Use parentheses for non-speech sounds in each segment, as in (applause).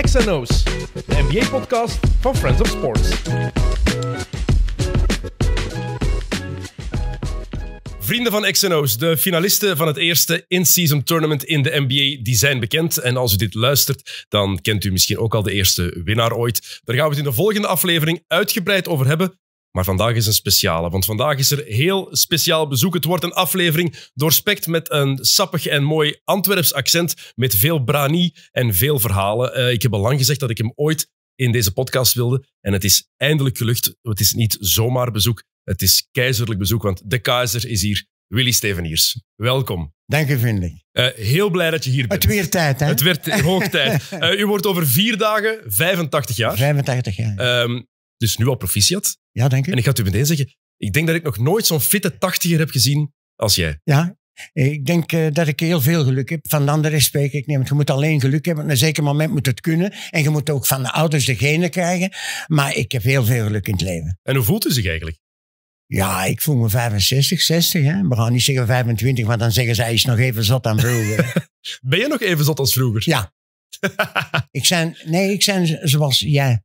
XNO's, de NBA-podcast van Friends of Sports. Vrienden van XNO's, de finalisten van het eerste in-season tournament in de NBA, die zijn bekend. En als u dit luistert, dan kent u misschien ook al de eerste winnaar ooit. Daar gaan we het in de volgende aflevering uitgebreid over hebben. Maar vandaag is een speciale, want vandaag is er heel speciaal bezoek. Het wordt een aflevering doorspekt met een sappig en mooi Antwerps accent, met veel brani en veel verhalen. Eh, ik heb al lang gezegd dat ik hem ooit in deze podcast wilde en het is eindelijk gelukt. Het is niet zomaar bezoek, het is keizerlijk bezoek, want de keizer is hier, Willy Steveniers. Welkom. Dank u vriendelijk. Eh, heel blij dat je hier bent. Het weer tijd, hè? Het werd (laughs) hoog tijd. Eh, u wordt over vier dagen 85 jaar. 85 jaar. Ehm, dus nu al proficiat. Ja, denk ik. En ik ga het u meteen zeggen, ik denk dat ik nog nooit zo'n fitte tachtiger heb gezien als jij. Ja, ik denk eh, dat ik heel veel geluk heb. Van de anderen spreek ik niet, je moet alleen geluk hebben. Op een zeker moment moet het kunnen. En je moet ook van de ouders de genen krijgen. Maar ik heb heel veel geluk in het leven. En hoe voelt u zich eigenlijk? Ja, ik voel me 65, 60. Hè? We gaan niet zeggen 25, want dan zeggen ze, hij is nog even zot dan vroeger. (laughs) ben je nog even zot als vroeger? Ja. (laughs) ik zijn, nee, ik zijn zoals jij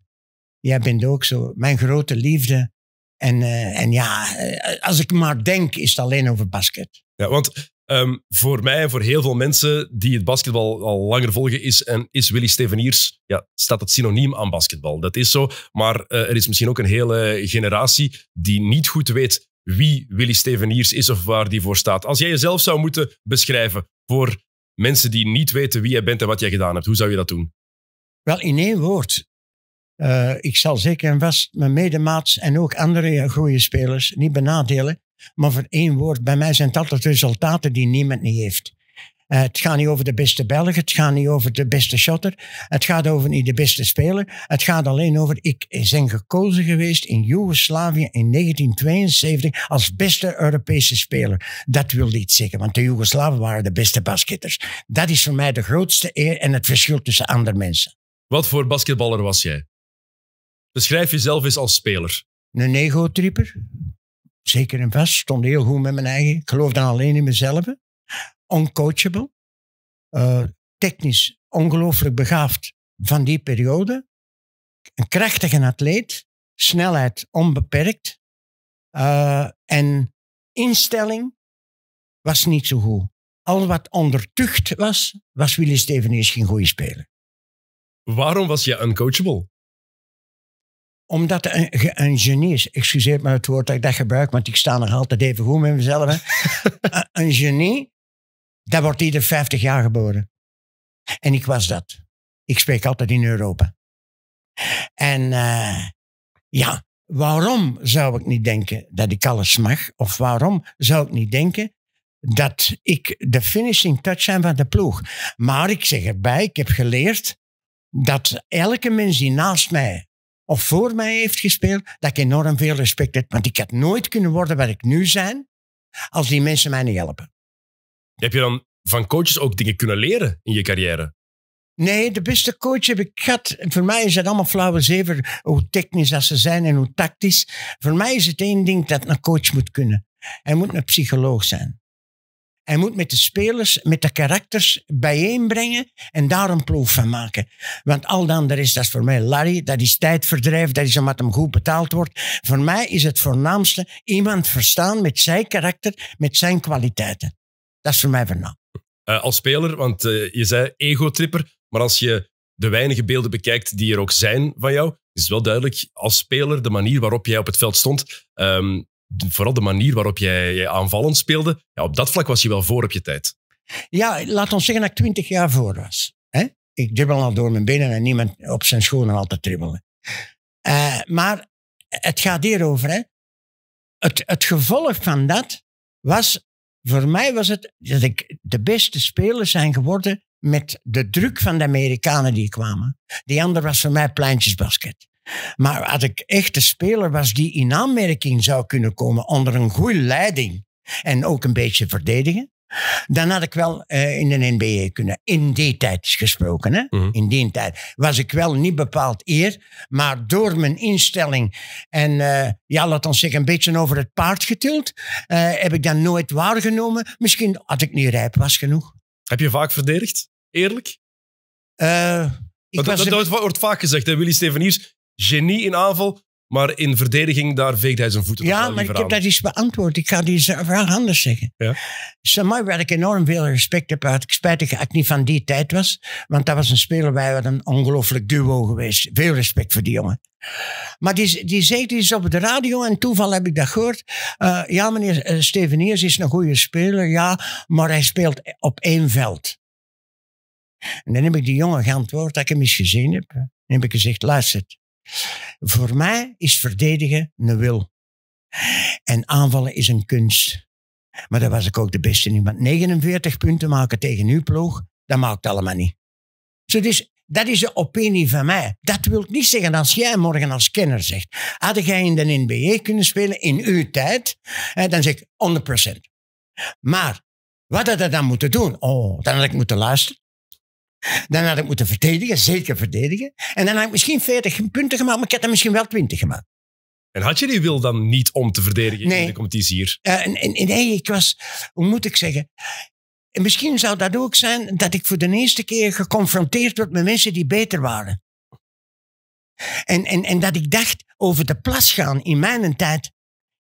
jij bent ook zo mijn grote liefde. En, eh, en ja, eh, als ik maar denk, is het alleen over basket. Ja, want ehm, voor mij en voor heel veel mensen die het basketbal al langer volgen, is, en is Willy Steveniers, ja, staat het synoniem aan basketbal. Dat is zo. Maar eh, er is misschien ook een hele generatie die niet goed weet wie Willy Steveniers is of waar die voor staat. Als jij jezelf zou moeten beschrijven voor mensen die niet weten wie jij bent en wat jij gedaan hebt, hoe zou je dat doen? Wel, in één woord. Eh, ik zal zeker en vast mijn medemaats en ook andere goede spelers niet benadelen. Maar voor één woord, bij mij zijn het altijd resultaten die niemand niet heeft. Eh, het gaat niet over de beste Belg, het gaat niet over de beste shotter, het gaat over niet de beste speler. Het gaat alleen over, ik ben gekozen geweest in Joegoslavië in 1972 als beste Europese speler. Dat wil niet zeggen, want de Joegoslaven waren de beste basketters. Dat is voor mij de grootste eer en het verschil tussen andere mensen. Wat voor basketballer was jij? Beschrijf jezelf eens als speler. Een ego Zeker en vast. Stond heel goed met mijn eigen. Ik geloofde alleen in mezelf. Uncoachable. Eh, technisch ongelooflijk begaafd van die periode. Een krachtige atleet. Snelheid onbeperkt. Eh, en instelling was niet zo goed. Al wat ondertucht was, was Willy Steveneers geen goede speler. Waarom was je uncoachable? omdat een, genie is, excuseer me het woord dat ik dat gebruik, want ik sta nog altijd even goed met mezelf. (laughs) Eh, een genie, dat wordt ieder 50 jaar geboren. En ik was dat. Ik spreek altijd in Europa. En eh, ja, waarom zou ik niet denken dat ik alles mag? Of waarom zou ik niet denken dat ik de finishing touch ben van de ploeg? Maar ik zeg erbij, ik heb geleerd dat elke mens die naast mij of voor mij heeft gespeeld, dat ik enorm veel respect heb. Want ik had nooit kunnen worden wat ik nu ben, als die mensen mij niet helpen. Heb je dan van coaches ook dingen kunnen leren in je carrière? Nee, de beste coach heb ik gehad. Voor mij is het allemaal flauwe zeven. hoe technisch dat ze zijn en hoe tactisch. Voor mij is het één ding dat een coach moet kunnen. Hij moet een psycholoog zijn. Hij moet met de spelers, met de karakters bijeenbrengen en daar een ploeg van maken. Want al dan de is dat is voor mij Larry, dat is tijdverdrijf, dat is omdat hem goed betaald wordt. Voor mij is het voornaamste iemand verstaan met zijn karakter, met zijn kwaliteiten. Dat is voor mij voornaam. Uh, eh, als speler, want uh, je zei egotripper, maar als je de weinige beelden bekijkt die er ook zijn van jou, is wel duidelijk als speler de manier waarop jij op het veld stond. Ehm, vooral de manier waarop jij, aanvallend speelde, ja, op dat vlak was je wel voor op je tijd. Ja, laat ons zeggen dat ik twintig jaar voor was. Hè? Ik dribbel al door mijn benen en niemand op zijn schoenen altijd dribbelen. Uh, maar het gaat hierover. Hè? Het, het gevolg van dat was, voor mij was het dat ik de beste speler zijn geworden met de druk van de Amerikanen die kwamen. Die ander was voor mij pleintjesbasket. Maar als ik echt de speler was die in aanmerking zou kunnen komen onder een goede leiding en ook een beetje verdedigen, dan had ik wel eh, in de NBA kunnen. In die tijd gesproken, hè? Mhm. in die tijd was ik wel niet bepaald eer, maar door mijn instelling en uh, ja, laat ons zeggen, een beetje over het paard getild, eh, heb ik dat nooit waargenomen. Misschien had ik niet rijp was genoeg. Heb je vaak verdedigd? Eerlijk? dat, wordt vaak gezegd, hè? Willy Steveniers genie in aanval. Maar in verdediging, daar veegt hij zijn voeten Ja, maar ik heb dat eens beantwoord. Ik ga die vraag anders zeggen. Ja. waar ik enorm veel respect heb Ik Spijtig dat ik niet van die tijd was. Want dat was een speler bij wat een ongelooflijk duo geweest. Veel respect voor die jongen. Maar die, die zegt iets op de radio en toeval heb ik dat gehoord. Eh, ja, meneer eh, Steveniers is een goede speler, ja. Maar hij speelt op één veld. En dan heb ik die jongen geantwoord dat ik hem eens gezien heb. Dan heb ik gezegd, luister voor mij is verdedigen een wil. En aanvallen is een kunst. Maar daar was ik ook de beste in. Want 49 punten maken tegen uw ploeg, dat maakt allemaal niet. Dus dat is de opinie van mij. Dat wil niet zeggen als jij morgen als kenner zegt. Had jij in de NBA kunnen spelen in uw tijd, dan zeg ik 100%. Maar wat had hij dan moeten doen? Oh, dan had ik moeten luisteren. Dan had ik moeten verdedigen, zeker verdedigen. En dan had ik misschien 40 punten gemaakt, maar ik had er misschien wel 20 gemaakt. En had je die wil dan niet om te verdedigen nee. in de competitie hier? Eh, nee, ik was, hoe moet ik zeggen? En misschien zou dat ook zijn dat ik voor de eerste keer geconfronteerd werd met mensen die beter waren. En, en, en dat ik dacht over de plas gaan in mijn tijd,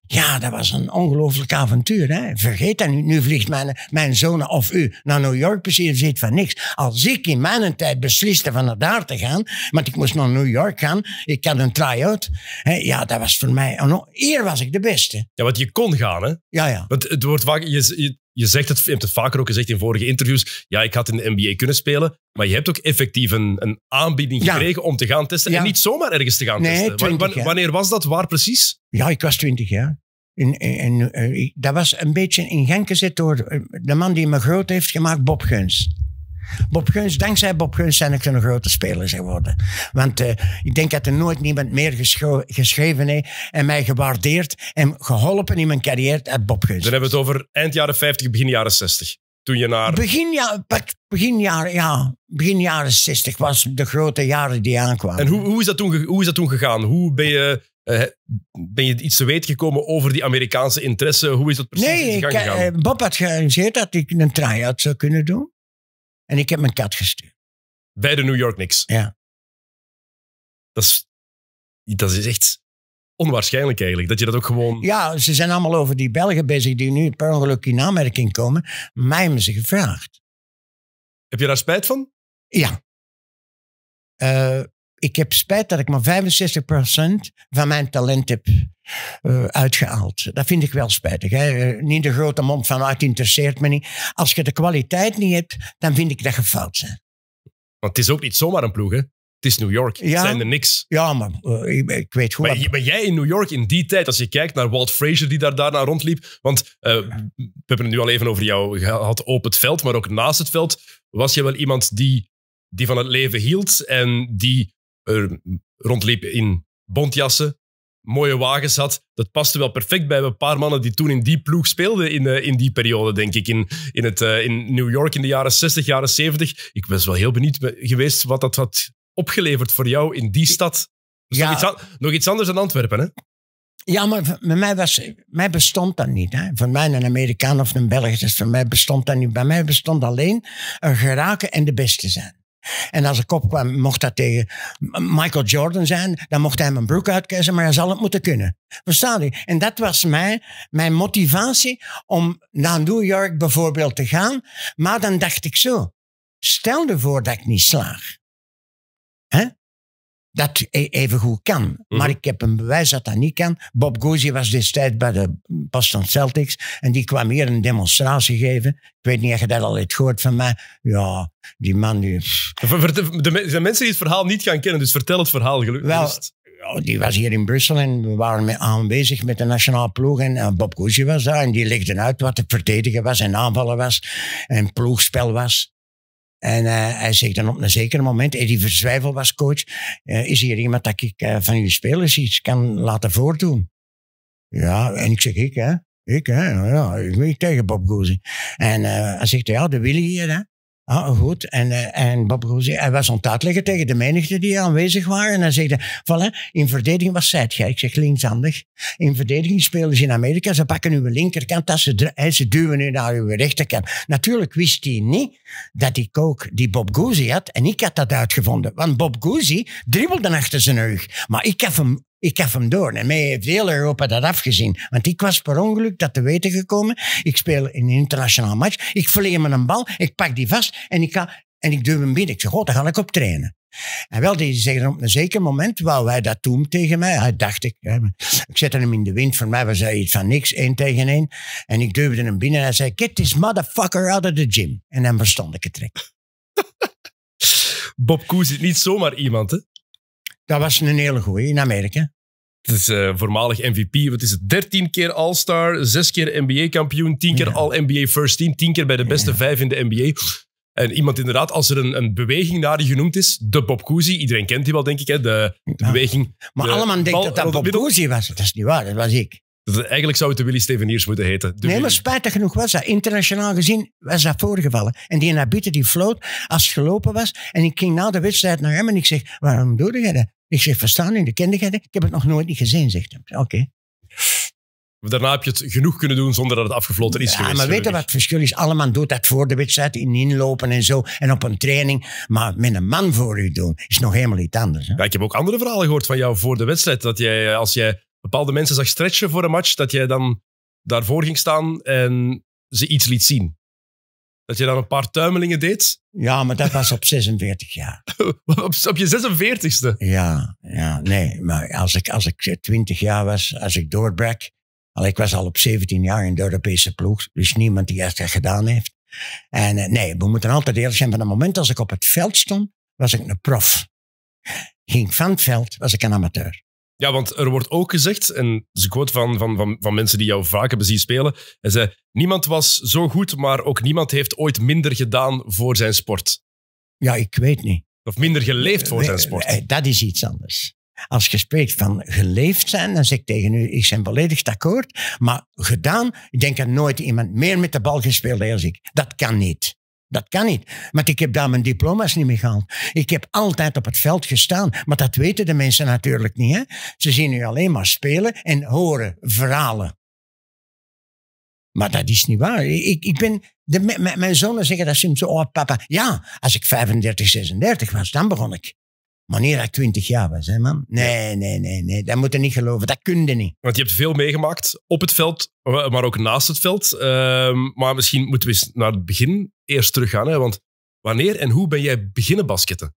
ja, dat was een ongelooflijk avontuur. Hè? Vergeet dat nu. Nu vliegt mijn, mijn zoon of u naar New York precies dus ziet van niks. Als ik in mijn tijd besliste van naar daar te gaan, want ik moest naar New York gaan, ik had een try-out. Ja, dat was voor mij... Hier was ik de beste. Ja, want je kon gaan, hè? Ja, ja. Want het wordt vaak... je je zegt het, je hebt het vaker ook gezegd in vorige interviews. Ja, ik had in de NBA kunnen spelen. Maar je hebt ook effectief een, een aanbieding gekregen om te gaan testen. En niet zomaar ergens te gaan testen. wanneer was dat? Waar precies? Ja, ik was twintig jaar. En, en, dat was een beetje in genk gezet door eh, de man die me groot heeft gemaakt, Bob Guns. Bob Guns, dankzij Bob Guns zijn ik een grote speler geworden. Want eh, ik denk dat er nooit niemand meer geschreven heeft en mij gewaardeerd en geholpen in mijn carrière uit Bob Guns. Dan hebben we het over eind jaren 50, begin jaren 60. Toen je naar... Begin, ja, begin, jaren, ja, begin jaren 60 was de grote jaren die aankwamen. En hoe, hoe, is, dat toen, hoe is dat toen gegaan? Hoe ben je eh, ben je iets te weten gekomen over die Amerikaanse interesse? Hoe is dat precies in gang gegaan? Nee, eh, Bob had gearrangeerd dat ik een try-out zou kunnen doen. En ik heb mijn kat gestuurd. Bij de New York Knicks? Ja. Dat is, dat is echt onwaarschijnlijk eigenlijk. Dat je dat ook gewoon... Ja, ze zijn allemaal over die Belgen bezig die nu per ongeluk in aanmerking komen. Mij hebben ze gevraagd. Heb je daar spijt van? Ja. Uh, ik heb spijt dat ik maar 65% van mijn talent heb eh, uitgehaald. Dat vind ik wel spijtig. Hè? Eh, niet de grote mond van ah, het interesseert me niet. Als je de kwaliteit niet hebt, dan vind ik dat je fout bent. Want het is ook niet zomaar een ploeg, hè? Het is New York. Ja, zijn er niks. Ja, maar eh, ik, weet goed. Maar, jij in New York in die tijd, als je kijkt naar Walt Frazier die daar daarna rondliep. Want we hebben het nu al even over jou gehad op het veld, maar ook naast het veld. Was je wel iemand die, die van het leven hield en die er rondliep in bontjassen, mooie wagens had. Dat paste wel perfect bij een paar mannen die toen in die ploeg speelden in, eh, in die periode, denk ik. In, in, het, eh, in New York in de jaren 60, jaren 70. Ik was wel heel benieuwd geweest wat dat had opgeleverd voor jou in die stad. Ja. Nog, iets nog, iets anders dan Antwerpen, hè? Ja, maar bij mij, was, mij bestond dat niet. Hè. Voor mij een Amerikaan of een Belg, dus voor mij bestond dat niet. Bij mij bestond alleen een geraken en de beste zijn. En als ik opkwam, mocht dat tegen Michael Jordan zijn, dan mocht hij mijn broek uitkezen, maar hij zal het moeten kunnen. Verstaan je? En dat was mij, mijn motivatie om naar New York bijvoorbeeld te gaan. Maar dan dacht ik zo, stel ervoor dat ik niet slaag. Hè? dat even goed kan. Mhm. Maar ik heb een bewijs dat dat niet kan. Bob Guzzi was destijds bij de Boston Celtics en die kwam hier een demonstratie geven. Ik weet niet of je dat al hebt gehoord van mij. Ja, die man die... De zijn mensen die het verhaal niet gaan kennen, dus vertel het verhaal gelukkig. Wel, die was hier in Brussel en we waren aanwezig met de nationale ploeg. En eh, Bob Cousy was daar en die legde uit wat het verdedigen was en aanvallen was en ploegspel was. En eh, hij zegt dan op een zeker moment, die Verzwijvel was coach, eh, is hier iemand dat ik eh, van jullie spelers iets kan laten voordoen? Ja, en ik zeg ik hè. Ik, hè? Nou ja, ik ben tegen Bob Goosey. En hij zegt, ja, de Willy hier, hè? Ah, goed. En, en Bob Roosy, hij was aan uitleggen tegen de menigte die aanwezig waren. En hij zegt, voilà, in verdediging, was zij jij? Ik zeg, linkshandig. In verdediging spelen ze in Amerika, ze pakken uw linkerkant, dat ze, en ze duwen u naar uw rechterkant. Natuurlijk wist hij niet dat ik ook die Bob Guzzi had en ik had dat uitgevonden. Want Bob Guzzi dribbelde achter zijn rug, maar ik heb hem ik heb hem door. En mij heeft heel Europa dat afgezien. Want ik was per ongeluk dat te weten gekomen. Ik speel in een internationaal match. Ik verleer me een bal, ik pak die vast en ik, ga, en ik duw hem binnen. Ik zeg, oh, daar ga ik op trainen. En wel, die zeggen op een zeker moment wou hij dat doen tegen mij. Hij dacht ik. Ik zette hem in de wind. Voor mij was hij iets van niks, één tegen één. En ik duwde hem binnen en hij zei, get this motherfucker out of the gym. En dan verstond ik het trek. (laughs) Bob Koes is niet zomaar iemand, hè? Dat was een hele goeie in Amerika. Het is eh, voormalig MVP. Wat is het? 13 keer All-Star, 6 keer NBA-kampioen, 10 keer al nba First Team, 10 keer bij de beste 5 in de NBA. En iemand inderdaad, als er een, een beweging naar die genoemd is, de Bob Cousy, iedereen kent die wel, denk ik, hè, de, beweging... Maar allemaal denken dat dat Bob Cousy was. Dat is niet waar, dat was ik. eigenlijk zou het de Willy Steveniers moeten heten. nee, maar spijtig genoeg was dat. Internationaal gezien was dat voorgevallen. En die nabieter die floot als het gelopen was. En ik ging na de wedstrijd naar hem en ik zeg, waarom doe je dat? Ik zeg, verstaan jullie, kende jij Ik heb het nog nooit niet gezien, zegt hij. Oké. Daarna heb je het genoeg kunnen doen zonder dat het afgefloten is ja, geweest. Maar weet je wat het verschil is? Allemaal doet dat voor de wedstrijd, in inlopen en zo. En op een training. Maar met een man voor u doen is nog helemaal iets anders. ik heb ook andere verhalen gehoord van jou voor de wedstrijd. Dat jij, eh, als jij bepaalde mensen zag stretchen voor een match, dat jij dan daarvoor ging staan en ze iets liet zien. Dat je dan een paar tuimelingen deed? Ja, maar dat was op 46 (laughs) jaar. op, op, je 46ste? Ja, ja nee. Maar als ik, als ik 20 jaar was, als ik doorbrak, al ik was al op 17 jaar in de Europese ploeg, dus niemand die echt gedaan heeft. En eh, nee, we moeten altijd eerlijk zijn. Van het moment als ik op het veld stond, was ik een prof. Ging van het veld, was ik een amateur. Ja, want er wordt ook gezegd, en dat is een quote van, van, van, van mensen die jou vaak hebben zien spelen. Hij zei, niemand was zo goed, maar ook niemand heeft ooit minder gedaan voor zijn sport. Ja, ik weet niet. Of minder geleefd voor zijn sport. Dat is iets anders. Als je spreekt van geleefd zijn, dan zeg ik tegen u, ik ben volledig akkoord. Maar gedaan, ik denk dat nooit iemand meer met de bal gespeeld heeft als ik. Dat kan niet. Dat kan niet, want ik heb daar mijn diploma's niet mee gehaald. Ik heb altijd op het veld gestaan, maar dat weten de mensen natuurlijk niet. Hè? Ze zien u alleen maar spelen en horen verhalen. Maar dat is niet waar. Ik, ik ben, mijn zonen zeggen dat zo. oh papa, ja, als ik 35, 36 was, dan begon ik. Wanneer ik twintig jaar was, hè, man? Nee, nee, nee, nee. Dat moet je niet geloven. Dat kun je niet. Want je hebt veel meegemaakt op het veld, maar ook naast het veld. Ehm, maar misschien moeten we naar het begin eerst teruggaan. Hè? Want wanneer en hoe ben jij beginnen basketten?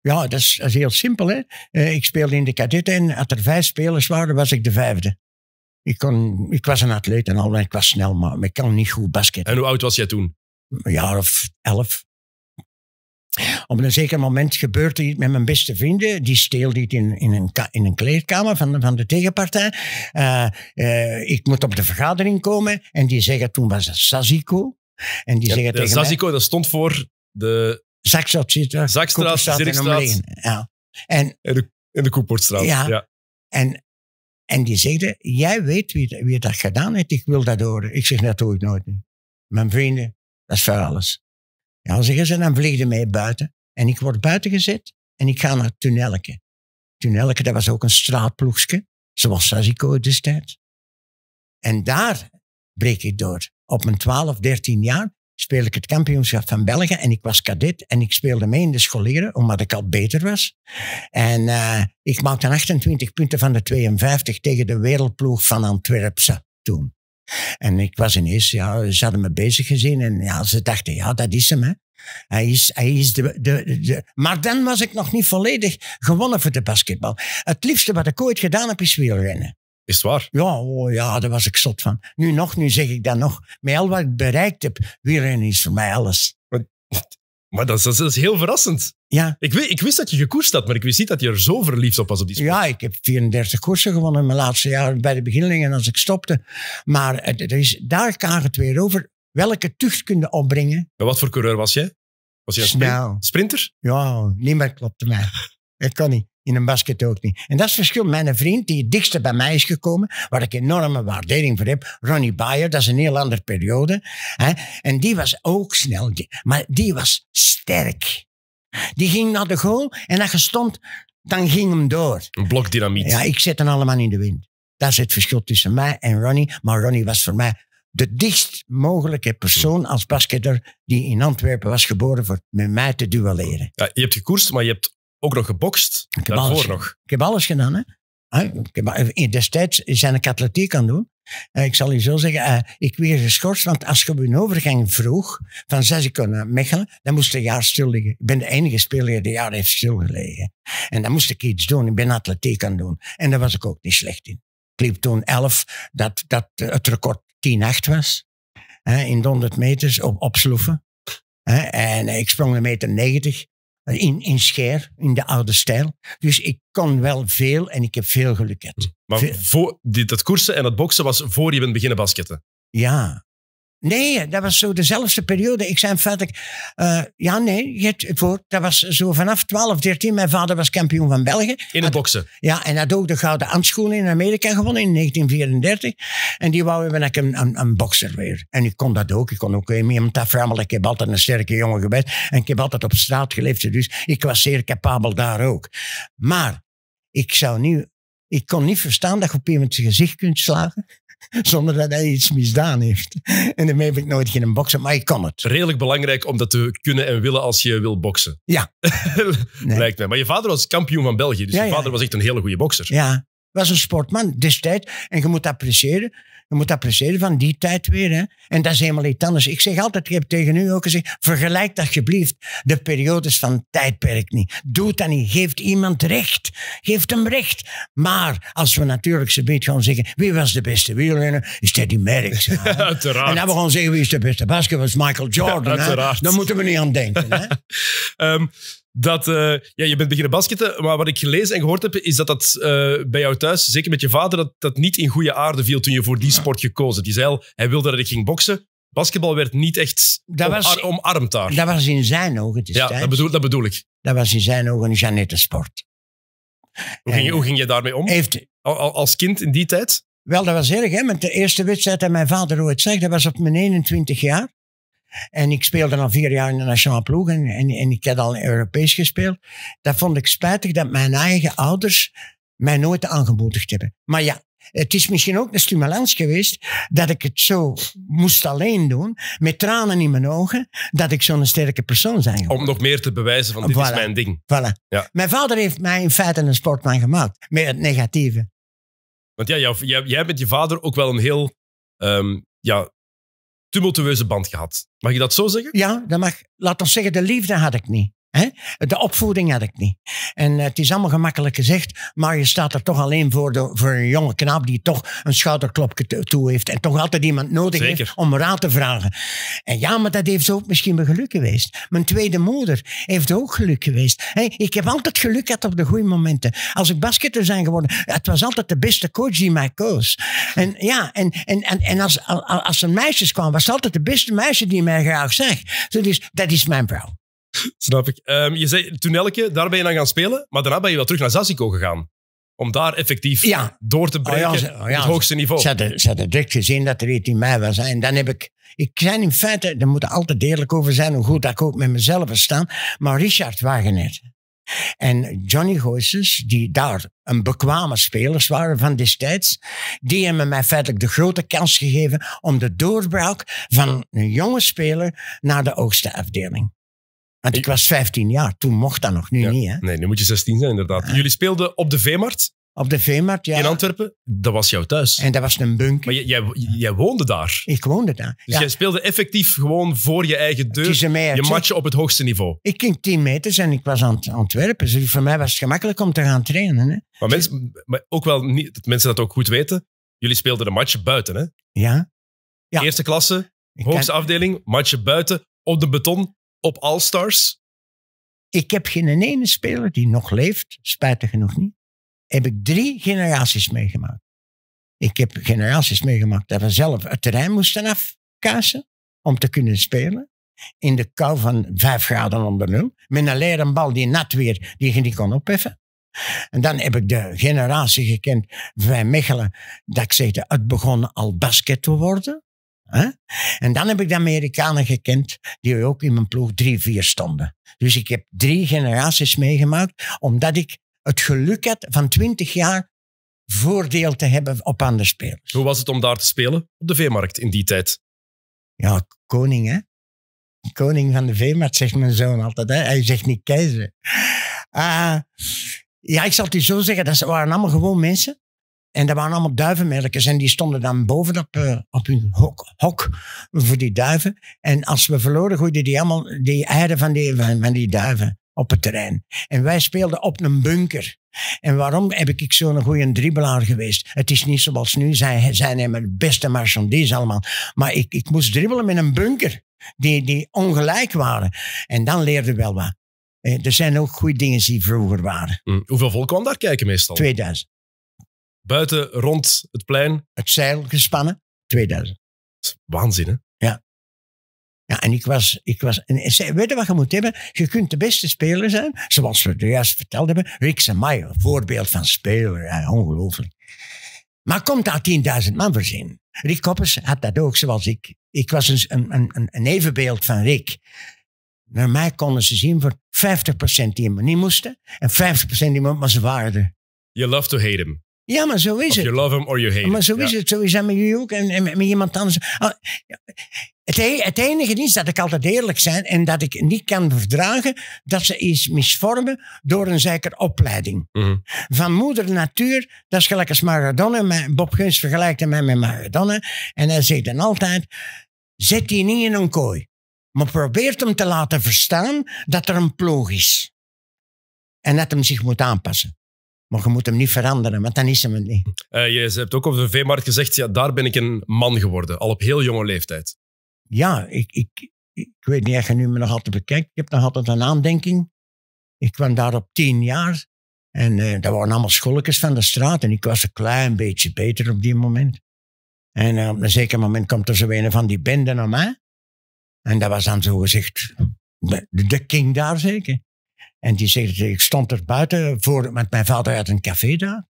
Ja, dat is, heel simpel. Hè? Eh, ik speelde in de kadetten en als er vijf spelers waren, was ik de vijfde. Ik, kon, ik was een atleet en al, ik was snel, maar ik kan niet goed basketten. En hoe oud was jij toen? Een jaar of elf. Op een zeker moment gebeurt er iets met mijn beste vrienden. Die steelt iets in, in, een, in een kleedkamer van de, van de tegenpartij. Eh, eh, ik moet op de vergadering komen. En die zeggen, toen was het Sazico. En die zeggen tegen Sazico, mij, dat stond voor de... Zakstraat, Zakstraat, Ja. En, de, in de Koeportstraat. Ja. En, en die zeiden, jij weet wie, wie dat gedaan heeft. Ik wil dat horen. Ik zeg, dat ooit nooit. Mijn vrienden, dat is voor alles. Ja, zeggen ze, dan vliegde mij buiten. En ik word buiten gezet en ik ga naar Tunelke. Tunelke, dat was ook een straatploegje, zoals Sazico destijds. En daar breek ik door. Op mijn 12, 13 jaar speel ik het kampioenschap van België en ik was kadet en ik speelde mee in de scholieren, omdat ik al beter was. En eh, ik maakte 28 punten van de 52 tegen de wereldploeg van Antwerpen. toen. En ik was ineens, ja, ze hadden me bezig gezien en ja, ze dachten, ja, dat is hem, hè. Hij is, hij is de, de, de, Maar dan was ik nog niet volledig gewonnen voor de basketbal. Het liefste wat ik ooit gedaan heb, is wielrennen. Is het waar? Ja, oh, ja, daar was ik zot van. Nu nog, nu zeg ik dat nog. Met al wat ik bereikt heb, wielrennen is voor mij alles. Maar, dat, is, dat is heel verrassend. Ja. Ik, wist, ik wist dat je gekoerst had, maar ik wist niet dat je er zo verliefd op was op die sport. Ja, ik heb 34 koersen gewonnen in mijn laatste jaar bij de en als ik stopte. Maar er is, daar kan het weer over. Welke tucht kunnen opbrengen? En wat voor coureur was je? Was je een sprinter? Ja, niemand klopte mij. Dat kan niet. In een basket ook niet. En dat is het verschil. Mijn vriend, die het dichtste bij mij is gekomen, waar ik enorme waardering voor heb, Ronnie Bayer, dat is een heel andere periode. Hè? En die was ook snel, maar die was sterk. Die ging naar de goal en als je stond, dan ging hem door. Een blok dynamiet. Ja, ik zet hem allemaal in de wind. Dat is het verschil tussen mij en Ronnie. Maar Ronnie was voor mij de dichtst mogelijke persoon als basketter die in Antwerpen was geboren voor met mij te duelleren. Ja, je hebt gekoerst, maar je hebt ook nog gebokst. Ik heb, alles, nog. ik heb alles gedaan. Hè? Ik heb, eh, destijds zijn ik atletiek aan doen. Eh, ik zal u zo zeggen, eh, ik werd geschorst, want als ik op een overgang vroeg, van zes ik naar Mechelen, dan moest ik een jaar stil liggen. Ik ben de enige speler die een jaar heeft stilgelegen. En dan moest ik iets doen, ik ben atletiek aan doen. En daar was ik ook niet slecht in. Ik liep toen 11, dat, dat het record 10-8 was, in de 100 meters op, op sloeven. En ik sprong een meter 90 eh, in, in scher, in de oude stijl. Dus ik kan wel veel en ik heb veel geluk gehad. Maar Voor, dat koersen en dat boksen was voor je bent beginnen basketten? Ja, Nee, dat was zo dezelfde periode. Ik zei feitelijk, uh, eh, ja nee, het, dat was zo vanaf 12, 13. Mijn vader was kampioen van België. In het boksen? Ja, en had ook de Gouden handschoenen in Amerika gewonnen in 1934. En die wou hebben ik een, een, een bokser weer. En ik kon dat ook. Ik kon ook eh, mee om Ik heb altijd een sterke jongen geweest. En ik heb altijd op straat geleefd. Dus ik was zeer capabel daar ook. Maar ik zou nu ik kon niet verstaan dat je op zijn gezicht kunt slagen. (laughs) zonder dat hij iets misdaan heeft. En daarmee heb ik nooit geen boksen, maar ik kan het. Redelijk belangrijk om dat te kunnen en willen als je wil boksen. Ja. (laughs) Maar je vader was kampioen van België, dus je vader was echt een hele goede bokser. Ja, was een sportman destijds. En je moet dat appreciëren, je moet appreciëren van die tijd weer. Hè? En dat is helemaal iets anders. Ik zeg altijd, ik heb tegen u ook gezegd, vergelijk alsjeblieft de periodes van tijdperk niet. Doe dat niet. Geeft iemand recht. Geef hem recht. Maar als we natuurlijk ze beetje gaan zeggen, wie was de beste wielrenner? Is Teddy Merckx? (laughs) En dan we gaan zeggen, wie is de beste basketballer? Michael Jordan. Dan moeten we niet aan denken. Hè? (laughs) Ehm, dat, eh, ja, je bent beginnen basketten, maar wat ik gelezen en gehoord heb, is dat dat eh, bij jou thuis, zeker met je vader, dat dat niet in goede aarde viel toen je voor die sport gekozen. Die zei al, hij wilde dat ik ging boksen. Basketbal werd niet echt omarmd daar. Dat was in zijn ogen destijds. Ja, dat bedoel, dat bedoel ik. Dat was in zijn ogen een Janette-sport. Hoe, ging je, daarmee om? Heeft, als kind in die tijd? Wel, dat was erg, hè. Met de eerste wedstrijd dat mijn vader ooit zegt. dat was op mijn 21 jaar. En ik speelde al vier jaar in de nationale ploeg en, en, ik had al Europees gespeeld. Dat vond ik spijtig dat mijn eigen ouders mij nooit aangemoedigd hebben. Maar ja, het is misschien ook een stimulans geweest dat ik het zo moest alleen doen, met tranen in mijn ogen, dat ik zo'n sterke persoon zijn Om nog meer te bewijzen van dit is mijn ding. Voilà. Ja. Mijn vader heeft mij in feite een sportman gemaakt, met het negatieve. Want ja, jij, bent je vader ook wel een heel ehm, ja, tumultueuze band gehad. Mag je dat zo zeggen? Ja, dat mag. Laat ons zeggen, de liefde had ik niet. De opvoeding had ik niet. En eh, het is allemaal gemakkelijk gezegd, maar je staat er toch alleen voor, de, voor een jonge knaap die toch een schouderklopje toe heeft en toch altijd iemand nodig heeft om raad te vragen. En ja, maar dat heeft ook misschien mijn geluk geweest. Mijn tweede moeder heeft ook geluk geweest. ik heb altijd geluk gehad op de goede momenten. Als ik basketter zijn geworden, het was altijd de beste coach die mij koos. En ja, en, en, en, en als, als, als er meisjes kwamen, was het altijd de beste meisje die mij graag zag. Dus dat is mijn vrouw. Snap ik. Ehm, je zei elke, daar ben je dan gaan spelen, maar daarna ben je wel terug naar Zassico gegaan. Om daar effectief door te breken oh ja, oh, het hoogste niveau. Ze hadden, ze hadden direct gezien dat er iets in mij was. En dan heb ik... Ik zijn in feite, daar moet altijd eerlijk over zijn, hoe goed dat ik ook met mezelf sta. Maar Richard Wagenet en Johnny Goossens, die daar een bekwame spelers waren van destijds, die hebben mij feitelijk de grote kans gegeven om de doorbraak van een jonge speler naar de oogste afdeling. Want ik was 15 jaar, toen mocht dat nog, nu niet. Hè? Nee, nu moet je 16 zijn, inderdaad. Jullie speelden op de Veemarkt. Op de Veemarkt, ja. In Antwerpen, dat was jouw thuis. En dat was een bunker Maar jij, jij, woonde daar. Ik woonde daar. Dus jij speelde effectief gewoon voor je eigen deur. je matje op het hoogste niveau. Ik ging 10 meters en ik was aan het Antwerpen. Dus voor mij was het gemakkelijk om te gaan trainen. Hè. Maar, mensen, maar ook wel niet, dat mensen dat ook goed weten. Jullie speelden de match buiten, hè? Ja. ja. Eerste klasse, hoogste afdeling, matje buiten, op de beton op All-Stars? Ik heb geen ene speler die nog leeft, spijtig genoeg niet. Heb ik drie generaties meegemaakt. Ik heb generaties meegemaakt dat we zelf het terrein moesten afkassen om te kunnen spelen. In de kou van vijf graden onder nul. Met een leren bal die nat weer, die je niet kon opheffen. En dan heb ik de generatie gekend van Mechelen, dat ik zeg, het begon al basket te worden. En dan heb ik de Amerikanen gekend die ook in mijn ploeg drie, vier stonden. Dus ik heb drie generaties meegemaakt, omdat ik het geluk had van twintig jaar voordeel te hebben op andere spelers. Hoe was het om daar te spelen op de veemarkt in die tijd? Ja, koning, hè? Koning van de veemarkt, zegt mijn zoon altijd. Hè? Hij zegt niet keizer. Ah, ja, ik zal het u zo zeggen, dat waren allemaal gewoon mensen en dat waren allemaal duivenmelkers en die stonden dan bovenop op, eh, op hun hok, voor die duiven. En als we verloren, gooiden die allemaal die eieren van die, van die duiven op het terrein. En wij speelden op een bunker. En waarom heb ik zo'n goede dribbelaar geweest? Het is niet zoals nu, zij zijn mijn beste marchandise allemaal. Maar ik, ik moest dribbelen met een bunker, die, die ongelijk waren. En dan leerde wel wat. Eh, er zijn ook goede dingen die vroeger waren. Hm. Hoeveel volk kwam daar kijken meestal? 2000 buiten rond het plein. Het zeil gespannen. 2000. Waanzin, hè? Ja. Ja, en ik was... Ik was en weet je wat je moet hebben? Je kunt de beste speler zijn, zoals we juist verteld hebben. Rick Maier, voorbeeld van speler. ongelooflijk. Maar komt daar 10.000 man voor zien. Rick Koppers had dat ook, zoals ik. Ik was een, een, een, een evenbeeld van Rick. Naar mij konden ze zien voor 50% die hem niet moesten en 50% die maar ze waarde. You love to hate him. Ja, maar zo is het. You love him or you hate Maar zo is het. Zo is dat met jullie ook en, met iemand anders. Ah, e-, het, enige is dat ik altijd eerlijk zijn en dat ik niet kan verdragen dat ze iets misvormen door een zekere opleiding. Mhm. Van moeder natuur, dat is gelijk als Maradona. Bob Guns vergelijkt hem met Maradona. En hij zegt dan altijd, zet die niet in een kooi. Maar probeert hem te laten verstaan dat er een ploeg is. En dat hem zich moet aanpassen. Maar je moet hem niet veranderen, want dan is hem het niet. Uh, je hebt ook op de veemarkt gezegd, ja, daar ben ik een man geworden, al op heel jonge leeftijd. Ja, ik, ik, ik weet niet of je nu me nog altijd bekijkt. Ik heb nog altijd een aandenking. Ik kwam daar op tien jaar. En uh, eh, dat waren allemaal scholletjes van de straat. En ik was een klein beetje beter op die moment. En eh, op een zeker moment komt er zo een van die bende naar mij. En dat was dan zo gezegd de king daar zeker. En die zegt, ik stond er buiten voor, met mijn vader uit een café daar.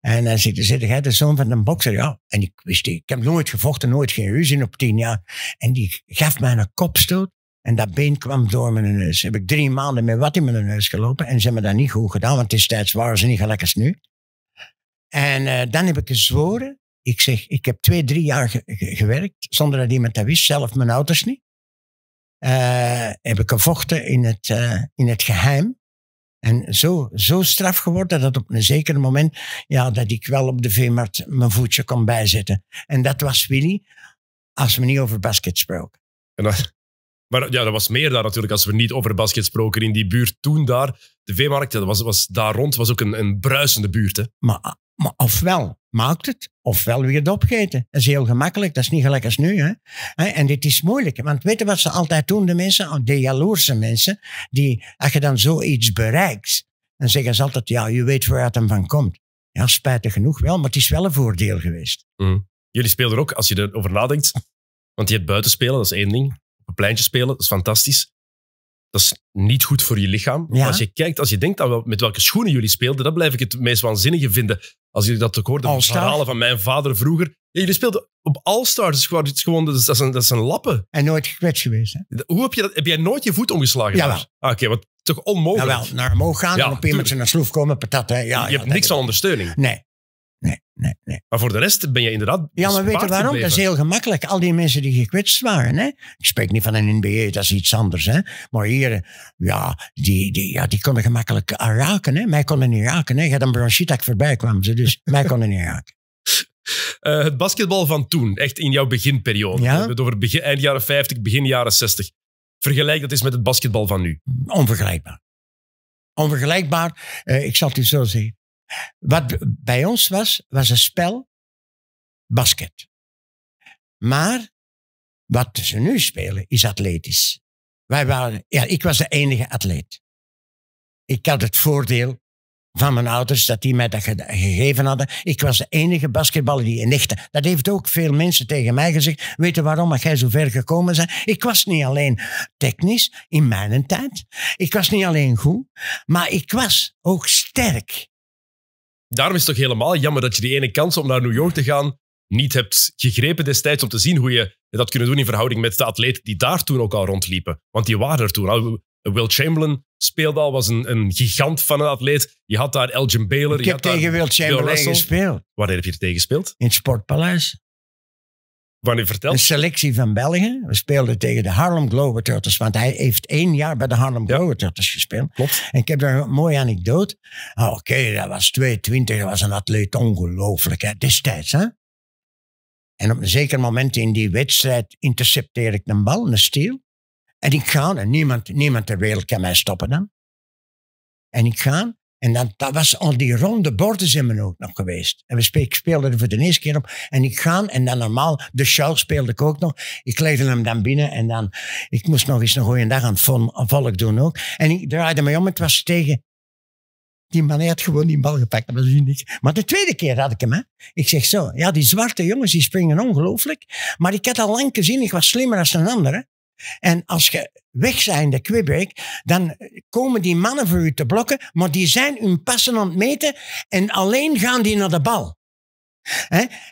En hij zegt, zit de zoon van een bokser? Ja. En ik wist, ik heb nooit gevochten, nooit geen ruzie op tien jaar. En die gaf mij een kopstoot en dat been kwam door mijn neus. Heb ik drie maanden met wat in mijn neus gelopen en ze hebben dat niet goed gedaan, want destijds waren ze niet gelijk als nu. En eh, dan heb ik gezworen, ik zeg, ik heb twee, drie jaar gewerkt zonder dat iemand dat wist, zelf mijn ouders niet. Eh, heb ik gevochten in het, eh, in het geheim. En zo, zo straf geworden dat op een zeker moment, ja, dat ik wel op de veemarkt mijn voetje kon bijzetten. En dat was Willy, als we niet over basket spraken. maar ja, dat was meer daar natuurlijk, als we niet over basket spraken. In die buurt toen daar, de veemarkt, dat was, was daar rond, was ook een, een bruisende buurt. Hè? Maar, maar ofwel, maakt het, ofwel weer het opgeten. Dat is heel gemakkelijk, dat is niet gelijk als nu. Hè? En dit is moeilijk, want weten wat ze altijd doen, de mensen, oh, de jaloerse mensen, die, als je dan zoiets bereikt, dan zeggen ze altijd, ja, je weet waar het hem van komt. Ja, spijtig genoeg wel, maar het is wel een voordeel geweest. Mm. Jullie er ook, als je erover nadenkt, want je hebt buiten spelen, dat is één ding. Op een pleintje spelen, dat is fantastisch dat is niet goed voor je lichaam. Als je kijkt, als je denkt aan wel, met welke schoenen jullie speelden, dat blijf ik het meest waanzinnige vinden. Als jullie dat ook hoorden, verhalen van mijn vader vroeger. Ja, jullie speelden op All-Stars, dus dat, is een, dat is een lappen. En nooit gekwetst geweest. Hè? Hoe heb, je dat, heb jij nooit je voet omgeslagen? Ja, ah, Oké, wat toch onmogelijk. Ja, wel, naar omhoog gaan ja, en op iemand naar sloef komen, patat. Ja, je hebt niks aan ondersteuning. Nee nee, nee, nee. Maar voor de rest ben je inderdaad. Ja, maar dus weet je waarom? Dat is heel gemakkelijk. Al die mensen die gekwetst waren. Hè? Ik spreek niet van een NBA, dat is iets anders. Hè? Maar hier, ja, die, die, ja, die konden gemakkelijk eh, raken. Hè? Mij konden niet raken. Hè? Ik had een bronchiet voorbij kwam. Ze, dus (laughs) mij konden niet raken. Eh, het basketbal van toen, echt in jouw beginperiode. Ja? We over begin, eind jaren 50, begin jaren 60. Vergelijk dat eens met het basketbal van nu. Onvergelijkbaar. Onvergelijkbaar. Eh, ik zal het u zo zeggen. Wat bij ons was, was een spel basket. Maar wat ze nu spelen is atletisch. Wij waren, ja, ik was de enige atleet. Ik had het voordeel van mijn ouders dat die mij dat gegeven hadden. Ik was de enige basketballer die in echte. Dat heeft ook veel mensen tegen mij gezegd. Weten waarom Dat jij zo ver gekomen zijn? Ik was niet alleen technisch in mijn tijd. Ik was niet alleen goed, maar ik was ook sterk daarom is het toch helemaal jammer dat je die ene kans om naar New York te gaan niet hebt gegrepen destijds om te zien hoe je dat kunnen doen in verhouding met de atleten die daar toen ook al rondliepen. Want die waren er toen al. Will Chamberlain speelde al, was een, een gigant van een atleet. Je had daar Elgin Baylor. Ik heb je had tegen Will Chamberlain gespeeld. Waar heb je er tegen gespeeld? In het Sportpaleis. Wanneer Een selectie van België. We speelden tegen de Harlem Globetrotters. Want hij heeft één jaar bij de Harlem Globetrotters gespeeld. Klopt. En ik heb daar een mooie anekdote. Ah, oké, dat was 22. Dat was een atleet ongelooflijk. Hè, destijds, hè? En op een zeker moment in die wedstrijd intercepteer ik een bal, een stiel. En ik ga, en niemand, niemand ter wereld kan mij stoppen dan. En ik ga, en dan, dat was al die ronde borden zijn we ook nog geweest. En we speelden speelde er voor de eerste keer op. En ik ga, en dan normaal, de show speelde ik ook nog. Ik leidde hem dan binnen en dan, ik moest nog eens een goede dag aan het volk doen ook. En ik draaide mij om, het was tegen. Die man had gewoon die bal gepakt, dat was niet Maar de tweede keer had ik hem, hè. Ik zeg zo, ja, die zwarte jongens, die springen ongelooflijk. Maar ik had al lang gezien, ik was slimmer dan een ander, en als je weg zijn de Quebec, dan komen die mannen voor u te blokken, maar die zijn hun passen aan het meten en alleen gaan die naar de bal.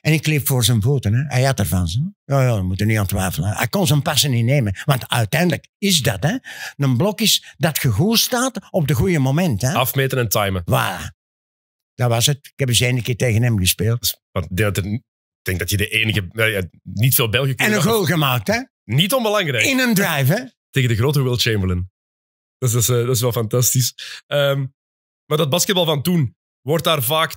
En ik liep voor zijn voeten. Hij had ervan. Ja, ja, we moeten niet aan twijfelen. Hij kon zijn passen niet nemen. Want uiteindelijk is dat. Hè? Een blok is dat je goed staat op de goede moment. Hè? Afmeten en timen. Voilà. Dat was het. Ik heb eens één een keer tegen hem gespeeld. Want ik denk dat je de enige... Eh, niet veel Belgen... En een goal gemaakt, hè? Niet onbelangrijk. In een drive, hè? Tegen de grote Will Chamberlain. dat is, dat is eh, wel fantastisch. Ehm, maar dat basketbal van toen wordt daar vaak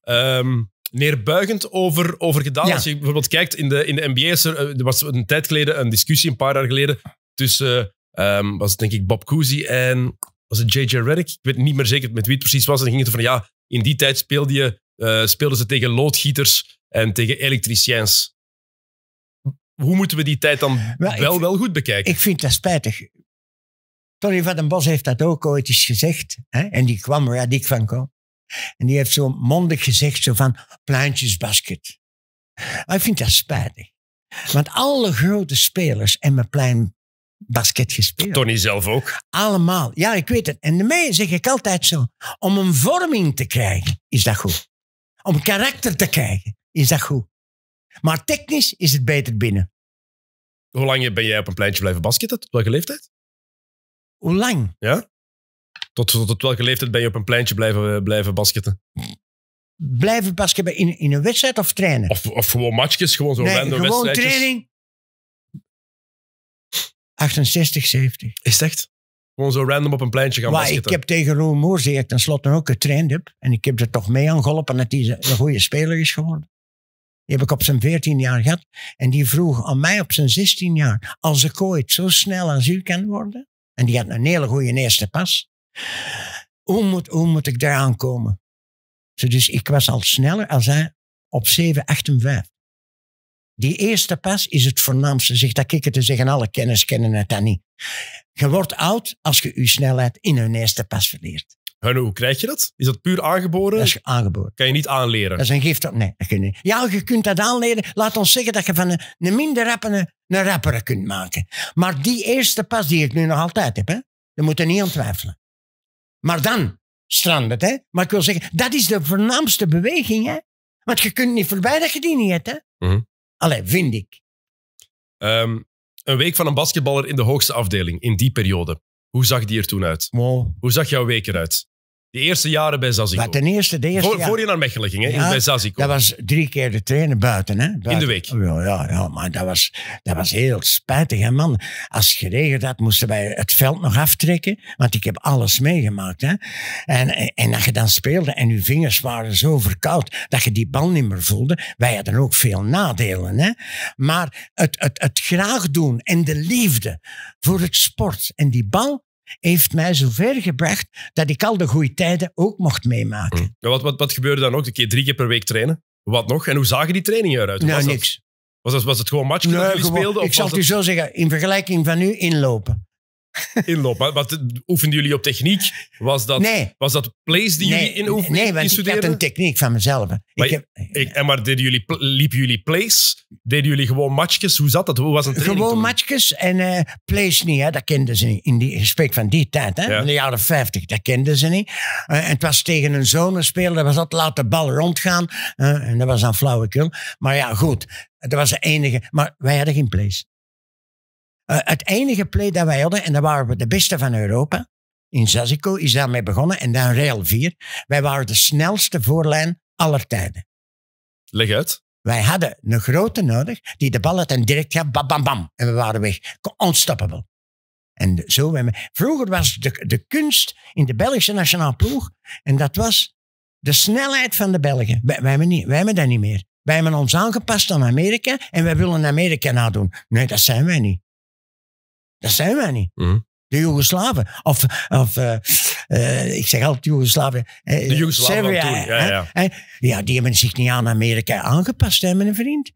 ehm, neerbuigend over, over gedaan. Als je bijvoorbeeld kijkt, in de, in de NBA eh, er, was een tijd geleden een discussie, een paar jaar geleden, tussen, ehm, was het denk ik Bob Cousy en was het J.J. Redick? Ik weet niet meer zeker met wie het precies was. En dan ging het van, ja, in die tijd speelde je, eh, speelden ze tegen loodgieters en tegen elektriciens hoe moeten we die tijd dan wel, wel, goed bekijken? Ik vind dat spijtig. Tony van den Bos heeft dat ook ooit eens gezegd. Hè? En die kwam ik van Kom. En die heeft zo mondig gezegd, zo van pleintjesbasket. ik vind dat spijtig. Want alle grote spelers en mijn plein gespeeld. Tony zelf ook. Allemaal. Ja, ik weet het. En daarmee zeg ik altijd zo. Om een vorming te krijgen, is dat goed. Om karakter te krijgen, is dat goed. Maar technisch is het beter binnen. Hoe lang ben jij op een pleintje blijven basketten? Tot welke leeftijd? Hoe lang? Ja? Tot, tot, welke leeftijd ben je op een pleintje blijven, blijven basketten? Blijven basketten in, in een wedstrijd of trainen? Of, of gewoon matchjes, gewoon zo'n nee, random gewoon training. 68, 70. Is het echt? Gewoon zo random op een pleintje gaan maar basketten. Ik heb tegen Roel Moers, die ik tenslotte ook getraind heb, en ik heb er toch mee aan geholpen dat hij een goede speler is geworden. Die heb ik op zijn 14 jaar gehad. En die vroeg aan mij op zijn 16 jaar, als ik ooit zo snel als u kan worden. En die had een hele goede eerste pas. Hoe moet, hoe moet ik daar aankomen? Dus ik was al sneller als hij op 7, en Die eerste pas is het voornaamste, zegt dat kikker te zeggen. Alle kennis kennen het dan niet. Je wordt oud als je je snelheid in hun eerste pas verleert hoe krijg je dat? Is dat puur aangeboren? Dat is aangeboren. Kan je niet aanleren? Dat is een gift. Nee, niet. Ja, je kunt dat aanleren. Laat ons zeggen dat je van een, minder rapper een, rapper kunt maken. Maar die eerste pas die ik nu nog altijd heb, hè, daar moet je niet ontwijfelen. Maar dan strand het. Hè? Maar ik wil zeggen, dat is de voornaamste beweging. Hè? Want je kunt niet voorbij dat je die niet hebt. Hè? Mhm. Allee, vind ik. Ehm, een week van een basketballer in de hoogste afdeling, in die periode. Hoe zag die er toen uit? Hoe zag jouw week eruit? De eerste jaren bij Zazico. Wat ten eerste, de eerste voor, jaar... je naar Mechelen ging, hè? Ja, bij Zazico. Dat was drie keer de trainer buiten, hè? In de week. Oh, ja, ja, ja maar dat was, dat was heel spijtig, man. Als het geregend had, moesten wij het veld nog aftrekken, want ik heb alles meegemaakt, hè? En, en dat je dan speelde en je vingers waren zo verkoud dat je die bal niet meer voelde. Wij hadden ook veel nadelen, hè? Maar het, het, het graag doen en de liefde voor het sport en die bal, heeft mij zover gebracht dat ik al de goede tijden ook mocht meemaken. Mm. wat, wat, wat gebeurde dan ook? Een keer drie keer per week trainen? Wat nog? En hoe zagen die trainingen eruit? Nou, was niks. was, was het gewoon matchjes nee, dat Ik zal het u zo zeggen, in vergelijking van nu inlopen inloop. Maar oefenden jullie op techniek? Was dat, nee. was dat plays die jullie in Nee, want ik had een techniek van mezelf. Maar, ik heb, ik, en maar deden jullie, liepen jullie plays? Deden jullie gewoon matchjes? Hoe zat dat? Hoe was een Gewoon matchjes en uh, plays niet. Hè? Dat kenden ze niet. In die gesprek van die tijd, hè? in de jaren 50, dat kenden ze niet. Eh, en het was tegen een zone spelen. Dat was dat laat de bal rondgaan. en dat was dan flauwekul. Maar ja, goed. Dat was de enige. Maar wij hadden geen plays. Eh, het enige play dat wij hadden, en daar waren we de beste van Europa, in Zazico is daarmee begonnen en dan Rail 4. Wij waren de snelste voorlijn aller tijden. Leg uit. Wij hadden een grote nodig die de bal uit en direct gaf, bam, bam, bam. En we waren weg. Unstoppable. En zo, vroeger was de, de kunst in de Belgische nationale ploeg, en dat was de snelheid van de Belgen. Wij, wij, hebben, niet, wij hebben dat niet meer. Wij hebben ons aangepast aan Amerika en wij willen Amerika nadoen. Nee, dat zijn wij niet. Dat zijn wij niet. Mm. De Joegoslaven. Of, of eh, eh, ik zeg altijd Joegoslaven. Uh, de Joegoslaven eh, ja, ja. ja, die hebben zich niet aan Amerika aangepast, hè, mijn vriend.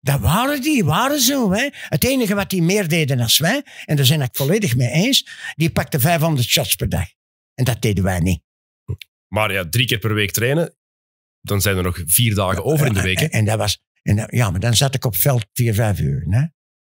Dat waren die, waren zo. Hè. Het enige wat die meer deden als wij, en daar zijn ik volledig mee eens, die pakten 500 shots per dag. En dat deden wij niet. Maar ja, drie keer per week trainen, dan zijn er nog vier dagen over in de week. En, dat was, en ja, maar dan zat ik op veld vier, vijf uur. Hè.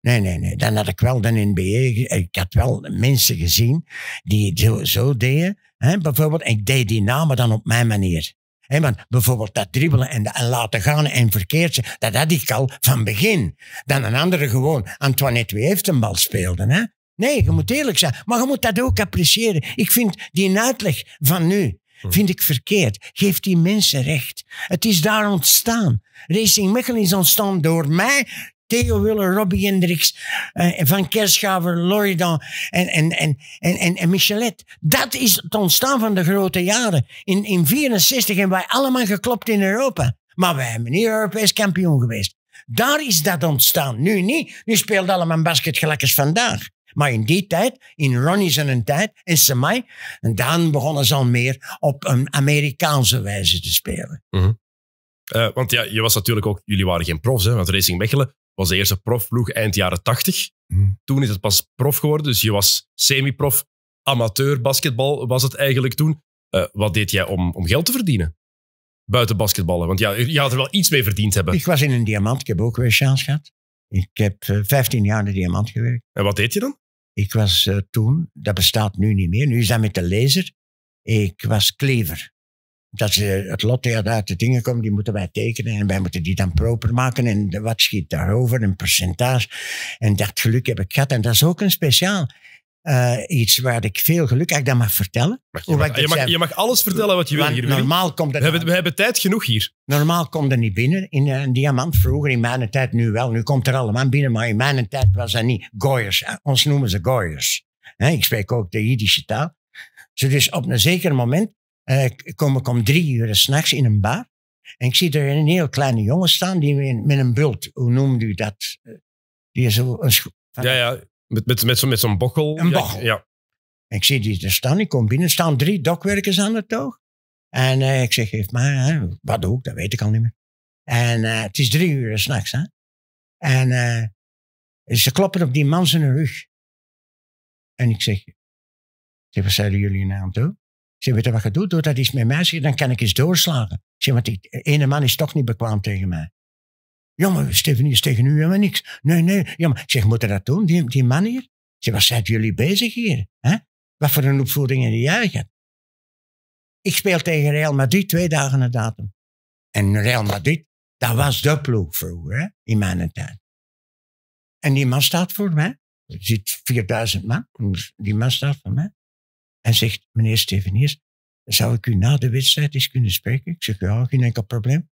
Nee, nee, nee. Dan had ik wel de NBA. Ik had wel mensen gezien die het zo, zo deden. Hè, bijvoorbeeld, ik deed die namen dan op mijn manier. want bijvoorbeeld dat dribbelen en, laten gaan en verkeerd dat had ik al van begin. Dan een andere gewoon. Antoinette wie heeft een bal speelde. Hè? Nee, je moet eerlijk zijn. Maar je moet dat ook appreciëren. Ik vind die uitleg van nu, hm. vind ik verkeerd. Geef die mensen recht. Het is daar ontstaan. Racing Mechelen is ontstaan door mij Theo Willem, Robbie Hendricks, eh, Van Kerschaver, Loridan en, en, en, en, en, Michelet. Dat is het ontstaan van de grote jaren. In 1964 hebben wij allemaal geklopt in Europa. Maar wij hebben niet Europees kampioen geweest. Daar is dat ontstaan. Nu niet. Nu speelt allemaal basket gelijk als vandaag. Maar in die tijd, in Ronnie's en een tijd, en Samai, en dan begonnen ze al meer op een Amerikaanse wijze te spelen. Mhm. Eh, want ja, je was natuurlijk ook, jullie waren geen profs, hè, want Racing Mechelen was de eerste profploeg eind jaren 80. Hmm. Toen is het pas prof geworden, dus je was semi-prof. Amateur basketbal was het eigenlijk toen. Eh, wat deed jij om, om geld te verdienen? Buiten basketballen, want ja, je had er wel iets mee verdiend hebben. Ik was in een diamant, ik heb ook weer chance gehad. Ik heb 15 eh, jaar in de diamant gewerkt. En wat deed je dan? Ik was eh, toen, dat bestaat nu niet meer, nu is dat met de laser. Ik was klever dat ze het lot uit de dingen komen, die moeten wij tekenen en wij moeten die dan proper maken en wat schiet daarover, een percentage. En dat geluk heb ik gehad en dat is ook een speciaal. Eh, iets waar ik veel geluk aan dat mag vertellen. je, mag, je, mag, je, mag, alles vertellen wat je wil hier. Normaal komt er, we, hebben, we hebben tijd genoeg hier. Normaal komt er niet binnen in eh, een diamant. Vroeger, in mijn tijd, nu wel. Nu komt er allemaal binnen, maar in mijn tijd was dat niet. Gooiers, eh, ons noemen ze gooiers. ik spreek ook de Jiddische taal. Dus op een zeker moment eh, Komen ik kom, ik om drie uur s'nachts in een bar. En ik zie er een heel kleine jongen staan die met een bult, hoe noemt u dat? Eh, die zo een ja, ja, met, met, met zo'n met zo'n bochel. Een Ja. En ik zie die er staan, ik kom binnen, staan drie dokwerkers aan het toog. En eh, ik zeg, geef maar, wat doe ik, dat weet ik al niet meer. En het is drie uur s'nachts. En ze kloppen op die man zijn rug. En ik zeg, zeg wat zeiden jullie nou aan toe? Ze weet je wat je doet? Doe dat iets met mij, dan kan ik eens doorslagen. Ze want die ene man is toch niet bekwaam tegen mij. Jongen, Stephanie is tegen u helemaal niks. Nee, nee. Ja, Ik zeg, moet dat doen, die, die man hier? Zeg, wat zijn jullie bezig hier? Hè? Wat voor een opvoeding hebben jij hebt? Ik speel tegen Real Madrid twee dagen na datum. En Real Madrid, dat was de ploeg vroeger, hè? in mijn tijd. En die man staat voor mij. Er zit 4000 man. Die man staat voor mij en zegt, meneer Steveniers, zou ik u na de wedstrijd eens kunnen spreken? Ik zeg, ja, geen enkel probleem.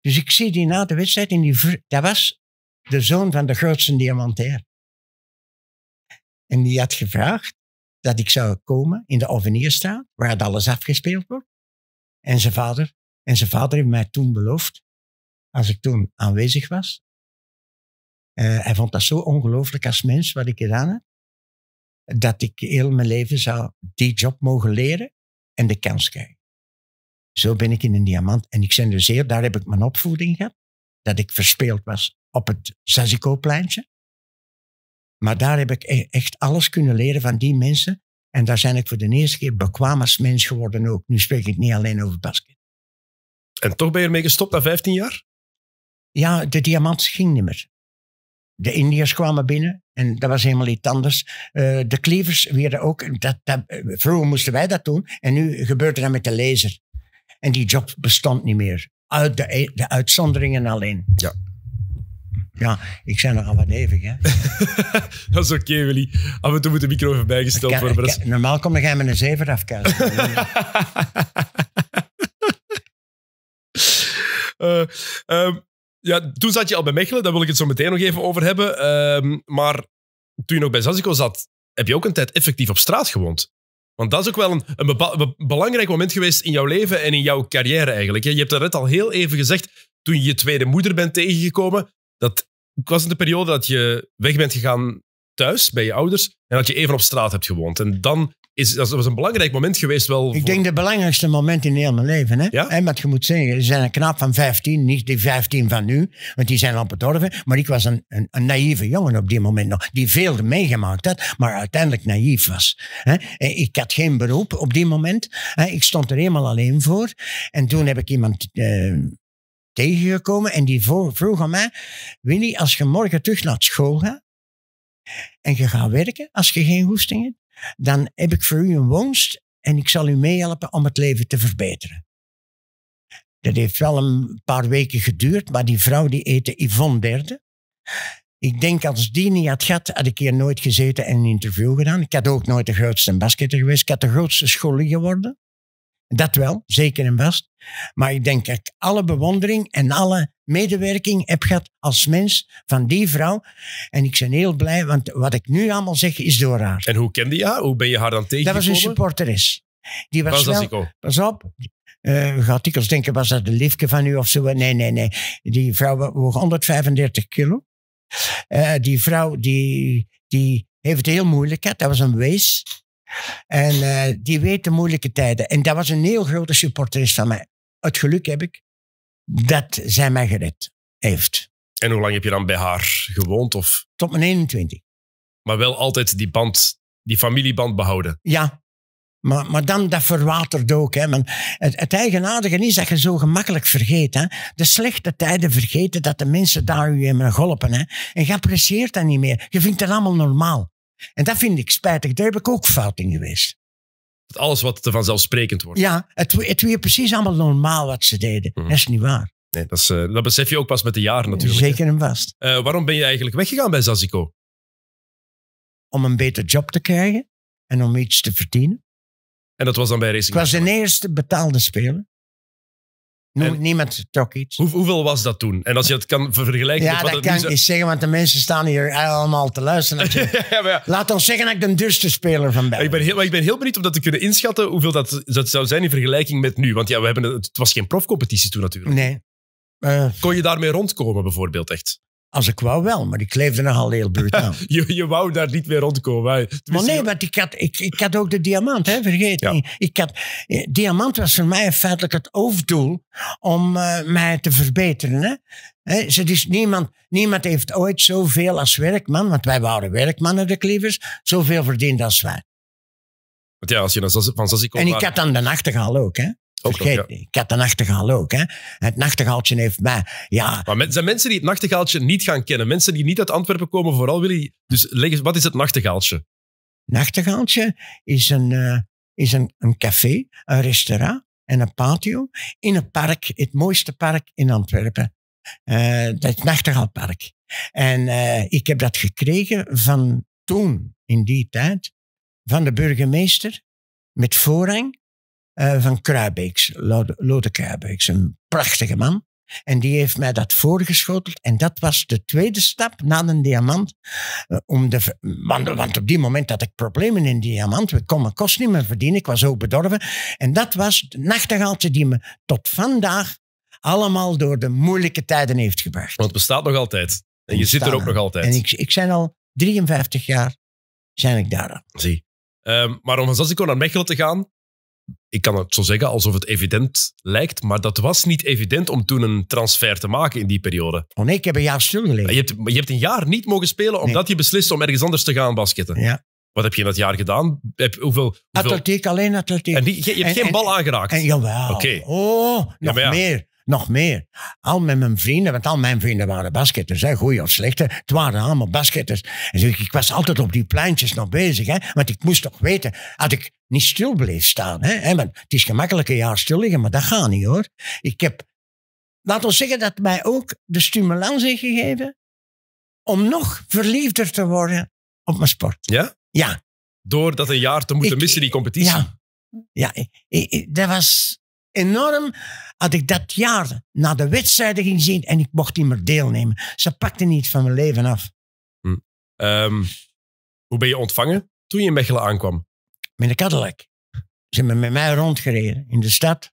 Dus ik zie die na de wedstrijd en die, dat was de zoon van de grootste diamantair. En die had gevraagd dat ik zou komen in de Alvenierstraat, waar het alles afgespeeld wordt. En zijn vader, en zijn vader heeft mij toen beloofd, als ik toen aanwezig was. Eh, hij vond dat zo ongelooflijk als mens wat ik gedaan heb dat ik heel mijn leven zou die job mogen leren en de kans krijgen. Zo ben ik in een diamant. En ik zijn er zeer, daar heb ik mijn opvoeding gehad, dat ik verspeeld was op het Zazico-pleintje. Maar daar heb ik e-, echt alles kunnen leren van die mensen. En daar ben ik voor de eerste keer bekwaam als mens geworden ook. Nu spreek ik niet alleen over basket. En toch ben je ermee gestopt na 15 jaar? Ja, de diamant ging niet meer. De Indiërs kwamen binnen, en dat was helemaal iets anders. Eh, de klevers werden ook. Dat, dat, eh, vroeger moesten wij dat doen. En nu gebeurde dat met de laser. En die job bestond niet meer. Uit de, e-, de uitzonderingen alleen. Ja. Ja, ik zei nogal wat even, hè. (laughs) dat is oké, Willy. Af en toe moet de micro even bijgesteld worden. normaal kom jij met een zeven afkijken. uh, ja, toen zat je al bij Mechelen, daar wil ik het zo meteen nog even over hebben. Ehm, maar toen je nog bij Zazico zat, heb je ook een tijd effectief op straat gewoond. Want dat is ook wel een, een, belangrijk moment geweest in jouw leven en in jouw carrière eigenlijk. Je hebt dat net al heel even gezegd, toen je je tweede moeder bent tegengekomen. Dat was een de periode dat je weg bent gegaan thuis bij je ouders en dat je even op straat hebt gewoond. En dan is, dat was een belangrijk moment geweest wel. Ik denk het belangrijkste moment in heel mijn leven. Hè? Ja? En je moet zeggen, ze zijn een knap van 15, niet die 15 van nu, want die zijn al bedorven. Maar ik was een, een, een, naïeve jongen op die moment nog, die veel meegemaakt had, maar uiteindelijk naïef was. Hè? Eh, ik had geen beroep op die moment. Hè? Ik stond er helemaal alleen voor. En toen heb ik iemand eh, tegengekomen en die vroeg aan mij, Willy, als je morgen terug naar school gaat, en je gaat werken als je geen hoestingen hebt dan heb ik voor u een woonst en ik zal u meehelpen om het leven te verbeteren. Dat heeft wel een paar weken geduurd, maar die vrouw die eten Yvonne Derde. Ik denk als die niet had gehad, had ik hier nooit gezeten en een interview gedaan. Ik had ook nooit de grootste basketter geweest. Ik had de grootste scholier geworden. Dat wel, zeker en vast. Maar ik denk dat ik alle bewondering en alle medewerking heb gehad als mens van die vrouw. En ik ben heel blij, want wat ik nu allemaal zeg is door haar. En hoe kende je haar? Hoe ben je haar dan tegengekomen? Dat was een supporteres. Die was, wel, Pas op. Uh, gaat ik denken, was dat de liefke van u of zo? Nee, nee, nee. Die vrouw woog 135 kilo. Eh, die vrouw die, die heeft het heel moeilijk gehad. Dat was een wees. En uh, die weten moeilijke tijden. En dat was een heel grote supporter van mij. Het geluk heb ik dat zij mij gered heeft. En hoe lang heb je dan bij haar gewoond? Of? Tot mijn 21. Maar wel altijd die band, die familieband behouden? Ja. Maar, maar dan, dat verwatert ook. Hè. Men, het, het, eigenaardige is dat je zo gemakkelijk vergeet. Hè. De slechte tijden vergeten dat de mensen daar je me geholpen. Hè. En je apprecieert dat niet meer. Je vindt het allemaal normaal. En dat vind ik spijtig. Daar heb ik ook fout in geweest. Alles wat te vanzelfsprekend wordt. Ja, het, het weer precies allemaal normaal wat ze deden. Mhm. Dat is niet waar. Nee, dat, is, eh, dat, besef je ook pas met de jaren natuurlijk. Zeker en vast. Eh, waarom ben je eigenlijk weggegaan bij Zazico? Om een beter job te krijgen en om iets te verdienen. En dat was dan bij Racing? Ik was de eerste betaalde speler niemand trok iets. Hoe, hoeveel was dat toen? En als je dat kan vergelijken met wat dat kan ik niet zeggen, want de mensen staan hier allemaal te luisteren. (laughs) Laat ons zeggen dat ik de duurste speler van ben. Ik ben heel, maar ik ben heel benieuwd om dat te kunnen inschatten, hoeveel dat, dat zou zijn in vergelijking met nu. Want ja, we hebben, het was geen profcompetitie toen natuurlijk. Nee. Eh, Kon je daarmee rondkomen bijvoorbeeld echt? Als ik wou wel, maar ik kleefde nogal heel buurt (laughs) je, je wou daar niet meer rondkomen. Maar nee, want ik had, ik, ik had ook de diamant, hè? vergeet niet. Ik had, eh, diamant was voor mij feitelijk het hoofddoel om eh, mij te verbeteren. Hè? ze, dus niemand, niemand heeft ooit zoveel als werkman, want wij waren werkmannen, de zoveel verdiend als wij. Want ja, als je dan van Sassico... En ik had dan de nachtegaal ook, hè. Vergeet Ik heb de nachtegaal ook. Hè? Het nachtegaaltje heeft mij. Ja. Maar zijn mensen die het nachtegaaltje niet gaan kennen. Mensen die niet uit Antwerpen komen, vooral willen. Dus leg eens, wat is het nachtegaaltje? Nachtegaaltje is een, eh, is een, een café, een restaurant en een patio in een park, het mooiste park in Antwerpen. Eh, het dat Nachtegaalpark. En eh, ik heb dat gekregen van toen, in die tijd, van de burgemeester met voorrang eh, van Kruijbeeks, Lode Kruibeks, een prachtige man. En die heeft mij dat voorgeschoteld. En dat was de tweede stap na een diamant. Eh, om de, want, op die moment had ik problemen in diamant. We kon kost niet meer verdienen. Ik was ook bedorven. En dat was de nachtegaaltje die me tot vandaag allemaal door de moeilijke tijden heeft gebracht. Want het bestaat nog altijd. En je zit er ook nog altijd. En ik, ik ben al 53 jaar, zijn ik daar Zie. Um, maar om van ik naar Mechelen te gaan, ik kan het zo zeggen alsof het evident lijkt, maar dat was niet evident om toen een transfer te maken in die periode. Oh nee, ik heb een jaar stilgelegen. Je hebt, je hebt een jaar niet mogen spelen omdat je beslist om ergens anders te gaan basketten. Ja. Wat heb je in dat jaar gedaan? Heb, hoeveel, hoeveel... Atletiek, alleen atletiek. En die, je, hebt geen bal aangeraakt? En, jawel. Okay. Oh, nog ja, meer. Nog meer. Al met mijn vrienden, want al mijn vrienden waren basketters, hè, goeie of slechte. Het waren allemaal basketters. En ik, ik was altijd op die pleintjes nog bezig, hè, want ik moest toch weten. Had ik niet stil bleef staan. Hè? man, het is gemakkelijk een jaar stil liggen, maar dat gaat niet hoor. Ik heb, laten we zeggen dat mij ook de stimulans heeft gegeven om nog verliefder te worden op mijn sport. Ja? Ja. Door dat een jaar te moeten missen, die competitie? Ja. Ja, dat was enorm. Had ik dat jaar na de wedstrijden ging zien en ik mocht niet meer deelnemen. Ze pakten niet van mijn leven af. Hm. Ehm, hoe ben je ontvangen toen je in Mechelen aankwam? met een Cadillac. Ze hebben met mij rondgereden in de stad.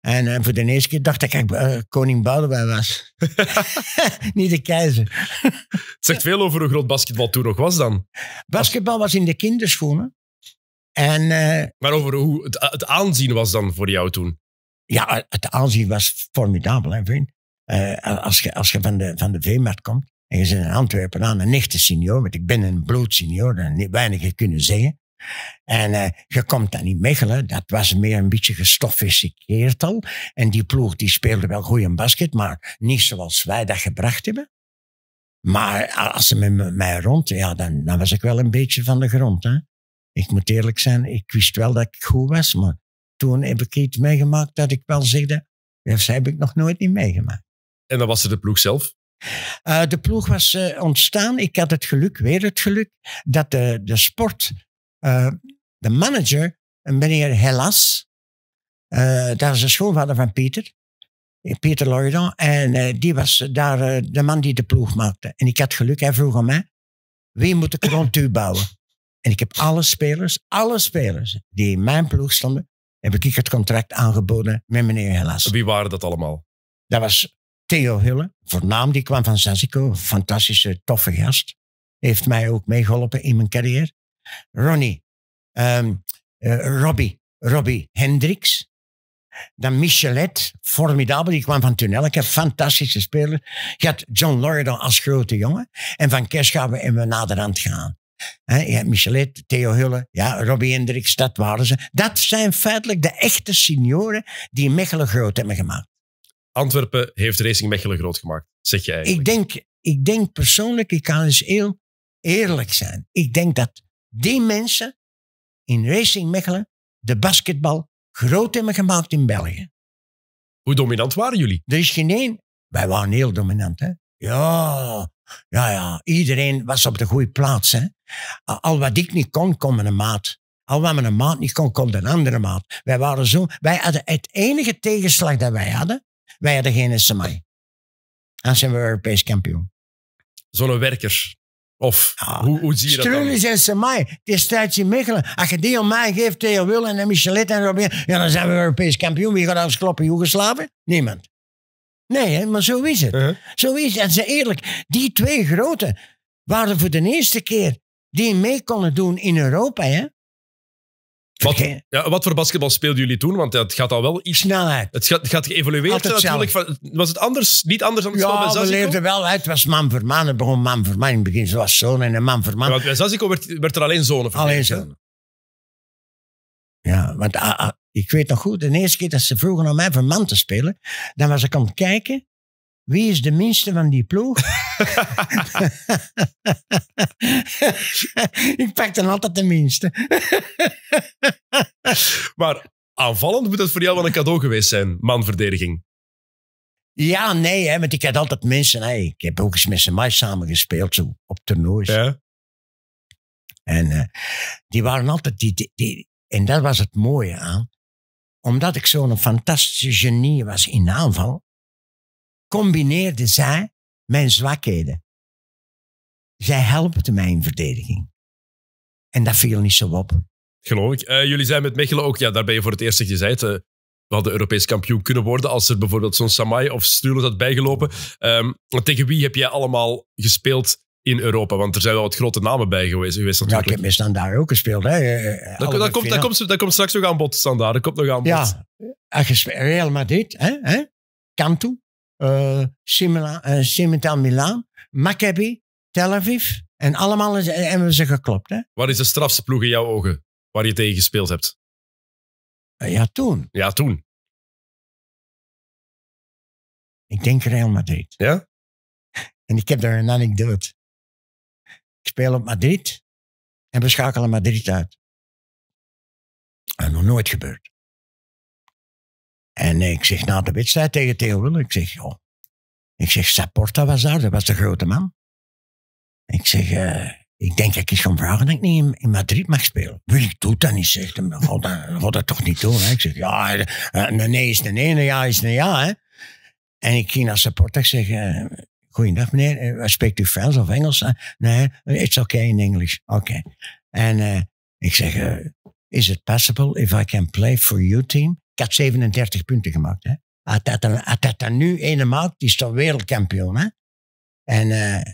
En, eh, voor de eerste keer dacht ik dat ik eh, koning Boudewijn was. (laughs) (laughs) Niet de keizer. Het zegt veel over hoe groot basketbal toen nog was dan. Basketbal was in de kinderschoenen. En, eh, maar over hoe het, het, aanzien was dan voor jou toen? Ja, het aanzien was formidabel, hè, vriend. als je, als je van, de, van de veemarkt komt en je zit in Antwerpen aan, een echte senior, want ik ben een bloed senior, en weinig kunnen zeggen. En eh, je komt dan niet Mechelen, dat was meer een beetje gestofficeerd al. En die ploeg die speelde wel goed in basket, maar niet zoals wij dat gebracht hebben. Maar als ze met mij rond, ja, dan, dan was ik wel een beetje van de grond. Hè? Ik moet eerlijk zijn, ik wist wel dat ik goed was, maar toen heb ik iets meegemaakt dat ik wel zegde, dat heb ik nog nooit niet meegemaakt. En dan was het de ploeg zelf? Eh, de ploeg was eh, ontstaan. Ik had het geluk, weer het geluk, dat de, de sport eh, de manager, meneer Hellas, uh, eh, dat is de schoonvader van Pieter, eh, Pieter Loydon, en die was daar de man die de ploeg maakte. En ik had geluk, hij vroeg aan mij, wie moet de rond bouwen? En ik heb alle spelers, alle spelers die in mijn ploeg stonden, heb ik het contract aangeboden met meneer Hellas. Wie waren dat allemaal? Dat was Theo Hulle, voornaam, die kwam van Sassico, fantastische, toffe gast. Heeft mij ook meegeholpen in mijn carrière. Ronnie, um, Robbie, Robbie Hendricks. Dan Michelet, formidabel, die kwam van een fantastische speler. Je had John Loridan als grote jongen. En van Kers gaan we, en we naderhand gaan. He, je hebt Michelet, Theo Hulle, ja, Robbie Hendricks, dat waren ze. Dat zijn feitelijk de echte senioren die Mechelen groot hebben gemaakt. Antwerpen heeft Racing Mechelen groot gemaakt, zeg je eigenlijk. Ik denk, ik denk persoonlijk, ik kan eens heel eerlijk zijn. Ik denk dat die mensen in Racing Mechelen de basketbal groot hebben gemaakt in België. Hoe dominant waren jullie? Er is geen één. Wij waren heel dominant, hè. Ja, ja, ja. Iedereen was op de goede plaats, hè. Al wat ik niet kon, kon een maat. Al wat een maat niet kon, kon een andere maat. Wij waren zo... Wij hadden het enige tegenslag dat wij hadden, wij hadden geen SMI. Dan zijn we Europees kampioen. Zo'n werker, of hoe, hoe, zie je dat Strulis en Semai, destijds in Mechelen. Als je die om mij geeft, Theo Wil en Michelet en Robin, ja, dan zijn we Europees kampioen. Wie gaat ons kloppen, Joegoslaven? Niemand. Nee, hè, maar zo is het. Uh-huh. Zo is het. En ze eerlijk, die twee grote waren voor de eerste keer die mee konden doen in Europa. Hè? Wat, wat voor basketbal speelden jullie toen? Want het gaat al wel iets... Snelheid. Het gaat, gaat geëvolueerd natuurlijk. Van, was het anders? Niet anders dan het ja, spel bij wel. Hè. Het was man voor man. Het begon man voor man. In het begin was zoon en een man voor man. Ja, want bij werd, werd, er alleen zonen van. Alleen zonen. Ja, want ah, ah, ik weet nog goed. De eerste keer dat ze vroegen om mij voor man te spelen, dan was ik aan het kijken. Wie is de minste van die ploeg? (laughs) ik pak dan altijd de minste. maar aanvallend moet het voor jou wel een cadeau geweest zijn, manverdediging. Ja, nee, hè, want ik had altijd mensen. Hè. Ik heb ook eens met z'n mij samengespeeld zo, op toernoois. Ja. En eh, die waren altijd die, En dat was het mooie aan. Omdat ik zo'n fantastische genie was in aanval combineerde zij mijn zwakheden. Zij helpte mij in verdediging. En dat viel niet zo op. Geloof ik. Eh, jullie zijn met Mechelen ook, ja, daar ben je voor het eerst gezegd eh, we hadden Europees kampioen kunnen worden als er bijvoorbeeld zo'n Samai of Stulus had bijgelopen. Um, tegen wie heb jij allemaal gespeeld in Europa? Want er zijn wel wat grote namen bij geweest. natuurlijk. Ja, ik heb met daar ook gespeeld. Hè. Eh, dat, komt, dat, komt, dat komt straks nog aan bod, Dat komt nog aan bod. Ja, Real dit. hè? hè? Kanto, Simita Milan, uh, Milaan, Maccabi, Tel Aviv. En allemaal en hebben ze geklopt. Hè? Wat is de strafste ploeg in jouw ogen waar je tegen gespeeld hebt? Eh, ja, toen. Ja, toen. Ik denk Real Madrid. Ja? En ik heb daar een anekdote. Ik speel op Madrid en we schakelen Madrid uit. Dat ah, nog nooit gebeurd. En ik zeg na de wedstrijd tegen Theo Wille, ik zeg, joh. Ik zeg, Saporta was daar, dat was de grote man. Ik zeg, eh, ik denk dat ik is ga vragen dat ik niet in, Madrid mag spelen. Wil ik doe dat niet, zegt Dan gaat dat, toch niet doen. Ik zeg, ja, eh, eh, een nee is een nee, een ja is een ja. En ik ging naar Saporta, ik zeg, goeiedag meneer, spreekt u Frans of Engels? nee, it's okay in English. Oké. En ik zeg, is it possible if I can play for your team? Ik had 37 punten gemaakt. Hè. Had, dat nu eenmaal maakt, is toch wereldkampioen. Hè. En eh,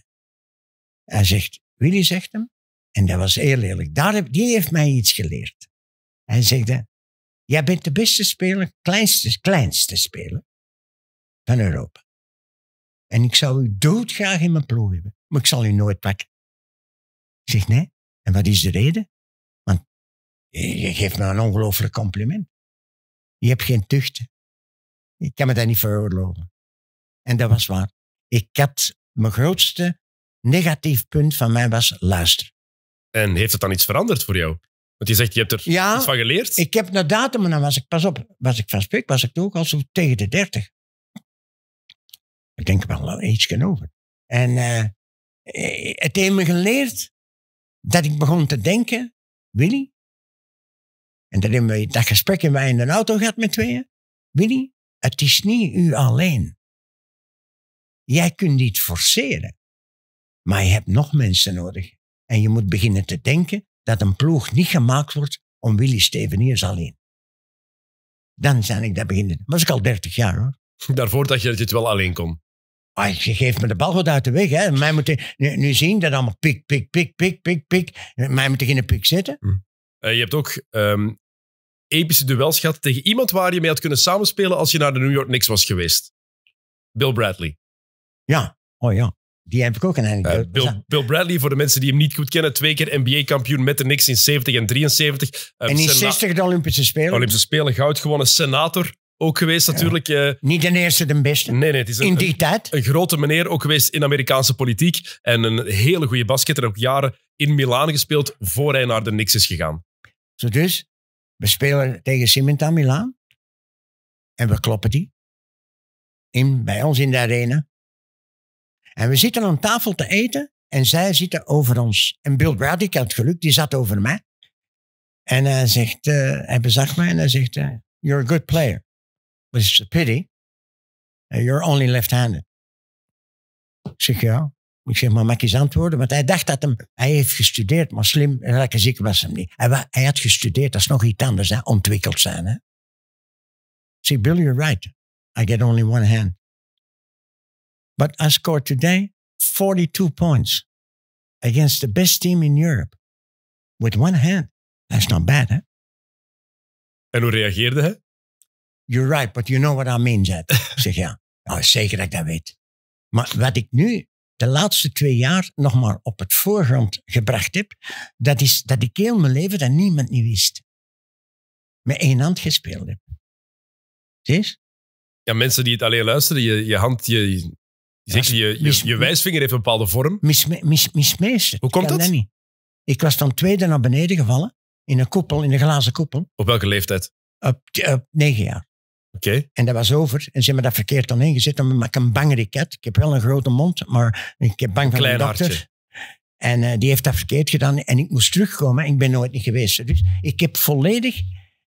hij zegt, Willy zegt hem, en dat was heel eerlijk, daar die heeft mij iets geleerd. Hij zegt, jij bent de beste speler, kleinste, kleinste speler van Europa. En ik zou u doodgraag in mijn ploeg hebben, maar ik zal u nooit pakken. Ik zeg, nee, en wat is de reden? Want je geeft me een ongelooflijk compliment. Je hebt geen tucht. Ik kan me dat niet veroorloven. En dat was waar. Ik had mijn grootste negatief punt van mij was luisteren. En heeft het dan iets veranderd voor jou? Want je zegt, je hebt er iets van geleerd. Ik heb naar datum, en dan was ik, pas op, was ik van spreek, was ik toch ook al zo tegen de dertig. Ik denk wel nou, iets over. En eh, eh, het heeft me geleerd dat ik begon te denken, Willy, en dat hebben we dat gesprek hebben wij in de auto gehad met tweeën. Willy, het is niet u alleen. Jij kunt niet forceren. Maar je hebt nog mensen nodig. En je moet beginnen te denken dat een ploeg niet gemaakt wordt om Willy Steveniers alleen. Dan ben ik dat beginnen. Was ik al dertig jaar hoor. Daarvoor dat je dit wel alleen kon. Ah, je geeft me de bal goed uit de weg. Hè. Mij moet nu, zien dat allemaal pik, pik, pik, pik, pik, pik. Mij moet je in een pik zetten. Hm. Eh, je hebt ook ehm, epische duels gehad tegen iemand waar je mee had kunnen samenspelen als je naar de New York Knicks was geweest. Bill Bradley. Ja, oh ja. Die heb ik ook een handicap. Eh, Bill, Bill, Bradley, voor de mensen die hem niet goed kennen, twee keer NBA-kampioen met de Knicks in 70 en 73. Uh, eh, en in 60 de Olympische Spelen. Olympische Spelen, goud gewonnen, senator ook geweest natuurlijk. Eh. niet de eerste, de beste. Nee, een, in die tijd. Een grote meneer ook geweest in Amerikaanse politiek. En een hele goede basketter. Ook jaren in Milaan gespeeld, voor hij naar de Knicks is gegaan. Zo dus, we spelen tegen Simenta Milaan. En we kloppen die. In, bij ons in de arena. En we zitten aan tafel te eten. En zij zitten over ons. En Bill Brady, had geluk, die zat over mij. En hij zegt, eh, hij bezag mij en hij zegt, eh, you're a good player. But it's a pity. Eh, you're only left-handed. Ik zeg, ja. Ik zeg maar, maak je antwoorden? Want hij dacht dat hem, hij heeft gestudeerd, maar slim, lekker ziek was hem niet. Hij, hij, had gestudeerd, dat is nog iets anders, hè? ontwikkeld zijn. Hè? See, Bill, you're right. I get only one hand. But I scored today 42 points against the best team in Europe. With one hand. That's not bad, hè? En hoe reageerde hij? You're right, but you know what I mean, Zed. (laughs) ik zeg ja. Nou, zeker dat ik dat weet. Maar wat ik nu de laatste twee jaar nog maar op het voorgrond gebracht heb, dat is dat ik heel mijn leven dat niemand niet wist. Met één hand gespeeld heb. Zie Ja, mensen die het alleen luisteren, je, je hand, je, je, je, je, wijsvinger heeft een bepaalde vorm. Mis, mis, Hoe komt dat? niet. Ik was van tweede naar beneden gevallen, in een koepel, in een glazen koepel. Op welke leeftijd? Op, op negen jaar. Oké. En dat was over. En ze hebben dat verkeerd dan ingezet. Dan maak ik een bangere riket. Ik heb wel een grote mond, maar ik heb bang een van de dokter. Hartje. En eh, die heeft dat verkeerd gedaan. En ik moest terugkomen. En ik ben nooit niet geweest. Dus ik heb volledig,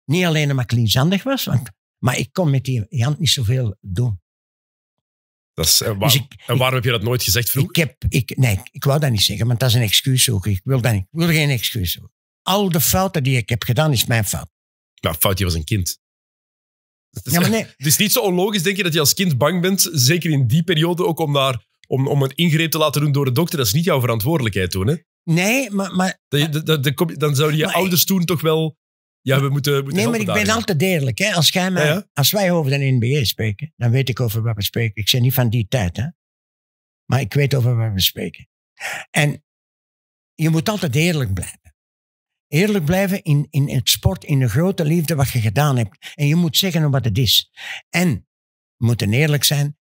niet alleen omdat ik linkshandig was, want, maar ik kon met die hand niet zoveel doen. Dat is, en, eh, dus waar, en waarom heb je dat nooit gezegd vroeger? Ik heb, ik, nee, ik wou dat niet zeggen, want dat is een excuus ook. Ik wil, dat ik wil geen excuus Al de fouten die ik heb gedaan, is mijn fout. Nou, fout, je was een kind. Het is, (laughs) ja, maar nee. het is niet zo onlogisch, denk je, dat je als kind bang bent, zeker in die periode ook om, daar, om, om een ingreep te laten doen door de dokter. Dat is niet jouw verantwoordelijkheid toen, hè? Nee, maar... maar dat, dat, dan zouden je ouders toen toch wel... Ja, we moeten, moeten Nee, maar ik ben altijd eerlijk. Hè? Als, jij mij, als wij over een NBA spreken, dan weet ik over wat we spreken. Ik zeg niet van die tijd, hè. Maar ik weet over wat we spreken. En je moet altijd eerlijk blijven eerlijk blijven in, in het sport, in de grote liefde wat je gedaan hebt. En je moet zeggen wat het is. En, we moeten eerlijk zijn,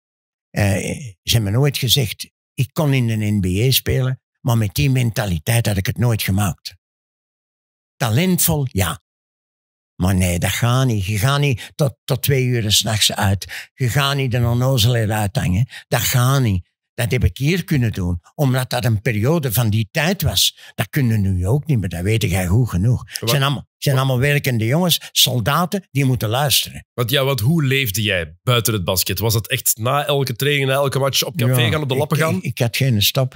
eh, ze hebben nooit gezegd, ik kon in de NBA spelen, maar met die mentaliteit had ik het nooit gemaakt. Talentvol, ja. Maar nee, dat gaat niet. Je gaat niet tot, tot twee uur s'nachts uit. Je gaat niet de eruit uithangen. Dat gaat niet. Dat heb ik hier kunnen doen, omdat dat een periode van die tijd was. Dat kunnen nu ook niet meer, dat weet jij goed genoeg. Het zijn allemaal, zijn allemaal werkende jongens, soldaten, die moeten luisteren. Want ja, want hoe leefde jij buiten het basket? Was dat echt na elke training, na elke match op café gaan, op de lappen gaan? Ik, ik, had geen stap.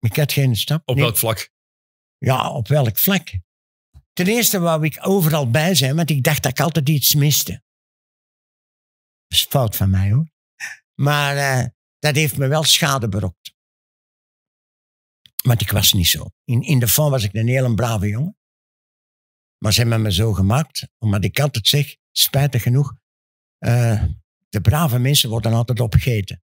Ik had geen stap. Op welk vlak? Ja, op welk vlak? Ten eerste wou ik overal bij zijn, want ik dacht dat ik altijd iets miste. Dat is fout van mij hoor. Maar eh, dat heeft me wel schade berokt. Want ik was niet zo. In, in de fond was ik een hele brave jongen. Maar ze hebben me zo gemaakt, omdat ik altijd zeg, spijtig genoeg, eh, de brave mensen worden altijd opgegeten.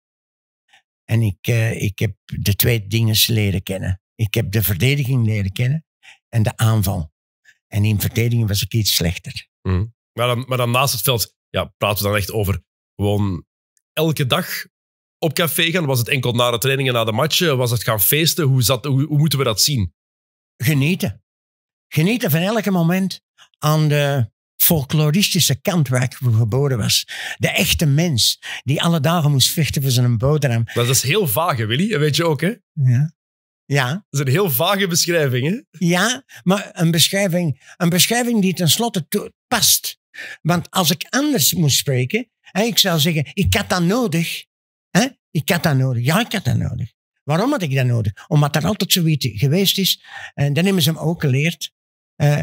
En ik, eh, ik heb de twee dingen leren kennen. Ik heb de verdediging leren kennen en de aanval. En in verdediging was ik iets slechter. Mhm. Maar, dan, maar dan naast het veld ja, praten we dan echt over gewoon elke dag op café gaan? Was het enkel na de trainingen, na de matchen? Was het gaan feesten? Hoe, zat, hoe, moeten we dat zien? Genieten. Genieten van elke moment aan de folkloristische kant waar ik geboren was. De echte mens die alle dagen moest vechten voor zijn boterham. Dat is heel vage, Willy. Dat weet je ook, hè? Ja. Ja. Dat is een heel vage beschrijving, hè? Ja, maar een beschrijving, een beschrijving die tenslotte past. Want als ik anders moest spreken, en ik zou zeggen, ik had dat nodig Hè? Ik had dat nodig. Ja, ik had dat nodig. Waarom had ik dat nodig? Omdat er altijd zoiets geweest is. En dan hebben ze hem ook geleerd. Eh,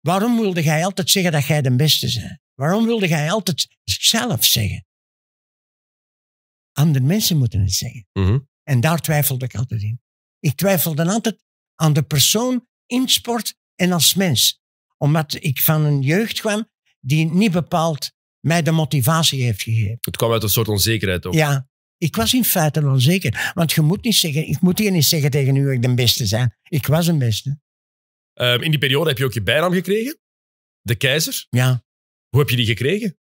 waarom wilde jij altijd zeggen dat jij de beste bent? Waarom wilde jij altijd zelf zeggen? Andere mensen moeten het zeggen. Mhm. En daar twijfelde ik altijd in. Ik twijfelde altijd aan de persoon in sport en als mens. Omdat ik van een jeugd kwam die niet bepaald mij de motivatie heeft gegeven. Het kwam uit een soort onzekerheid ook. Ja, ik was in feite onzeker. Want je moet niet zeggen, ik moet hier niet zeggen tegen u dat ik de beste ben. Ik was een beste. Ehm, in die periode heb je ook je bijnaam gekregen. De keizer. Ja. Hoe heb je die gekregen?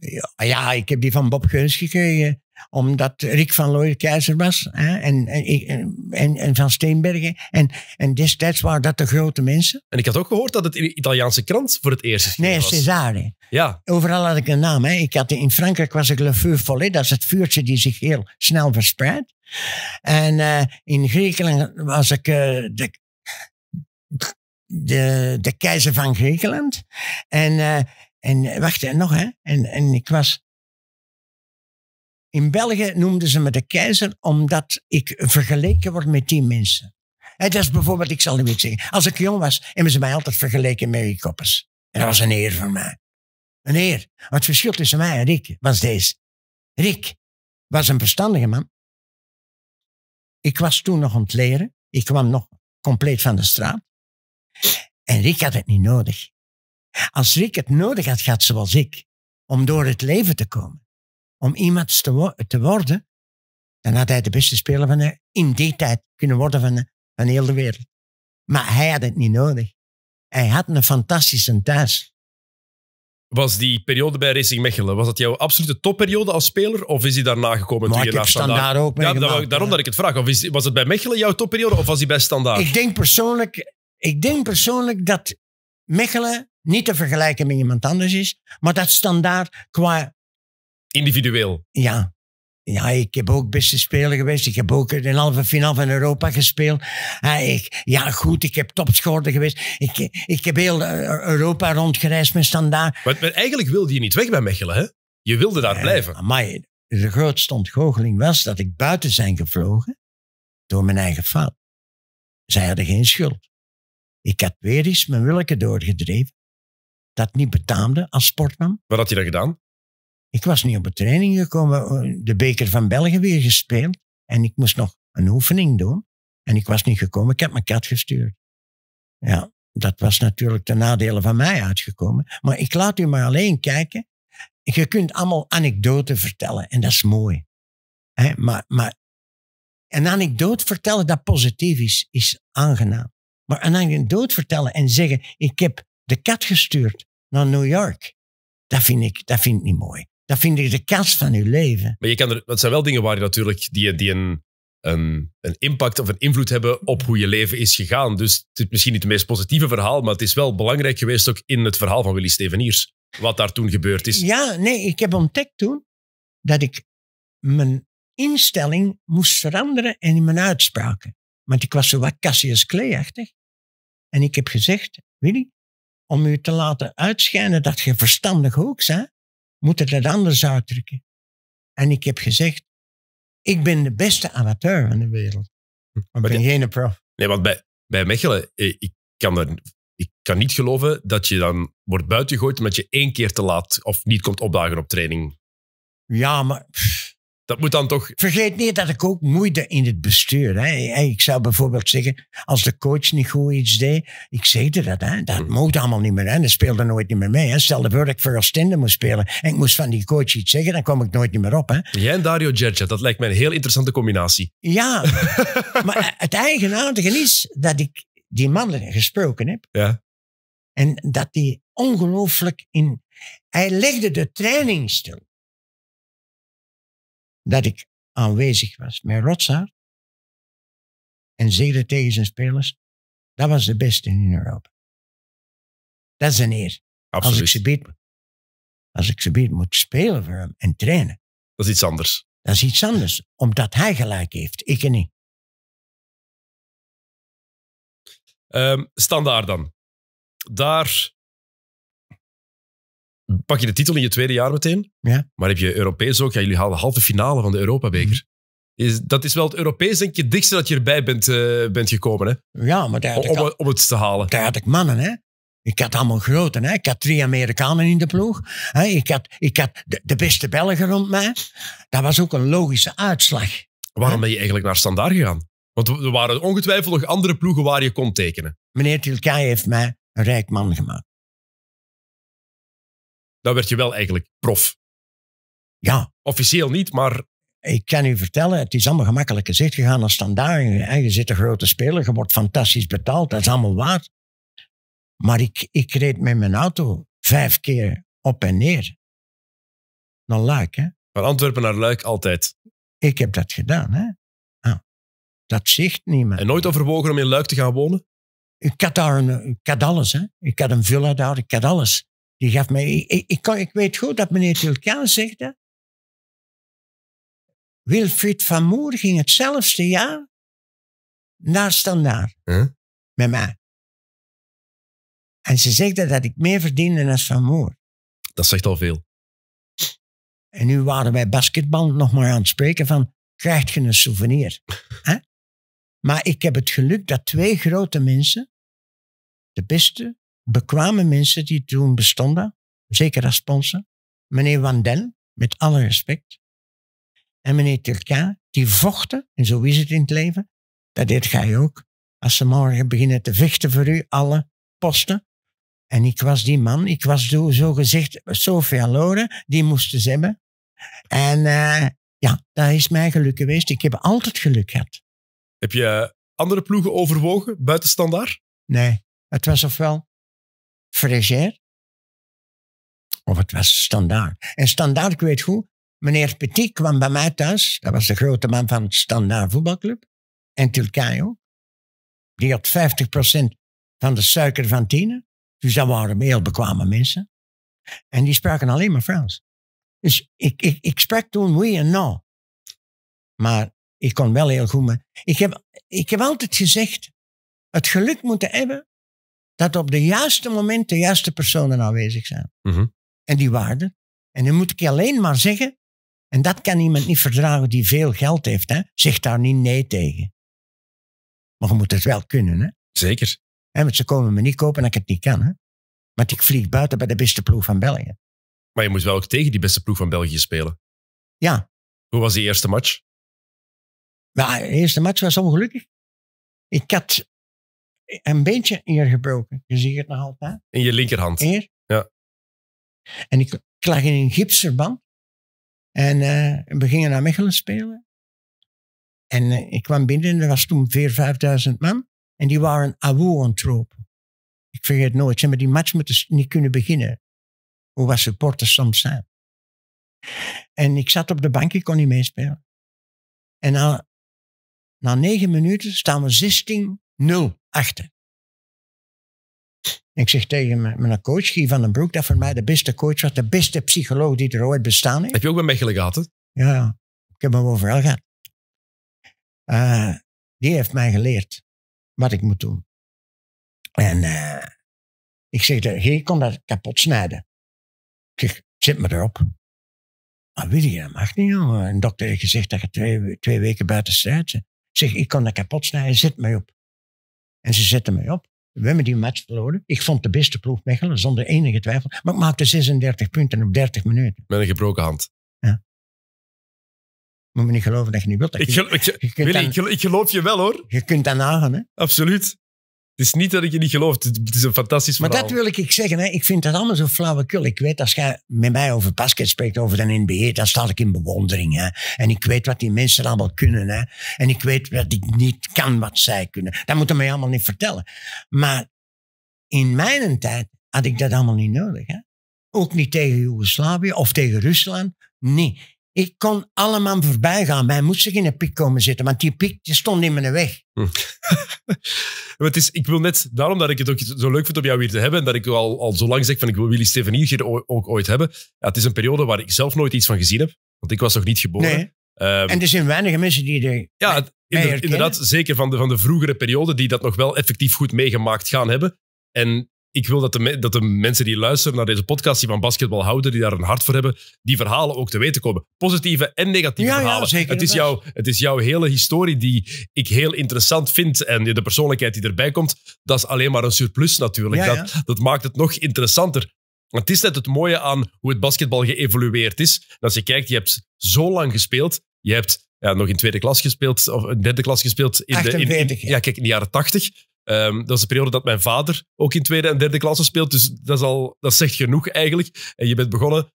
Ja, ah ja, ik heb die van Bob Geuns gekregen, omdat Rick van Looy keizer was hè, en, en, en, en, van Steenbergen. En, en destijds waren dat de grote mensen. En ik had ook gehoord dat het in de Italiaanse krant voor het eerst Nee, was. Cesare. Ja. Overal had ik een naam. Hè. Ik had, in Frankrijk was ik Le Feu Follet, dat is het vuurtje die zich heel snel verspreidt. En eh, in Griekenland was ik eh, de, de, keizer van Griekenland. En... Eh, en eh, wacht, en nog hè. En, en ik was... In België noemden ze me de keizer omdat ik vergeleken word met die mensen. dat is bijvoorbeeld, ik zal nu iets zeggen. Als ik jong was, hebben ze mij altijd vergeleken met die Koppers. En dat was een eer voor mij. Een eer. Want het verschil tussen mij en Rick was deze. Rick was een verstandige man. Ik was toen nog ontleren. Ik kwam nog compleet van de straat. En Rick had het niet nodig. Als Rick het nodig had gehad zoals ik, om door het leven te komen, om iemand te, te worden, dan had hij de beste speler van de, in die tijd kunnen worden van, de, van heel de wereld. Maar hij had het niet nodig. Hij had een fantastische thuis. Was die periode bij Racing Mechelen, was dat jouw absolute topperiode als speler? Of is hij daarna gekomen maar toen je naar Standaard... ook mee ja, daarom dat ik het vraag. Of was het bij Mechelen jouw topperiode of was hij bij Standaard? Ik denk persoonlijk, ik denk persoonlijk dat Mechelen niet te vergelijken met iemand anders is, maar dat standaard qua... Individueel. Ja. Ja, ik heb ook beste spelen geweest. Ik heb ook de halve finale van Europa gespeeld. Ja, ik, ja goed, ik heb topscorer geweest. Ik, ik heb heel eh, Europa rondgereisd met standaard. Maar, eigenlijk wilde je niet weg bij Mechelen, hè? Je wilde daar eh, blijven. Maar de grootste ontgoocheling was dat ik buiten zijn gevlogen door mijn eigen fout. Zij hadden geen schuld. Ik had weer eens mijn willeke doorgedreven dat niet betaamde als sportman. Wat had je dan gedaan? Ik was niet op een training gekomen, eh, de beker van België weer gespeeld. En ik moest nog een oefening doen. En ik was niet gekomen, ik heb mijn kat gestuurd. Ja, dat was natuurlijk ten nadelen van mij uitgekomen. Maar ik laat u maar alleen kijken. Je kunt allemaal anekdoten vertellen en dat is mooi. maar, maar een anekdote vertellen dat positief is, is aangenaam. Maar een anekdote vertellen en zeggen: Ik heb de kat gestuurd naar New York. Dat vind ik, dat vind ik niet mooi. Dat vind ik de kast van uw leven. Maar je kan dat zijn wel dingen waar je natuurlijk die, die een, een, een, impact of een invloed hebben op hoe je leven is gegaan. Dus het is misschien niet het meest positieve verhaal, maar het is wel belangrijk geweest ook in het verhaal van Willy Steveniers. Wat daar toen gebeurd is. Ja, nee, ik heb ontdekt toen dat ik mijn instelling moest veranderen en in mijn uitspraken. Want ik was zo wat Cassius Clay-achtig. En ik heb gezegd, Willy, om u te laten uitschijnen dat je verstandig ook bent, moet het het anders uitdrukken. En ik heb gezegd, ik ben de beste amateur van de wereld. Hm, maar ik ben geen prof. Nee, want bij, bij Mechelen, eh, ik kan, er, ik kan niet geloven dat je dan wordt buitengegooid omdat je één keer te laat of niet komt opdagen op training. Ja, maar dat moet dan toch... Vergeet niet dat ik ook moeite in het bestuur. Hè. Ik zou bijvoorbeeld zeggen, als de coach niet goed iets deed, ik zegde dat, hè, dat hmm. mocht allemaal niet meer. Hè. Dat speelde nooit niet meer mee. Hè. Stel dat ik voor Oostende moest spelen en ik moest van die coach iets zeggen, dan kwam ik nooit niet meer op. Hè. Jij en Dario Gerja, dat lijkt mij een heel interessante combinatie. Ja, (laughs) maar het eigenaardige is dat ik die man gesproken heb. Ja. En dat die ongelooflijk in... Hij legde de training stil dat ik aanwezig was met Rotsaart en zeker tegen zijn spelers, dat was de beste in Europa. Dat is een eer. Absoluut. Als ik ze bied als ik ze moet spelen voor hem en trainen. Dat is iets anders. Dat is iets anders, omdat hij gelijk heeft, ik niet. Um, standaard dan. Daar pak je de titel in je tweede jaar meteen. Ja. Maar heb je Europees ook. jullie halen de halve finale van de Europabeker. Mhm. Is, dat is wel het Europees, denk ik, het dichtste dat je erbij bent, eh, bent gekomen. Hè? Ja, maar daar had om, ik het te halen. Daar had ik mannen, hè. Ik had allemaal grote, Hè. Ik had drie Amerikanen in de ploeg. Hè. Ik had, ik had de, beste Belgen rond mij. Dat was ook een logische uitslag. Waarom ben je eigenlijk naar standaard gegaan? Want er waren ongetwijfeld nog andere ploegen waar je kon tekenen. Meneer Tilkay heeft mij een rijk man gemaakt dan werd je wel eigenlijk prof. Ja. Officieel niet, maar... Ik kan u vertellen, het is allemaal gemakkelijk gezicht. gegaan als standaard je zit een grote speler. Je wordt fantastisch betaald, dat is allemaal waar. Maar ik, ik reed met mijn auto vijf keer op en neer. Naar Luik, hè. Van Antwerpen naar Luik altijd. Ik heb dat gedaan, hè. Ah, dat zegt niemand. En nooit overwogen om in Luik te gaan wonen? Ik had daar een, ik had alles, hè. Ik had een villa daar, ik had alles. Die gaf mij, ik, ik, ik weet goed dat meneer zegt dat Wilfried van Moer ging hetzelfde jaar naar standaard. Met mij. En ze zegde dat ik meer verdiende dan Van Moer. Dat zegt al veel. En nu waren wij basketbal nog maar aan het spreken van, krijg je een souvenir? (laughs) Maar ik heb het geluk dat twee grote mensen, de beste bekwame mensen die toen bestonden, zeker als sponsor. Meneer Wandel, met alle respect. En meneer Turka, die vochten, en zo is het in het leven. Dat deed je ook. Als ze morgen beginnen te vechten voor u, alle posten. En ik was die man, ik was zo gezegd Sophia Loren, die moesten ze hebben. En eh, ja, dat is mijn geluk geweest. Ik heb altijd geluk gehad. Heb je andere ploegen overwogen buiten standaard? Nee, het was ofwel Fréger. Of het was standaard. En standaard, ik weet goed, meneer Petit kwam bij mij thuis. Dat was de grote man van Standaard Voetbalclub. En Turkije Die had 50% van de suiker van Tine. Dus dat waren heel bekwame mensen. En die spraken alleen maar Frans. Dus ik, ik, ik sprak toen oui en no. Maar ik kon wel heel goed. me. Ik, heb, ik heb altijd gezegd, het geluk moeten hebben dat op de juiste moment de juiste personen aanwezig zijn. Mhm. En die waarde. En dan moet ik je alleen maar zeggen, en dat kan iemand niet verdragen die veel geld heeft, hè? zeg daar niet nee tegen. Maar je moet het wel kunnen. Hè? Zeker. Hè, want ze komen me niet kopen en ik het niet kan. Hè? Want ik vlieg buiten bij de beste ploeg van België. Maar je moet wel ook tegen die beste ploeg van België spelen. Ja. Hoe was die eerste match? Nou, de eerste match was ongelukkig. Ik had een beetje hier gebroken. Je ziet het nog altijd. In je linkerhand? Eer. Ja. En ik, lag in een gipsverband. En eh, we gingen naar Mechelen spelen. En eh, ik kwam binnen en er was toen 4.000, 5.000 man. En die waren Awo ontropen. Ik vergeet nooit. Ze hebben die match moeten niet kunnen beginnen. Hoe was supporters soms zijn. En ik zat op de bank, ik kon niet meespelen. En na, na negen minuten staan we 16 nul achter. Ik zeg tegen mijn coach, Guy van den Broek, dat voor mij de beste coach was, de beste psycholoog die er ooit bestaan heeft. Heb je ook bij Mechelen gehad? Hè? Ja, ik heb hem overal gehad. Eh, die heeft mij geleerd wat ik moet doen. En eh, ik zeg, Guy kon dat kapot snijden. Ik zeg, zit me erop. Maar ah, wil je, dat mag niet, jongen. Een dokter heeft gezegd dat je twee, twee weken buiten strijd Ik zeg, ik kon dat kapot snijden, Zit mij op. En ze zetten mij op. We hebben die match verloren. Ik vond de beste ploeg Mechelen, zonder enige twijfel. Maar ik maakte 36 punten op 30 minuten. Met een gebroken hand. Ja. Moet me niet geloven dat je niet wilt. ik, geloof je wel hoor. Je kunt dan nagaan. Hè? Absoluut. Het is niet dat ik je niet geloof. Het is een fantastisch verhaal. Maar dat wil ik, ik zeggen. Hè. Ik vind dat allemaal zo flauwekul. Ik weet, als jij met mij over basket spreekt, over de NBA, dan sta ik in bewondering. Hè. En ik weet wat die mensen allemaal kunnen. Hè. En ik weet dat ik niet kan wat zij kunnen. Dat moeten mij allemaal niet vertellen. Maar in mijn tijd had ik dat allemaal niet nodig. Hè. Ook niet tegen Joegoslavië of tegen Rusland. Nee, ik kon allemaal voorbij gaan. moest zich in een piek komen zitten, want die piek die stond in mijn weg. Hm. (laughs) het is, ik wil net, daarom dat ik het ook zo leuk vind om jou weer te hebben, en dat ik al, al zo lang zeg van ik wil Willy Steven hier ook ooit hebben. Ja, het is een periode waar ik zelf nooit iets van gezien heb, want ik was nog niet geboren. Nee. Ehm, en er zijn weinig mensen die er ja, inderdaad, zeker van de, van de vroegere periode, die dat nog wel effectief goed meegemaakt gaan hebben. En ik wil dat de, dat de mensen die luisteren naar deze podcast, die van basketbal houden, die daar een hart voor hebben, die verhalen ook te weten komen. Positieve en negatieve verhalen. Ja, zeker, het, is jouw, het is jouw hele historie die ik heel interessant vind. En de persoonlijkheid die erbij komt, dat is alleen maar een surplus natuurlijk. Ja, dat, dat maakt het nog interessanter. Het is net het mooie aan hoe het basketbal geëvolueerd is. als je kijkt, je hebt zo lang gespeeld. Je hebt ja, nog in tweede klas gespeeld, of in derde klas gespeeld. In de, ja, kijk, in de jaren tachtig. Ehm, dat is de periode dat mijn vader ook in tweede en derde klasse speelt. Dus dat, is al, dat zegt genoeg eigenlijk. En je bent begonnen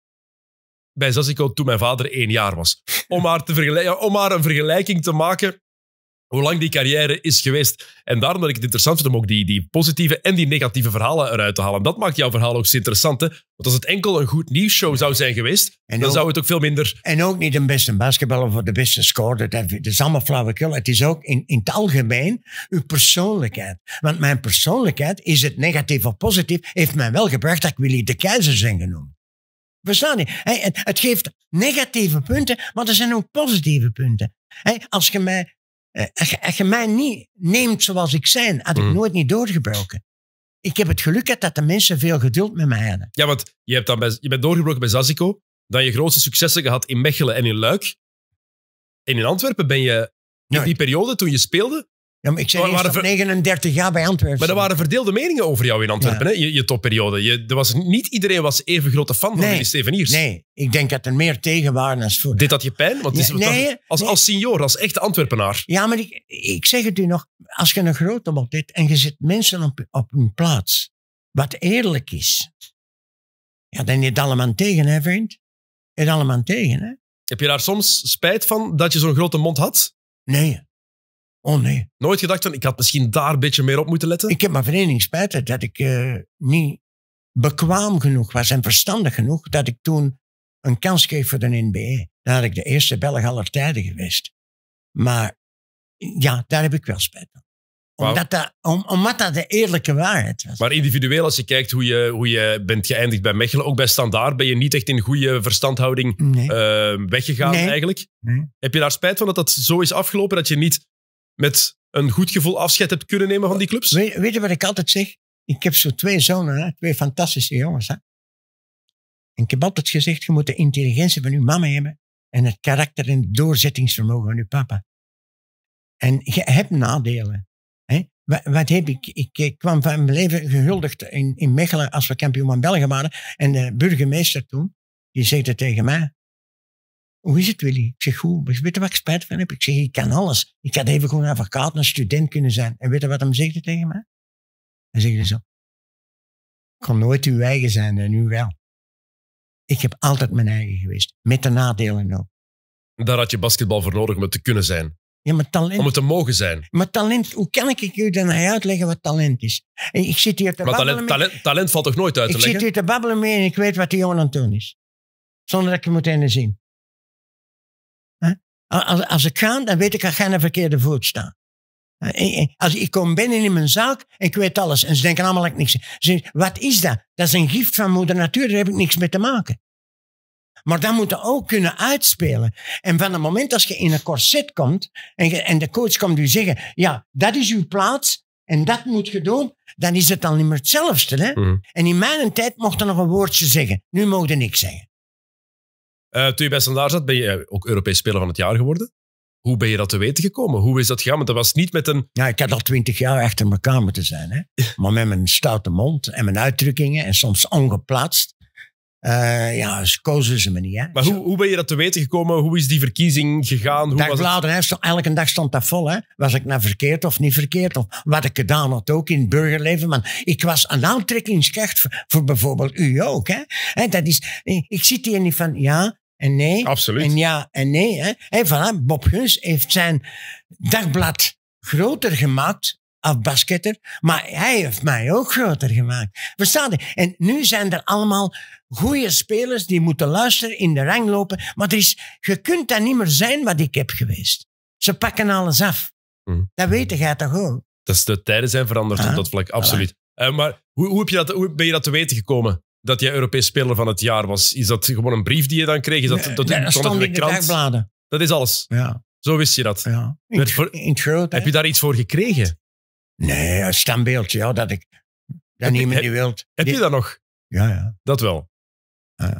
bij Zassico toen mijn vader één jaar was. Om maar te vergelijken, om haar een vergelijking te maken hoe lang die carrière is geweest. En daarom dat ik het interessant vind om ook die, die positieve en die negatieve verhalen eruit te halen. En dat maakt jouw verhaal ook zo interessant. Hè? Want als het enkel een goed nieuwsshow zou zijn geweest, dan zou het ook veel minder... En ook niet een beste basketbal of de beste score. Dat, is allemaal flauwekul. Het is ook in, in het algemeen uw persoonlijkheid. Want mijn persoonlijkheid, is het negatief of positief, heeft mij wel gebracht dat ik Willy de Keizer zijn genoemd. Verstaan je? het geeft negatieve punten, maar er zijn ook positieve punten. Als je mij eh, als, als je, mij niet neemt zoals ik zijn, had ik mm. nooit niet doorgebroken. Ik heb het geluk dat de mensen veel geduld met mij hadden. Ja, want je, hebt dan bij, je bent doorgebroken bij Zazico. Dan je grootste successen gehad in Mechelen en in Luik. En in Antwerpen ben je in die periode toen je speelde, ja, maar ik zei 39 jaar bij Antwerpen. Maar er waren verdeelde meningen over jou in Antwerpen, hè? Je, je, topperiode. Je, er was, niet iedereen was even grote fan van van Steveniers. Nee, ik denk dat er meer tegen waren dan voor. Dit had je pijn? Want is dat, als, als senior, als echte Antwerpenaar. Ja, maar ik, ik zeg het u nog. Als je een grote mond hebt en je zet mensen op, op hun plaats, wat eerlijk is, ja, dan je het allemaal tegen, hè, vriend? Je het allemaal tegen, hè? Heb je daar soms spijt van dat je zo'n grote mond had? Nee. Oh nee. Nooit gedacht van, ik had misschien daar een beetje meer op moeten letten? Ik heb mijn vereniging spijt dat ik eh, niet bekwaam genoeg was en verstandig genoeg dat ik toen een kans kreeg voor de NBA. Dan had ik de eerste Belg aller tijden geweest. Maar ja, daar heb ik wel spijt van. Omdat dat, om, dat de eerlijke waarheid was. Maar individueel, als je kijkt hoe je, hoe je bent geëindigd bij Mechelen, ook bij Standaard, ben je niet echt in goede verstandhouding eh, weggegaan eigenlijk. Heb je daar spijt van dat dat zo is afgelopen, dat je niet met een goed gevoel afscheid hebt kunnen nemen van die clubs? weet, je wat ik altijd zeg? Ik heb zo twee zonen, hè? twee fantastische jongens. Hè? En ik heb altijd gezegd, je moet de intelligentie van je mama hebben en het karakter en het doorzettingsvermogen van je papa. En je hebt nadelen. Hè? Wat, wat, heb ik? ik? kwam van mijn leven gehuldigd in, in Mechelen als we kampioen van België waren. En de burgemeester toen, die zegt tegen mij. Hoe is het, Willy? Ik zeg, goed. Maar weet je wat ik spijt van heb? Ik zeg, ik kan alles. Ik had even gewoon advocaat en student kunnen zijn. En weet je wat hem zegt tegen mij? Hij zegt zo, ik kan nooit uw eigen zijn en nu wel. Ik heb altijd mijn eigen geweest. Met de nadelen ook. Daar had je basketbal voor nodig om het te kunnen zijn. Ja, talent... Om het te mogen zijn. Maar talent, hoe kan ik u dan nou uitleggen wat talent is? Ik zit hier te maar babbelen talent, talent, talent, valt toch nooit uit te ik leggen? Ik zit hier te babbelen mee en ik weet wat die jongen aan het doen is. Zonder dat ik hem moet zien. Als, als ik ga, dan weet ik, ik geen verkeerde voet staan. Eh, eh, eh, als ik kom binnen in mijn zaak en ik weet alles. En ze denken allemaal dat ik niks. Ze wat is dat? Dat is een gift van moeder natuur, daar heb ik niks mee te maken. Maar dat moet je ook kunnen uitspelen. En van het moment als je in een corset komt en, en de coach komt u zeggen, ja, dat is uw plaats en dat moet je doen, dan is het al niet meer hetzelfde. Hè? Mm. En in mijn tijd mocht er nog een woordje zeggen. Nu mocht je niks zeggen. Uh, toen je bij daar zat, ben je eh, ook Europees Speler van het Jaar geworden. Hoe ben je dat te weten gekomen? Hoe is dat gegaan? Want dat was niet met een... Ja, ik had al twintig jaar achter mijn kamer te zijn. Hè? (laughs) maar met mijn stoute mond en mijn uitdrukkingen en soms ongeplaatst. Eh, ja, ze kozen ze me niet. Hè. Maar hoe, hoe ben je dat te weten gekomen? Hoe is die verkiezing gegaan? Hoe was het? Hè, elke dag stond dat vol. Hè. Was ik nou verkeerd of niet verkeerd? Of wat ik gedaan had ook in het burgerleven. Maar ik was een aantrekkingskracht voor, bijvoorbeeld u ook. Hè. Hè, dat is, eh, ik zit hier niet van ja en nee. Absoluut. En ja en nee. Hè. Hey, voilà, Bob Guns heeft zijn dagblad groter gemaakt of basketter, maar hij heeft mij ook groter gemaakt. Verstaan En nu zijn er allemaal goede spelers die moeten luisteren, in de rang lopen. Maar er is, je kunt dat niet meer zijn wat ik heb geweest. Ze pakken alles af. Mhm. Dat weten jij toch ook? Dat is de tijden zijn veranderd op ah. dat vlak, absoluut. Ah. Eh, maar hoe, hoe, heb je dat, hoe ben je dat te weten gekomen? Dat jij Europees Speler van het Jaar was. Is dat gewoon een brief die je dan kreeg? Is dat, dat, in de, krant? dagbladen. Dat is alles? Ja. Zo wist je dat? Ja. heb je daar iets voor gekregen? Nee, een standbeeldje, ja, dat ik dat heb, niemand die wilt. Heb je dat nog? Ja, ja. Dat wel? Eh.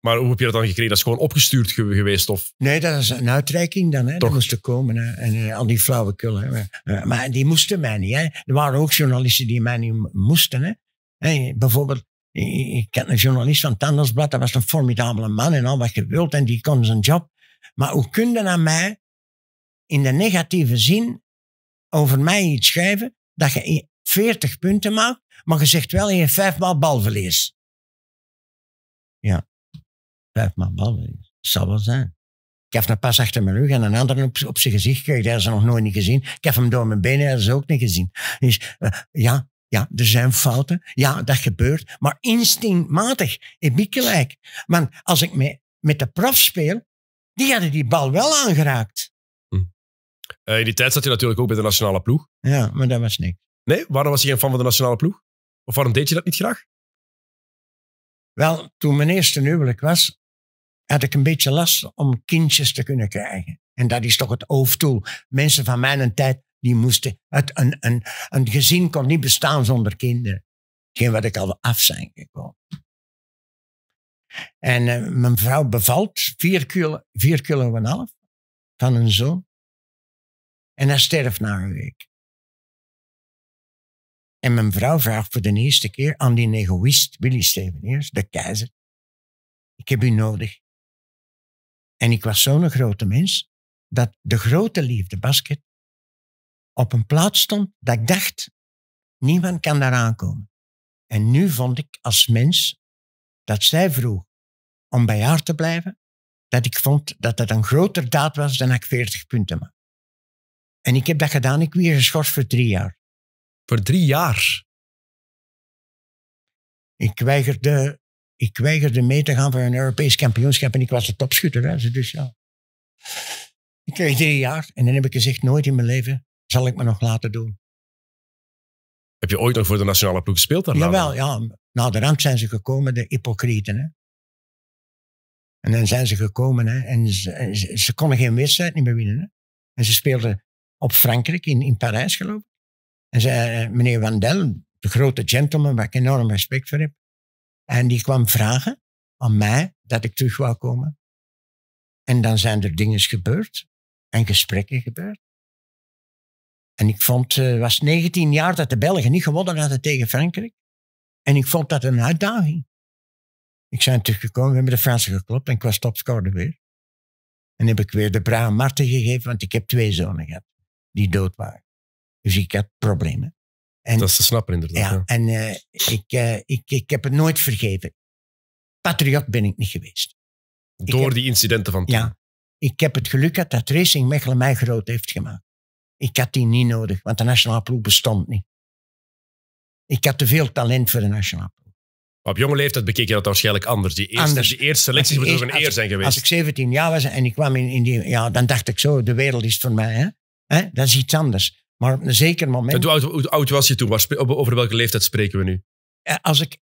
Maar hoe heb je dat dan gekregen? Dat is gewoon opgestuurd geweest? Of? Nee, dat is een uitreiking dan. Hè. Dat moest er komen. En eh, al die flauwekul. Hè. Eh, maar die moesten mij niet. Hè. Er waren ook journalisten die mij niet moesten. Hè. bijvoorbeeld, ik ken een journalist van Tandelsblad. Dat was een formidabele man en al wat je wilt. En die kon zijn job. Maar hoe kun je aan nou mij in de negatieve zin over mij iets schrijven dat je 40 punten maakt, maar je zegt wel je vijf vijfmaal balverlies. Ja. Blijf maar ballen. Zal wel zijn. Ik heb een pas achter mijn rug en een ander op, op zijn gezicht gekregen. hebben ze nog nooit niet gezien. Ik heb hem door mijn benen, is ook niet gezien. Dus eh, ja, ja, er zijn fouten. Ja, dat gebeurt. Maar instinctmatig heb ik gelijk. Want als ik mee, met de prof speel, die hadden die bal wel aangeraakt. Hm. Eh, in die tijd zat je natuurlijk ook bij de nationale ploeg. Ja, maar dat was niks. Nee, waarom was je geen fan van de nationale ploeg? Of waarom deed je dat niet graag? Wel, toen mijn eerste huwelijk was, had ik een beetje last om kindjes te kunnen krijgen. En dat is toch het hoofddoel. Mensen van mijn tijd, die moesten... Het, een, een, een gezin kon niet bestaan zonder kinderen. Geen wat ik al af zijn gekomen. En eh, mijn vrouw bevalt, vier kilo, vier kilo en half, van een zoon. En hij sterft na een week. En mijn vrouw vraagt voor de eerste keer aan die egoïst Willy Steveniers, de keizer, ik heb u nodig. En ik was zo'n grote mens dat de grote liefde basket op een plaats stond dat ik dacht, niemand kan daar aankomen. En nu vond ik als mens dat zij vroeg om bij haar te blijven, dat ik vond dat dat een groter daad was dan ik 40 punten maakte. En ik heb dat gedaan, ik weer geschorst voor drie jaar. Voor drie jaar. Ik weigerde, ik weigerde mee te gaan voor een Europees kampioenschap en ik was de topschutter. Hè, dus ja. Ik kreeg drie jaar en dan heb ik gezegd, nooit in mijn leven zal ik me nog laten doen. Heb je ooit nog voor de nationale ploeg gespeeld daarna? Jawel, ja. Na de rand zijn ze gekomen, de hypocrieten. Hè. En dan zijn ze gekomen hè, en ze, ze konden geen wedstrijd niet meer winnen. Hè. En ze speelden op Frankrijk, in, in Parijs geloof ik. En zei, eh, meneer Wandel, de grote gentleman waar ik enorm respect voor heb. En die kwam vragen aan mij dat ik terug wou komen. En dan zijn er dingen gebeurd en gesprekken gebeurd. En ik vond, het eh, was 19 jaar dat de Belgen niet gewonnen hadden tegen Frankrijk. En ik vond dat een uitdaging. Ik zijn teruggekomen, we hebben de Fransen geklopt en ik was topscorer weer. En heb ik weer de Braam Marten gegeven, want ik heb twee zonen gehad die dood waren. Dus ik had problemen. dat is te snappen, inderdaad. Ja, en eh, ik, eh, ik, ik heb het nooit vergeven. Patriot ben ik niet geweest. Door die incidenten van toen? Ja. Ik heb het geluk gehad dat Racing Mechelen mij groot heeft gemaakt. Ik had die niet nodig, want de nationale ploeg bestond niet. Ik had te veel talent voor de nationale ploeg. Op jonge leeftijd bekeek je dat waarschijnlijk anders. Die eerste, anders. eerste selecties moeten e- een eer zijn geweest? Als ik 17 jaar was en ik kwam in, in die... Ja, dan dacht ik zo, de wereld is voor mij. Hè? Hè? Dat is iets anders. Maar op een zeker moment... Hoe oud, hoe oud was je toen? Over welke leeftijd spreken we nu? Eh, als ik,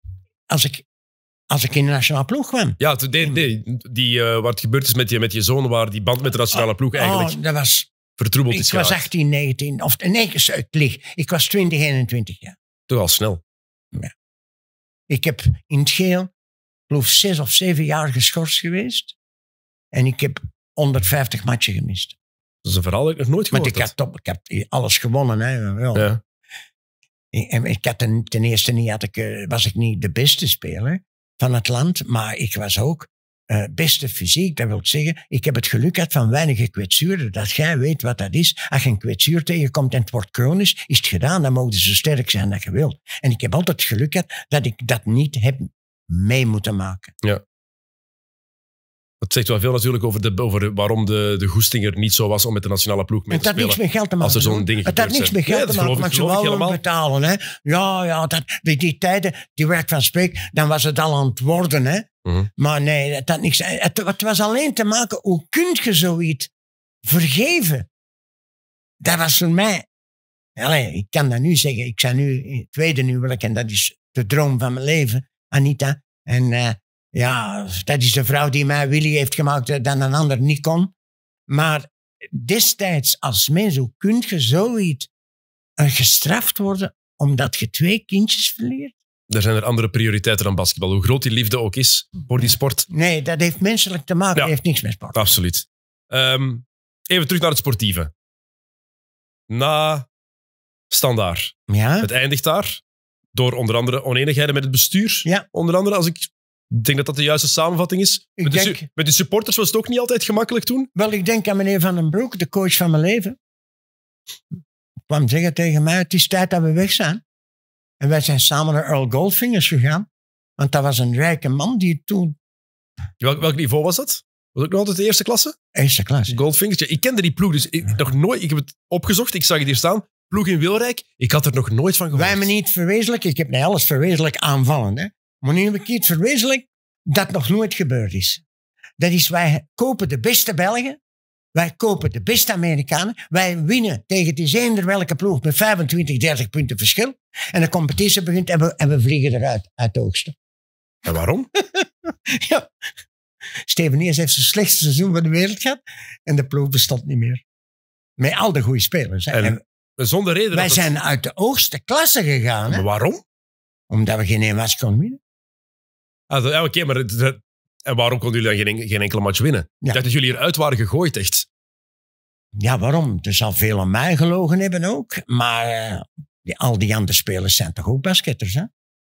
als ik als ik in de nationale ploeg kwam. Ja, de die, eh, wat gebeurd is met je, met je zoon, waar die band met de nationale ploeg oh, eigenlijk oh, dat was, vertroebeld is Ik was 18, 19, of nee, ik lieg. Ik was 20, 21 jaar. Toch al snel. Ja. Ik heb in het geel, geloof zes of zeven jaar geschorst geweest. En ik heb 150 matchen gemist. Dat is ik nog nooit gehoord heb. ik ik heb alles gewonnen. Hè, Ja. En ik had ten, eerste niet, had ik, eh, was ik niet de beste speler van het land, maar ik was ook uh, beste fysiek. Dat wil zeggen, ik heb het geluk gehad van weinige kwetsuren. Dat jij weet wat dat is. Als je een kwetsuur tegenkomt en het wordt chronisch, is het gedaan. Dan mogen ze zo sterk zijn dat je wilt. En ik heb altijd het geluk gehad dat ik dat niet heb mee moeten maken. Ja. Het zegt wel veel natuurlijk over, de, over waarom de, de goesting niet zo was om met de nationale ploeg mee te spelen. Het had niks met geld te maken. Als er zo'n ding Het had niks met geld te maken, want ze wouden betalen. Hè? Ja, ja dat, bij die tijden, die werd van spreek, dan was het al aan het worden. Hè? Mhm. Maar nee, het had niks... Het, het, was alleen te maken, hoe kun je zoiets vergeven? Dat was voor mij... ik kan dat nu zeggen. Ik zou nu in het tweede huwelijk en dat is de droom van mijn leven, Anita. En... Uh, ja, dat is de vrouw die mij Willy heeft gemaakt, eh, dan een ander niet kon. Maar destijds als mens, hoe kun je zoiets eh, gestraft worden omdat je twee kindjes verliert? Er zijn er andere prioriteiten dan basketbal. Hoe groot die liefde ook is voor die sport. Nee, dat heeft menselijk te maken. dat heeft niks met sport. Absoluut. Ehm, even terug naar het sportieve. Na Standaard. Ja? Het eindigt daar. Door onder andere oneenigheden met het bestuur. Ja. Onder andere, als ik ik denk dat dat de juiste samenvatting is. Met, denk, de met, de, supporters was het ook niet altijd gemakkelijk toen. Wel, ik denk aan meneer Van den Broek, de coach van mijn leven. Ik kwam zeggen tegen mij, het is tijd dat we weg zijn. En wij zijn samen naar Earl Goldfingers gegaan. Want dat was een rijke man die toen... Welk, welk niveau was dat? Was ook nog altijd de eerste klasse? Eerste klasse. Goldfingers. ik kende die ploeg, dus ik, nog nooit, ik heb het opgezocht. Ik zag het hier staan. Ploeg in Wilrijk. Ik had er nog nooit van gehoord. Wij me niet verwezenlijk. Ik heb mij alles verwezenlijk aanvallen. Hè? Maar nu heb ik iets verwezenlijk dat nog nooit gebeurd is. Dat is, wij kopen de beste Belgen, wij kopen de beste Amerikanen, wij winnen tegen die zender welke ploeg met 25, 30 punten verschil. En de competitie begint en we, we vliegen eruit, uit de oogsten. En waarom? (laughs) ja. Steven Eers heeft zijn slechtste seizoen van de wereld gehad en de ploeg bestond niet meer. Met al de goede spelers. En, zonder reden. Wij zijn uit de oogste klasse gegaan. Maar waarom? Omdat we geen één was konden winnen. Ah, oké, maar en waarom konden jullie dan geen, geen enkele match winnen? Ik dacht dat jullie eruit waren gegooid, echt. Ja, waarom? Er zal veel aan mij gelogen hebben ook. Maar eh, die, al die andere spelers zijn toch ook basketters, hè?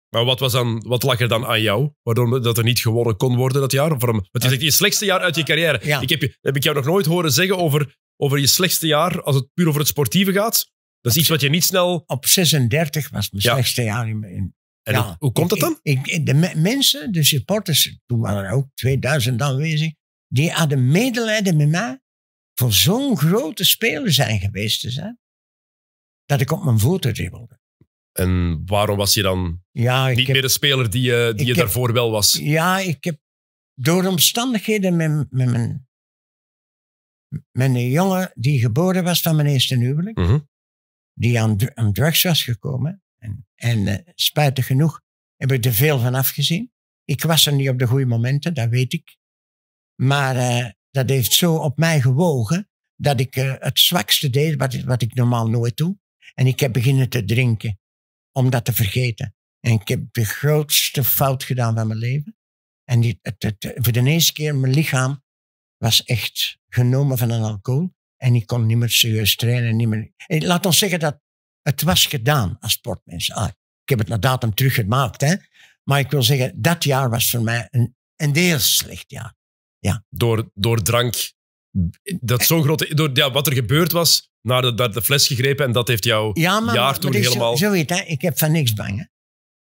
Maar wat, was dan, wat lag er dan aan jou, waardoor dat er niet gewonnen kon worden dat jaar? want het is je slechtste jaar uit je carrière. Ik heb, heb ik jou nog nooit horen zeggen over, over je slechtste jaar als het puur over het sportieve gaat? Dat is iets wat je niet snel... Op 36 was mijn ja. slechtste jaar in, in, en ja, hoe, komt dat dan? Ik, de mensen, de supporters, toen waren er ook 2000 aanwezig, die hadden medelijden met mij voor zo'n grote speler zijn geweest te dus, zijn, dat ik op mijn voeten dribbelde. En waarom was je dan ja, niet meer de speler die eh, je, die je daarvoor wel was? Ja, ik heb door omstandigheden met, met mijn met een jongen die geboren was van mijn eerste huwelijk, mhm. die aan, aan drugs was gekomen. En, en eh, spijtig genoeg heb ik er veel van afgezien. Ik was er niet op de goede momenten, dat weet ik. Maar eh, dat heeft zo op mij gewogen dat ik eh, het zwakste deed wat, wat ik normaal nooit doe. En ik heb beginnen te drinken om dat te vergeten. En ik heb de grootste fout gedaan van mijn leven. En voor de eerste keer mijn lichaam was echt genomen van een alcohol. En ik kon niet meer serieus trainen. Niet meer... laat ons zeggen dat het was gedaan als sportmens. Ah, ik heb het naar datum teruggemaakt. Hè? Maar ik wil zeggen, dat jaar was voor mij een, een heel slecht jaar. Ja. Door, door drank. Dat zo'n grote, door ja, wat er gebeurd was, naar de, de fles gegrepen en dat heeft jouw ja, maar, jaar toen maar helemaal... Zo, zoiets, hè? ik heb van niks bang. Hè?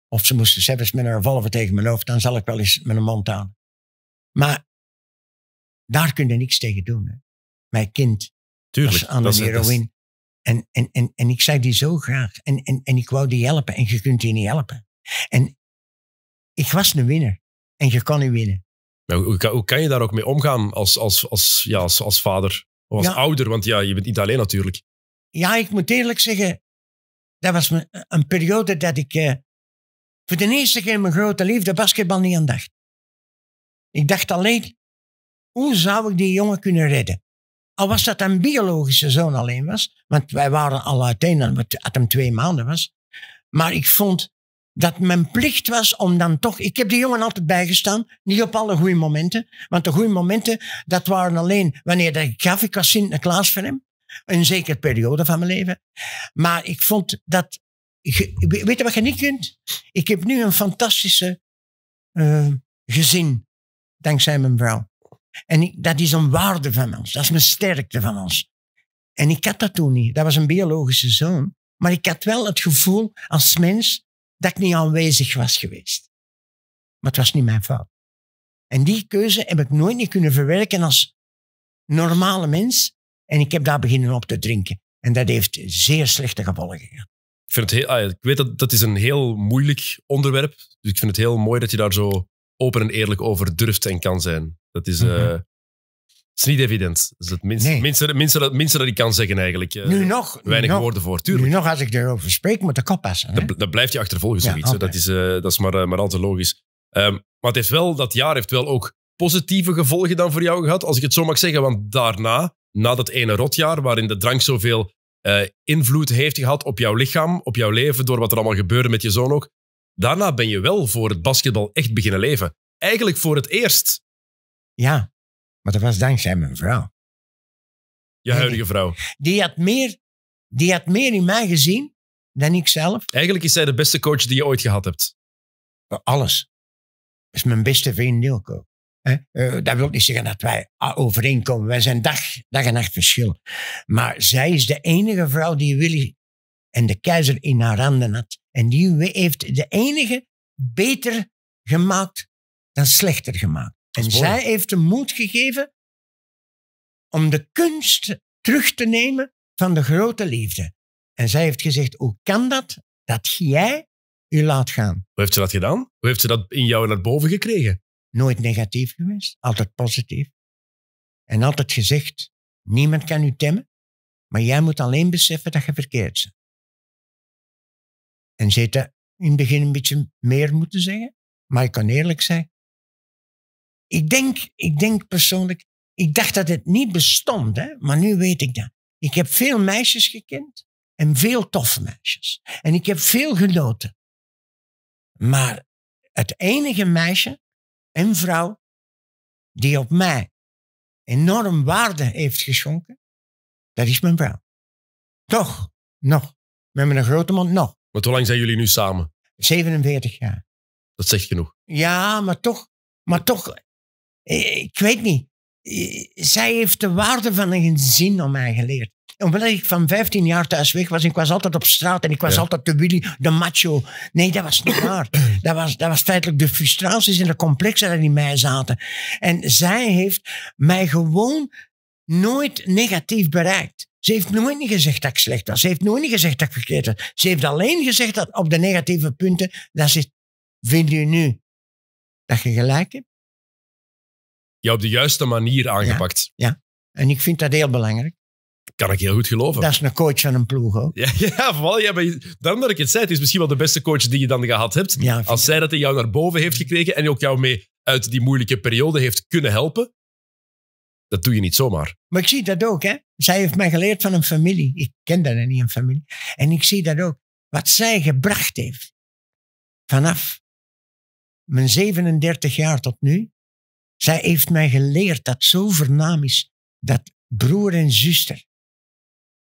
Of ze moesten zelfs met een revolver tegen mijn hoofd, dan zal ik wel eens met een mond aan. Maar daar kun je niks tegen doen. Hè? Mijn kind Tuurlijk, was aan de heroïne. En, en, en, en ik zei die zo graag. En, en, en ik wou die helpen. En je kunt die niet helpen. En ik was een winnaar. En je kan niet winnen. Maar hoe, kan, je daar ook mee omgaan als, als, als, ja, als, als vader? Of als ouder? Want ja, je bent niet alleen natuurlijk. Ja, ik moet eerlijk zeggen. Dat was een periode dat ik eh, voor de eerste keer mijn grote liefde basketbal niet aan dacht. Ik dacht alleen, hoe zou ik die jongen kunnen redden? Al was dat een biologische zoon alleen was, want wij waren al uiteen, dat het twee maanden was. Maar ik vond dat mijn plicht was om dan toch... Ik heb die jongen altijd bijgestaan, niet op alle goede momenten. Want de goede momenten, dat waren alleen wanneer ik gaf. Ik was Sinterklaas van hem. Een zekere periode van mijn leven. Maar ik vond dat... Weet je wat je niet kunt? Ik heb nu een fantastische eh, gezin, dankzij mijn vrouw. En dat is een waarde van ons. Dat is mijn sterkte van ons. En ik had dat toen niet. Dat was een biologische zoon. Maar ik had wel het gevoel als mens dat ik niet aanwezig was geweest. Maar het was niet mijn fout. En die keuze heb ik nooit niet kunnen verwerken als normale mens. En ik heb daar beginnen op te drinken. En dat heeft zeer slechte gevolgen gehad. Ik, vind het heel, ah, ik weet dat dat is een heel moeilijk onderwerp. Dus ik vind het heel mooi dat je daar zo open en eerlijk over durft en kan zijn. Dat is, mhm. eh, het is niet evident. het minste, dat ik kan zeggen eigenlijk. Eh, nu nog. Weinig woorden voor, tuurlijk. Nu nog, als ik erover spreek, moet de kop passen. Dat, dat, blijft je achtervolgen, zoiets. Dat is, eh, dat is maar, uh, maar al te logisch. Ehm, maar het heeft wel, dat jaar heeft wel ook positieve gevolgen dan voor jou gehad, als ik het zo mag zeggen. Want daarna, na dat ene rotjaar, waarin de drank zoveel invloed heeft gehad op jouw lichaam, op jouw leven, door wat er allemaal gebeurde met je zoon ook, daarna ben je wel voor het basketbal echt beginnen leven. Eigenlijk voor het eerst. Ja, maar dat was dankzij mijn vrouw. Je huidige vrouw. Die had meer, die had meer in mij gezien dan ik zelf. Eigenlijk is zij de beste coach die je ooit gehad hebt. Oh, alles. is mijn beste vriend Nilko. Eh, dat wil niet zeggen dat wij overeenkomen. Wij zijn dag, dag en nacht verschil. Maar zij is de enige vrouw die Willy en de keizer in haar handen had. En die heeft de enige beter gemaakt dan slechter gemaakt. En zij heeft de moed gegeven om de kunst terug te nemen van de grote liefde. En zij heeft gezegd, hoe kan dat dat jij u laat gaan? Hoe heeft ze dat gedaan? Hoe heeft ze dat in jou naar boven gekregen? Nooit negatief geweest, altijd positief. En altijd gezegd, niemand kan u temmen, maar jij moet alleen beseffen dat je verkeerd bent. En ze heeft dat in het begin een beetje meer moeten zeggen, maar ik kan eerlijk zijn, ik denk, ik denk persoonlijk, ik dacht dat het niet bestond, hè? maar nu weet ik dat. Ik heb veel meisjes gekend en veel toffe meisjes. En ik heb veel genoten. Maar het enige meisje en vrouw die op mij enorm waarde heeft geschonken, dat is mijn vrouw. Toch, nog. Met mijn grote mond nog. Want hoe lang zijn jullie nu samen? 47 jaar. Dat zegt genoeg. Ja, maar toch, maar toch eh, ik weet niet. Eh, zij heeft de waarde van een gezin op mij geleerd. Omdat ik van 15 jaar thuis weg was, ik was altijd op straat en ik was altijd de Willy, de macho. Nee, dat was niet waar. (clears throat) Dat was, dat was feitelijk de frustraties en de complexen die in mij zaten. En zij heeft mij gewoon nooit negatief bereikt. Ze heeft nooit niet gezegd dat ik slecht was. Ze heeft nooit niet gezegd dat ik verkeerd was. Ze heeft alleen gezegd dat op de negatieve punten, dat ze, vind je nu dat je gelijk hebt? Jou op de juiste manier aangepakt. Ja, en ik vind dat heel belangrijk. Kan ik heel goed geloven. Dat is een coach van een ploeg ook. Ja, (laughs) ja vooral. Ja, daarom dat ik het zei, het is misschien wel de beste coach die je dan gehad hebt. Ja, als zij dat in jou naar boven heeft gekregen en ook jou mee uit die moeilijke periode heeft kunnen helpen, dat doe je niet zomaar. Maar ik zie dat ook, hè. Zij heeft mij geleerd van een familie. Ik ken dat niet, een familie. En ik zie dat ook. Wat zij gebracht heeft, vanaf mijn 37 jaar tot nu, zij heeft mij geleerd dat zo voornaam is dat broer en zuster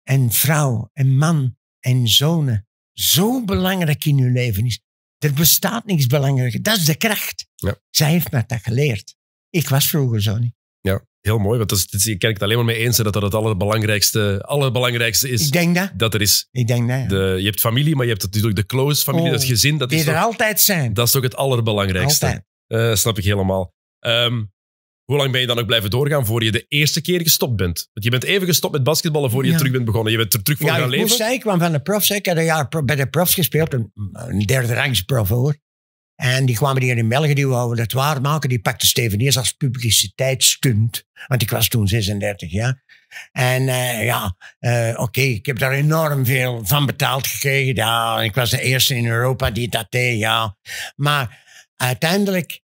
en vrouw en man en zonen zo belangrijk in hun leven is. Er bestaat niks belangrijker. Dat is de kracht. Ja. Zij heeft mij dat geleerd. Ik was vroeger zo niet. Ja, heel mooi. Want dat ik kan het alleen maar mee eens dat dat het allerbelangrijkste, allerbelangrijkste is. Ik denk dat. Dat er is. Ik denk dat, de, je hebt familie, maar je hebt natuurlijk de close familie, oh, dat gezin. Dat die is er altijd zijn. Dat is toch het allerbelangrijkste. Altijd. Eh, snap ik helemaal. Ehm, hoe lang ben je dan ook blijven doorgaan voor je de eerste keer gestopt bent? Want je bent even gestopt met basketballen voor je terug bent begonnen. Je bent er terug voor ja, leven. Ja, ik kwam van de profs. Ik had een jaar bij de profs gespeeld. Een, derde rangs prof hoor. En die kwamen hier in België, die wouden dat maken. Die pakte Steven als publiciteitsstunt. Want ik was toen 36 jaar. En eh, ja, eh, oké, ik heb daar enorm veel van betaald gekregen. Ja, ik was de eerste in Europa die dat deed, ja. Maar uiteindelijk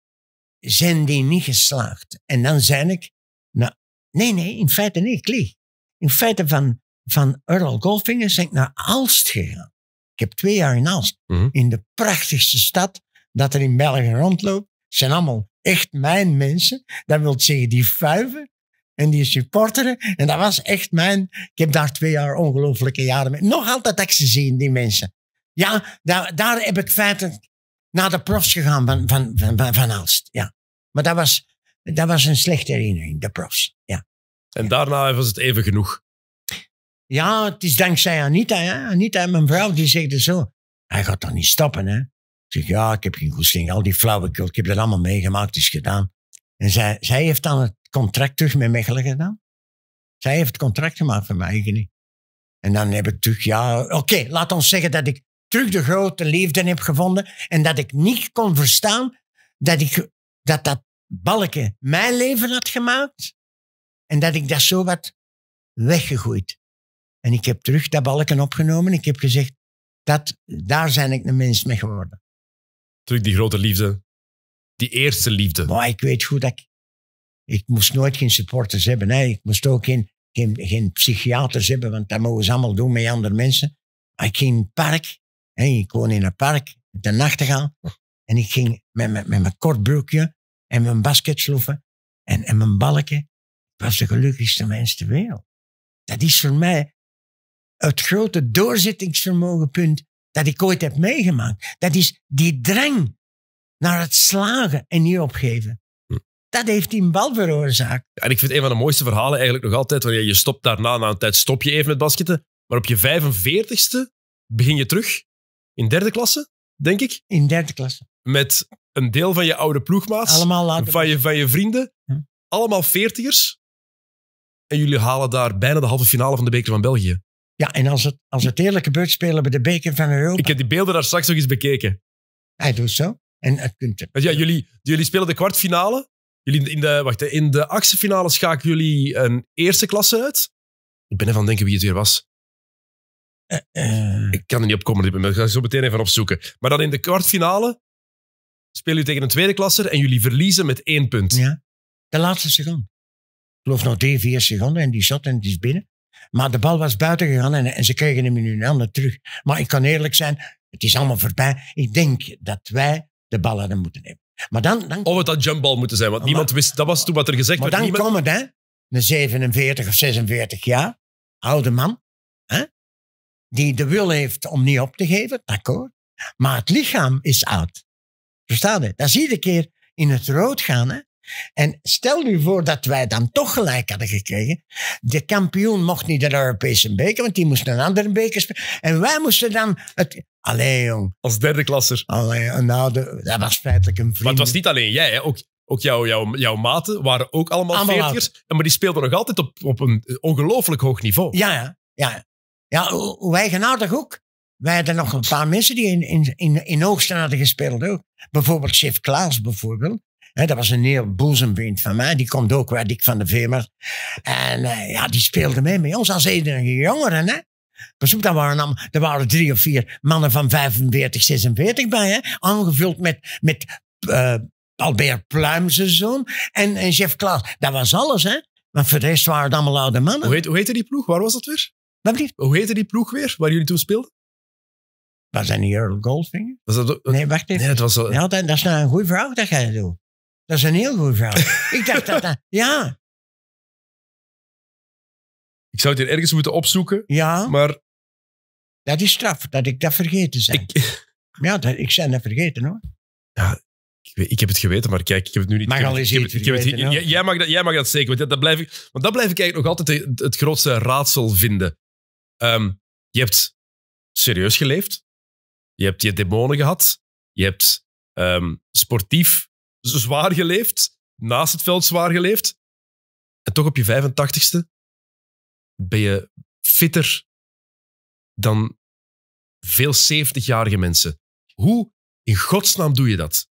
zijn die niet geslaagd. En dan zei ik, nou, nee, nee, in feite niet, ik lieg. In feite van, van Earl Goldfinger ben ik naar Aalst gegaan. Ik heb twee jaar in Aalst, mhm. in de prachtigste stad dat er in België rondloopt. zijn allemaal echt mijn mensen. Dat wil zeggen, die vuiven en die supporteren. En dat was echt mijn... Ik heb daar twee jaar ongelooflijke jaren mee. Nog altijd dat zien, die mensen. Ja, daar, daar heb ik feitelijk naar de profs gegaan van, van, van, van, van Alst. Ja. Maar dat was, dat was een slechte herinnering, de profs. Ja. En daarna was het even genoeg. Ja, het is dankzij Anita. Hè? Anita, mijn vrouw, die zegt zo. Hij gaat dan niet stoppen, hè? Ik zeg, ja, ik heb geen goesting. Al die flauwekul, ik heb dat allemaal meegemaakt, is gedaan. En zij, zij heeft dan het contract terug met Mechelen gedaan. Zij heeft het contract gemaakt voor mij, ik niet. En dan heb ik terug, ja, oké, okay, laat ons zeggen dat ik terug de grote liefde heb gevonden en dat ik niet kon verstaan dat ik dat dat balken mijn leven had gemaakt en dat ik dat zo wat weggegooid. En ik heb terug dat balken opgenomen. Ik heb gezegd, dat, daar zijn ik een mens mee geworden. Terug die grote liefde. Die eerste liefde. Maar ik weet goed dat ik... Ik moest nooit geen supporters hebben. Hè. Ik moest ook geen, geen, geen psychiaters hebben, want dat mogen ze allemaal doen met andere mensen. ik ging in het park. Hè. Ik woon in een park. De nachtegaal. En ik ging met, met, met mijn kort broekje en mijn basketsloeven en, en mijn balken. Ik was de gelukkigste mens ter wereld. Dat is voor mij het grote doorzettingsvermogenpunt dat ik ooit heb meegemaakt. Dat is die drang naar het slagen en niet opgeven. Hm. Dat heeft die bal veroorzaakt. En ik vind een van de mooiste verhalen eigenlijk nog altijd, wanneer je stopt daarna, na een tijd stop je even met basketten, maar op je 45ste begin je terug in derde klasse denk ik. In derde klasse. Met een deel van je oude ploegmaats. Allemaal Van je, van je vrienden. Allemaal veertigers. En jullie halen daar bijna de halve finale van de Beker van België. Ja, en als het, als het eerlijk gebeurt, spelen we de Beker van Europa. Ik heb die beelden daar straks nog eens bekeken. Hij doet zo. En het kunt ja, jullie, jullie spelen de kwartfinale. Jullie in de, wacht, in de achtste finale schakelen jullie een eerste klasse uit. Ik ben ervan denken wie het weer was. Eh, eh. Ik kan er niet op komen, maar ik ga zo meteen even opzoeken. Maar dan in de kwartfinale spelen jullie tegen een tweede klasser en jullie verliezen met één punt. Ja, de laatste seconde. Ik geloof nog drie, vier seconden en die zat en die is binnen. Maar de bal was buiten gegaan en, en ze kregen hem in hun handen terug. Maar ik kan eerlijk zijn, het is allemaal voorbij. Ik denk dat wij de bal hadden moeten nemen. Maar dan, dan... Of het had jumpball moeten zijn, want niemand wist, dat was toen wat er gezegd werd. Maar dan komen de, het, Een 47 of 46 jaar, oude man. Hè? die de wil heeft om niet op te geven, akkoord. Maar het lichaam is oud. verstaan je? Dat is iedere keer in het rood gaan. Hè? En stel nu voor dat wij dan toch gelijk hadden gekregen. De kampioen mocht niet de Europese beker, want die moest een andere beker spelen. En wij moesten dan het... Allee, jong. Als derde klasser. Allee, nou, de, dat was feitelijk een vriend. Maar het was niet alleen jij, hè? Ook, ook jouw, maten waren ook allemaal veertigers. Maar die speelden nog altijd op, op een ongelooflijk hoog niveau. Ja, ja. ja. Ja, wij genadig ook. Wij hadden nog een paar mensen die in, in, in, in hadden gespeeld ook. Bijvoorbeeld Chef Klaas bijvoorbeeld. dat was een heel boezemvriend van mij. Die komt ook waar ik van de Vemer. En eh, ja, die speelde mee met ons als enige jongeren. Hè? Bezoek, daar waren, er waren drie of vier mannen van 45, 46 bij. Hè? Aangevuld met, met eh, Albert Pluim, zoon. En, en Klaas. Dat was alles, hè? Maar voor de rest waren het allemaal oude mannen. Hoe, heet, hoe heette die ploeg? Waar was dat weer? Hoe heette die ploeg weer, waar jullie toen speelden? Was dat niet Earl Goldfinger? Was dat, Nee, wacht even. nee, was zo... Ja, dat, dat is nou een goede vraag dat jij doet. Dat is een heel goede vraag. (laughs) ik dacht dat dat... Ja, Ik zou het hier ergens moeten opzoeken, ja. maar Dat is straf, dat ik dat vergeten ben. ik, (laughs) Ja, dat, ik ben dat vergeten hoor. ik, weet- ik heb het geweten, maar kijk, ik heb het nu niet... Mag al eens vergeten, jij, mag dat, jij mag dat zeker, want dat, blijf ik, want dat blijf ik eigenlijk nog altijd het grootste raadsel vinden. Ehm, je hebt serieus geleefd. Je hebt je demonen gehad. Je hebt ehm, sportief zwaar geleefd. Naast het veld zwaar geleefd. En toch op je 85ste ben je fitter dan veel 70-jarige mensen. Hoe in godsnaam doe je dat?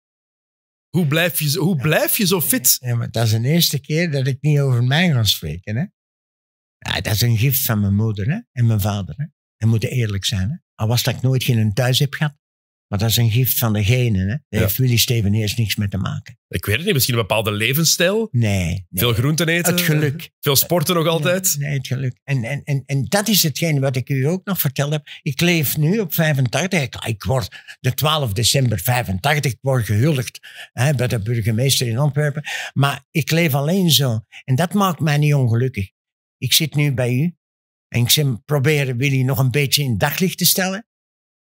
Hoe blijf je, hoe blijf je zo fit? Ja, maar dat is de eerste keer dat ik niet over mij ga spreken. Hè? Ja, ah, dat is een gift van mijn moeder hè, en mijn vader. Hè. En moeten eerlijk zijn. Hè. Al was dat ik nooit geen thuis heb gehad. Maar dat is een gift van degene. Hè. Daar ja. heeft Willy eerst niks mee te maken. Ik weet het niet, misschien een bepaalde levensstijl? Nee. nee. Veel groenten eten? Het geluk. Veel sporten nog altijd? Nee, het geluk. En, en, en, en dat is hetgeen wat ik u ook nog verteld heb. Ik leef nu op 85. Ik, word de 12 december 85. Ik word gehuldigd hè, bij de burgemeester in Antwerpen. Maar ik leef alleen zo. En dat maakt mij niet ongelukkig ik zit nu bij u. En ik zeg, proberen Willy nog een beetje in daglicht te stellen.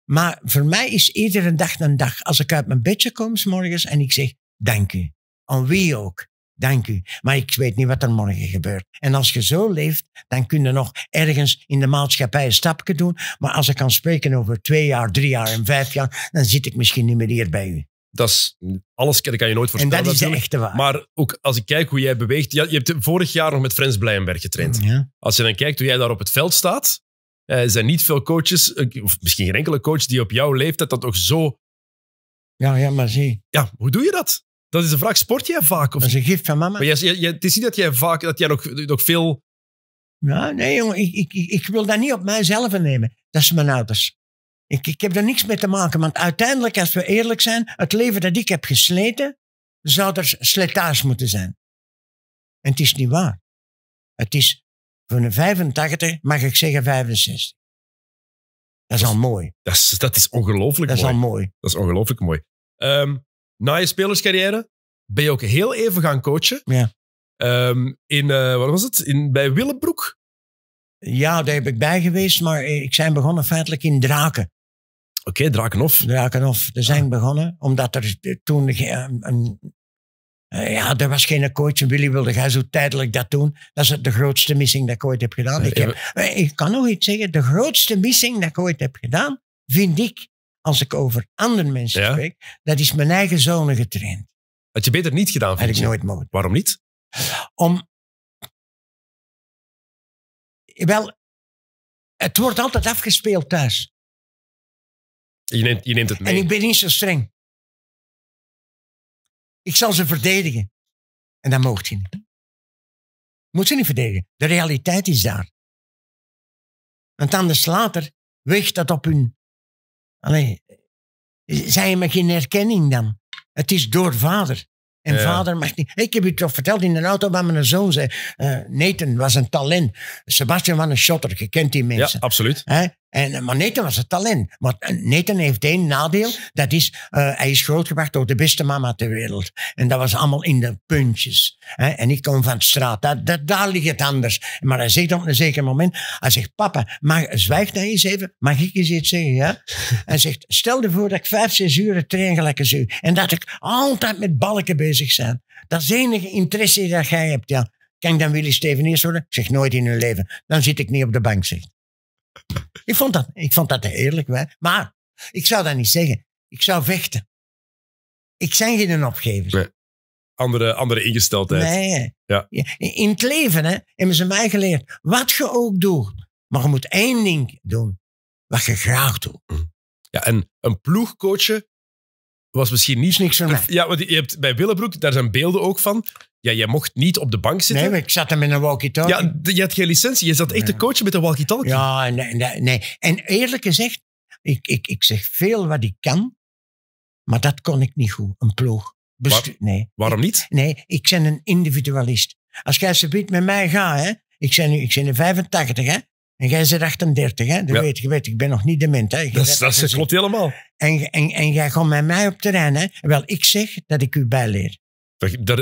Maar voor mij is iedere dag een dag. Als ik uit mijn bedje kom s morgens en ik zeg, dank u. Aan wie ook, dank u. Maar ik weet niet wat er morgen gebeurt. En als je zo leeft, dan kun je nog ergens in de maatschappij een stapje doen. Maar als ik kan spreken over twee jaar, drie jaar en vijf jaar, dan zit ik misschien niet meer hier bij u dat is, alles kan je nooit voorstellen. En dat is de echte waar. Maar ook als ik kijk hoe jij beweegt. Je hebt vorig jaar nog met Frans Blijenberg getraind. Als je dan kijkt hoe jij daar op het veld staat. Eh, er zijn niet veel coaches, eh, of misschien geen enkele coach, die op jouw leeftijd dat toch zo... Ja, ja, maar zie. Ja, hoe doe je dat? Dat is een vraag. Sport jij vaak? Of... Dat is een gift van mama. Maar jij, jij, het is niet dat jij vaak, dat jij nog, nog veel... Ja, nee jongen, ik, ik, ik, ik wil dat niet op mijzelf nemen. Dat is mijn ouders. Ik, ik heb er niks mee te maken, want uiteindelijk, als we eerlijk zijn, het leven dat ik heb gesleten, zou er slijtage moeten zijn. En het is niet waar. Het is van 85, mag ik zeggen 65. Dat is al mooi. Dat is, dat is ongelooflijk mooi. Dat is al mooi. Dat is ongelooflijk mooi. Ehm, na je spelerscarrière ben je ook heel even gaan coachen. Ja. Ehm, in, eh, wat was het? In, bij Willebroek? Ja, daar heb ik bij geweest, maar eh, ik zijn begonnen feitelijk in Draken. Oké, okay, Drakenhof. Drakenhof. We zijn ah. begonnen omdat er toen een, eh, ja, er was geen coach en Willy wilde gaan zo tijdelijk dat doen. Dat is de grootste missing dat ik ooit heb gedaan. Eh, ik, heb, ik kan nog iets zeggen. De grootste missing dat ik ooit heb gedaan, vind ik, als ik over andere mensen spreek, dat is mijn eigen zonen getraind. Had je beter niet gedaan? Had ik nooit mogen. Waarom niet? Om... Wel, het wordt altijd afgespeeld thuis. Je neemt, je neemt het mee. En ik ben niet zo streng. Ik zal ze verdedigen. En dat mocht je niet. Moet ze niet verdedigen. De realiteit is daar. Want anders later weegt dat op hun... Allee, zij maar geen erkenning dan. Het is door vader. En vader mag niet... Ik heb u toch verteld in de auto waar mijn zoon zei... Eh, Nathan was een talent. Sebastian was een shotter. Je kent die mensen. Ja, absoluut. He? En, eh, maar Nathan was een talent. Want eh, Nathan heeft één nadeel. Dat is, eh, hij is grootgebracht door de beste mama ter wereld. En dat was allemaal in de puntjes. Hè? En ik kom van de straat. Dat, daar ligt het anders. Maar hij zegt op een zeker moment, hij zegt, papa, mag, zwijg dan nou eens even. Mag ik eens iets zeggen? Ja? (laughs) hij zegt, stel je voor dat ik vijf, zes uur train gelijk als u. En dat ik altijd met balken bezig ben. Dat is de enige interesse dat jij hebt, ja. Kan ik dan Willy Steven eerst worden? Zeg nooit in hun leven. Dan zit ik niet op de bank, zegt ik vond dat, ik vond dat heerlijk. Hè. Maar ik zou dat niet zeggen. Ik zou vechten. Ik zijn geen opgever. Andere, andere ingesteldheid. Nee. Ja. In het leven hè, hebben ze mij geleerd. Wat je ook doet. Maar je moet één ding doen. Wat je graag doet. Mhm. Ja, en een ploegcoach was misschien niet... Niks Ja, want je hebt bij Willebroek, daar zijn beelden ook van. Ja, jij mocht niet op de bank zitten. Nee, ik zat hem in een walkie-talkie. Ja, je had geen licentie. Je zat echt te coachen met een walkie-talkie. Ja, nee, nee, nee, En eerlijk gezegd, ik, ik, ik zeg veel wat ik kan, maar dat kon ik niet goed. Een ploeg. Bestu nee. Waarom niet? nee, ik ben een individualist. Als jij biedt met mij gaat, hè, ik ben nu ik ben 85, hè, en jij bent 38, hè? Je weet je, weet ik ben nog niet dement. Hè? Dat, dat, dat klopt helemaal. En, en, en jij komt met mij op terrein, hè? Wel, ik zeg dat ik u bijleer dat, daar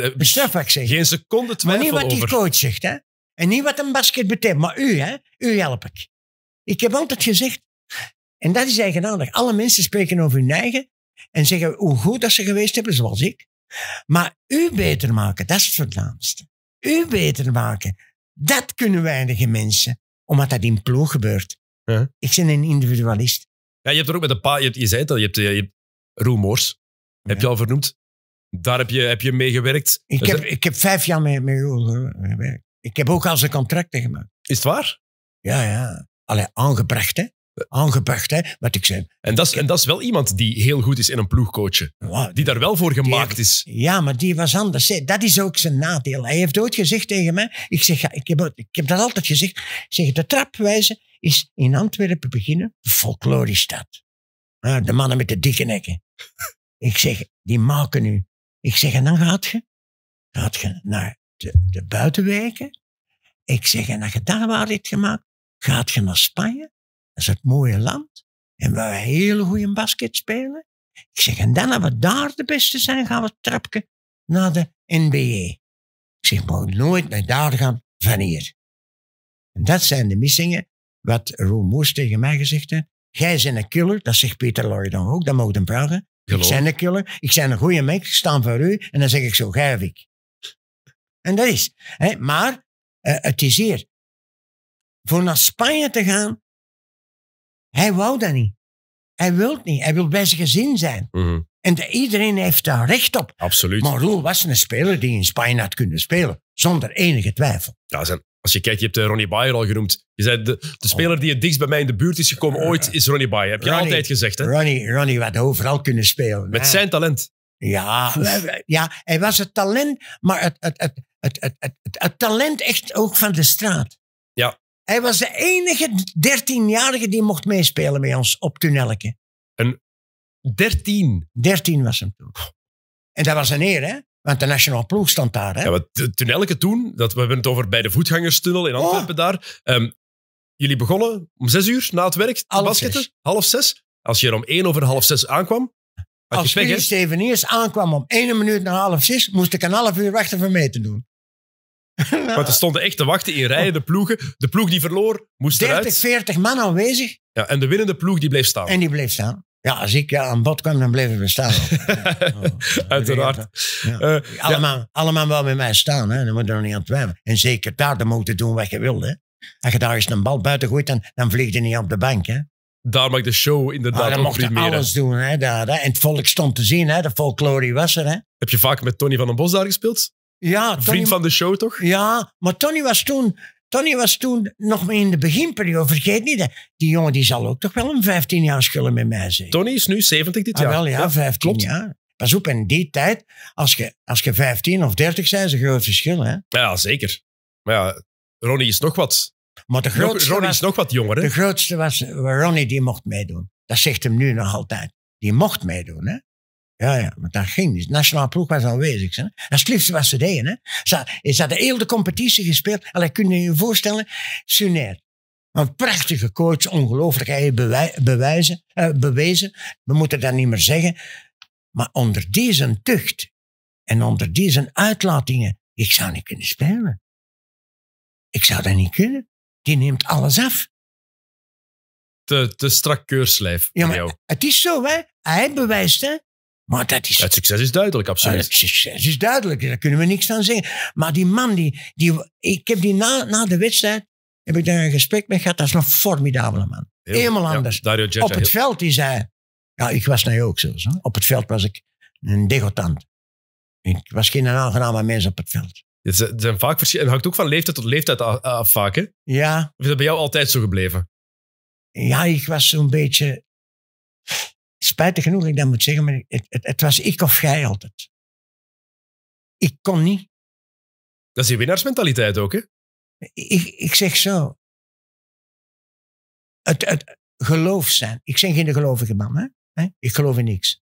eh, ik geen seconde twijfel over. niet wat die coach zegt, hè? En niet wat een basket betekent, maar u, hè? U help ik. Ik heb altijd gezegd, en dat is eigenaardig, alle mensen spreken over hun eigen en zeggen hoe goed dat ze geweest hebben, zoals ik. Maar u beter maken, dat is het voornaamste. U beter maken, dat kunnen weinige mensen, omdat dat in ploeg gebeurt. Ik ben een individualist. Ja, je hebt er ook met een paar, je, zei het al, je hebt, eh, je heb je al vernoemd. Daar heb je, heb je mee gewerkt. Ik, heb, ik heb vijf jaar mee, mee eh, gewerkt. Ik heb ook al zijn contracten gemaakt. Is het waar? Ja, ja. Allee, aangebracht, hè. Aangebracht, hè. Wat ik zei. En dat, is, en dat is wel iemand die heel goed is in een ploegcoachen. die daar wel voor gemaakt is. Ja, maar die was anders. Dat is ook zijn nadeel. Hij heeft ooit gezegd tegen mij... Ik, zeg, ja, ik, heb, ik heb dat altijd gezegd. zeg, de trapwijze is in Antwerpen beginnen folklorisch ah, stad. De mannen met de dikke nekken. ik zeg, die maken nu ik zeg, en dan gaat je, gaat je naar de, de buitenwijken. Ik zeg, en als je daar waar dit gemaakt, gaat je naar Spanje. Dat is het mooie land. En waar we hele goede basket spelen. Ik zeg, en dan als we daar de beste zijn, gaan we trapken naar de NBA. Ik zeg, maar nooit naar daar gaan van hier. En dat zijn de missingen wat Roel Moes tegen mij gezegd heeft. Jij bent een killer, dat zegt Peter Lorry dan ook, dat mogen we vragen. Ik ben een killer, ik zijn een goede man ik sta voor u. En dan zeg ik zo, geef ik. En dat is. Hè? Maar eh, het is hier. Voor naar Spanje te gaan, hij wou dat niet. Hij wil niet. Hij wil bij zijn gezin zijn. Mhm. En iedereen heeft daar recht op. Absoluut. Maar Roel was een speler die in Spanje had kunnen spelen. Zonder enige twijfel. Ja, zijn als je kijkt, je hebt eh, Ronnie Bayer al genoemd. Je zei, de, de oh. speler die het dichtst bij mij in de buurt is gekomen ah. ooit, is Ronnie Bayer. Heb je altijd gezegd, hè? Ronnie, Ronnie had overal kunnen spelen. Met zijn talent. Ja, eh, ja, hij was het talent, maar het, het, het, het, het, het, talent echt ook van de straat. Ja. Hij was de enige dertienjarige die mocht meespelen met ons op Tunnelke. Een dertien? Dertien was hem toen. En dat was een eer, hè? Want de nationale ploeg stond daar. Hè? Ja, toen de toen, dat, we hebben het over bij de voetgangerstunnel in oh. Antwerpen daar. Ehm, jullie begonnen om zes uur na het werk te half basketten, half zes. Als je er om één over half zes aankwam, Als je Steveniers aankwam om één minuut na half zes, moest ik een half uur wachten voor mij te doen. (laughs) Want er stonden echt te wachten in rijen, de ploegen. De ploeg die verloor, moest 30, 40 man aanwezig. Ja, en de winnende ploeg die bleef staan. En die bleef staan. Ja, als ik aan bod kwam, dan bleven we staan. (laughs) Uiteraard. Eh, allemaal, allemaal wel met mij staan, hè. dan moet je er niet aan twijfelen. En zeker daar, dan moet je doen wat je wilde Als je daar eens een bal buiten gooit, dan, dan vlieg je niet op de bank. Hè. Daar mag de show inderdaad ah, dan mocht alles doen. Hè, daar, En het volk stond te zien, hè. de folklore was er. Hè. Heb je vaak met Tony van den Bos daar gespeeld? Ja, Tony, Vriend van de show, toch? Ja, maar Tony was toen Tony was toen nog maar in de beginperiode. Vergeet niet, die jongen die zal ook toch wel een 15 jaar schullen met mij zijn. Tony is nu 70 dit ah, jaar. Ah, wel, ja, ja 15 klopt. jaar. Pas op, in die tijd, als je, als je 15 of 30 zijn, is een groot verschil. Hè? Ja, zeker. Maar ja, Ronnie is nog wat. Maar de grootste Ronnie was, is nog wat jonger. Hè? De grootste was eh, Ronnie, die mocht meedoen. Dat zegt hem nu nog altijd. Die mocht meedoen. Hè? Ja, ja, want daar ging niet. De nationale ploeg was aanwezig. Hè. Dat is het liefste wat ze deden. Hè. Ze, ze hadden heel de competitie gespeeld. Alleen kun je je voorstellen, Sunair. Een prachtige coach, ongelooflijk. Hij heeft bewijzen, eh, bewezen. We moeten dat niet meer zeggen. Maar onder deze tucht en onder deze uitlatingen, ik zou niet kunnen spelen. Ik zou dat niet kunnen. Die neemt alles af. Te, te strak keurslijf. Ja, maar jou. het is zo, hè? Hij bewijst, hè? Maar dat is... Het succes is duidelijk, eh, absoluut. het succes is duidelijk, daar kunnen we niks aan zeggen. Maar die man, die, die, ik heb die na, na de wedstrijd heb ik daar een gesprek mee gehad. Dat is een formidabele man. Heel, Helemaal anders. Op het veld is hij... Ja, ik was nou ook zo. Op het veld was ik een degotant. Ik was geen aangename mens op het veld. Het zijn vaak verschillen. Het hangt ook van leeftijd tot leeftijd af, vaak. Hè? Ja. Of is dat bij jou altijd zo gebleven? Ja, ik was zo'n beetje spijtig genoeg ik dat moet zeggen, maar het, het, het was ik of jij altijd. Ik kon niet. Dat is je winnaarsmentaliteit ook, hè? Ik, ik zeg zo. Het, geloof zijn. Ik ben geen gelovige man, hè? Ik geloof in niks.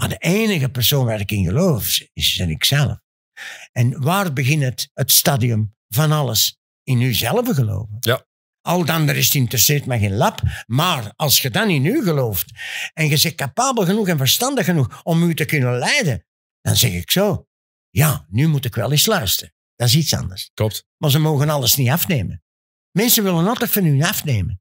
Maar de enige persoon waar ik in geloof, is ik ikzelf. En waar begint het, het stadium van alles? In uzelf geloven. Ja. Al dan is interesseert mij geen lab, Maar als je dan in u gelooft en je bent capabel genoeg en verstandig genoeg om u te kunnen leiden, dan zeg ik zo, ja, nu moet ik wel eens luisteren. Dat is iets anders. Klopt. Maar ze mogen alles niet afnemen. Mensen willen altijd van u afnemen.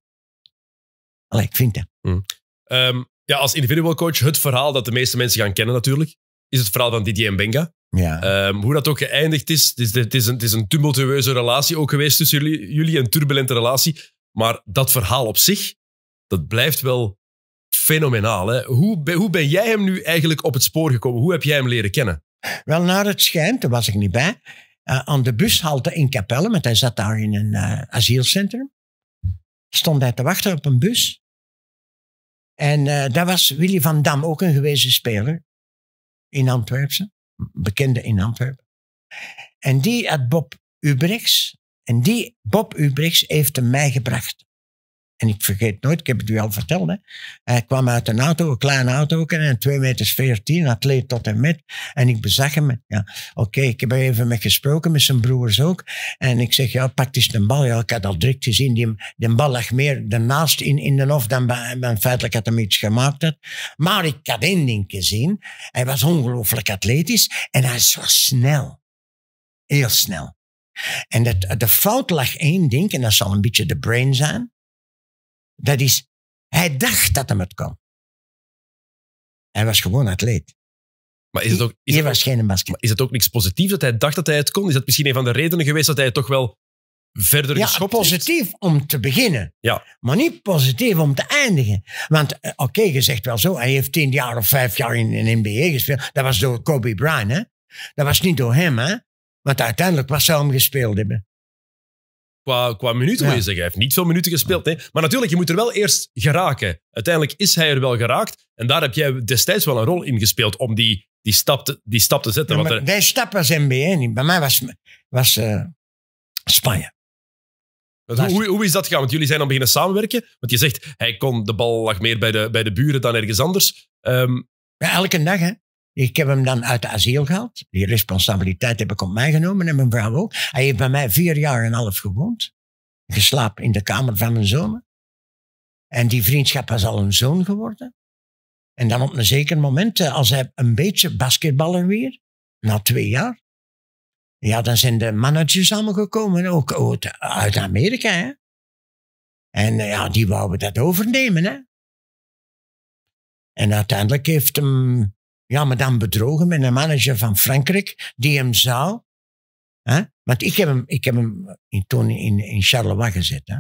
Allee, ik vind dat. Hmm. Ehm, ja, als individual coach, het verhaal dat de meeste mensen gaan kennen natuurlijk, is het verhaal van Didier Benga. Ja. Ehm, hoe dat ook geëindigd is, het is, het is, een, het is een tumultueuze relatie ook geweest tussen jullie, jullie, een turbulente relatie. Maar dat verhaal op zich, dat blijft wel fenomenaal. Hè? Hoe, ben, hoe ben jij hem nu eigenlijk op het spoor gekomen? Hoe heb jij hem leren kennen? Wel, naar het schijnt, daar was ik niet bij, uh, aan de bushalte in Capelle, want hij zat daar in een eh, asielcentrum, stond hij te wachten op een bus. En eh, daar was Willy van Dam, ook een gewezen speler in Antwerpen bekende in Antwerpen. En die had Bob Ubrix. En die Bob Ubrix heeft hem mij gebracht en ik vergeet nooit, ik heb het u al verteld. Hè. Hij kwam uit een auto, een kleine auto, en 2 meters 14, atleet tot en met. En ik bezag hem. Ja, Oké, ik heb er even met gesproken, met zijn broers ook. En ik zeg, ja, pak eens een bal. Ja, ik had al direct gezien, die, de bal lag meer daarnaast in, in de hof dan bij, ben feitelijk had hem iets gemaakt had. Maar ik had één ding gezien. Hij was ongelooflijk atletisch en hij was snel. Heel snel. En dat, de fout lag één ding, en dat zal een beetje de brain zijn. Dat is, hij dacht dat hem het kon. Hij was gewoon atleet. Maar is het ook, is was geen basket. Is het ook niks positiefs dat hij dacht dat hij het kon? Is dat misschien een van de redenen geweest dat hij het toch wel verder ja, positief om te beginnen. Ja. Maar niet positief om te eindigen. Want, eh, oké, je zegt wel zo, hij heeft tien jaar of vijf jaar in een NBA gespeeld. Dat was door Kobe Bryant, hè? Dat was niet door hem, hè? Want uiteindelijk was hij hem gespeeld hebben qua, qua minuten, ja. moet je zeggen. Hij heeft niet veel minuten gespeeld. Nee. Maar natuurlijk, je moet er wel eerst geraken. Uiteindelijk is hij er wel geraakt. En daar heb jij destijds wel een rol in gespeeld om die, die, stap, te, die stap te zetten. Ja, er... stappen zijn bij niet. Bij mij was, was eh, Spanje. Hoe, hoe, hoe, is dat gegaan? Want jullie zijn dan beginnen samenwerken. Want je zegt, hij kon, de bal lag meer bij de, bij de buren dan ergens anders. Ehm, ja, elke dag, hè. Ik heb hem dan uit de asiel gehaald. Die responsabiliteit heb ik op mij genomen en mijn vrouw ook. Hij heeft bij mij vier jaar en een half gewoond. Geslapen in de kamer van mijn zoon. En die vriendschap was al een zoon geworden. En dan op een zeker moment, eh, als hij een beetje basketballen weer, na twee jaar, ja, dan zijn de managers allemaal gekomen, ook uit Amerika. Hè? En eh, ja, die wouden dat overnemen. Hè? En uiteindelijk heeft hem ja, maar dan bedrogen met een manager van Frankrijk die hem zou. Hè? Want ik heb hem, ik heb hem in, toen in, in Charleroi gezet. Hè?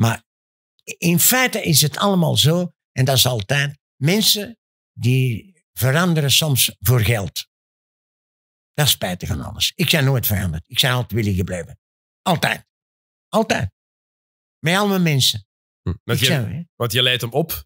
Maar in feite is het allemaal zo, en dat is altijd, mensen die veranderen soms voor geld. Dat is spijtig van alles. Ik ben nooit veranderd. Ik ben altijd willig gebleven. Altijd. Altijd. Met al mijn mensen. Hm, want, je, want, je, leidt hem op.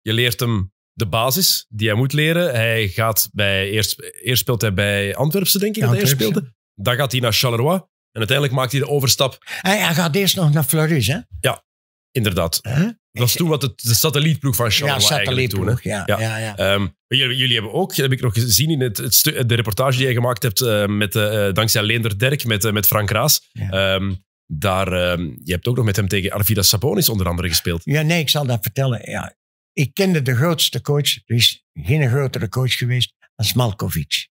Je leert hem de basis die hij moet leren. Hij gaat bij, eerst, eerst speelt hij bij Antwerpse, denk ik, dat hij eerst speelde. Dan gaat hij naar Charleroi. En uiteindelijk maakt hij de overstap. Hij, gaat eerst nog naar Fleurus, hè? Ja, inderdaad. Dat was toen wat de satellietploeg van Charleroi ja, satellietploeg, toen, Ja, ja. ja, ja. Ehm, jullie, jullie, hebben ook, heb ik nog gezien in het, het de reportage die jij gemaakt hebt, eh, met, eh, eh, dankzij Leender Derk, met, met Frank Raas. Ehm, daar, ehm, je hebt ook nog met hem tegen Arvidas Sabonis onder andere gespeeld. Ja, nee, ik zal dat vertellen. Ja, ik kende de grootste coach, er is geen grotere coach geweest, als Malkovic.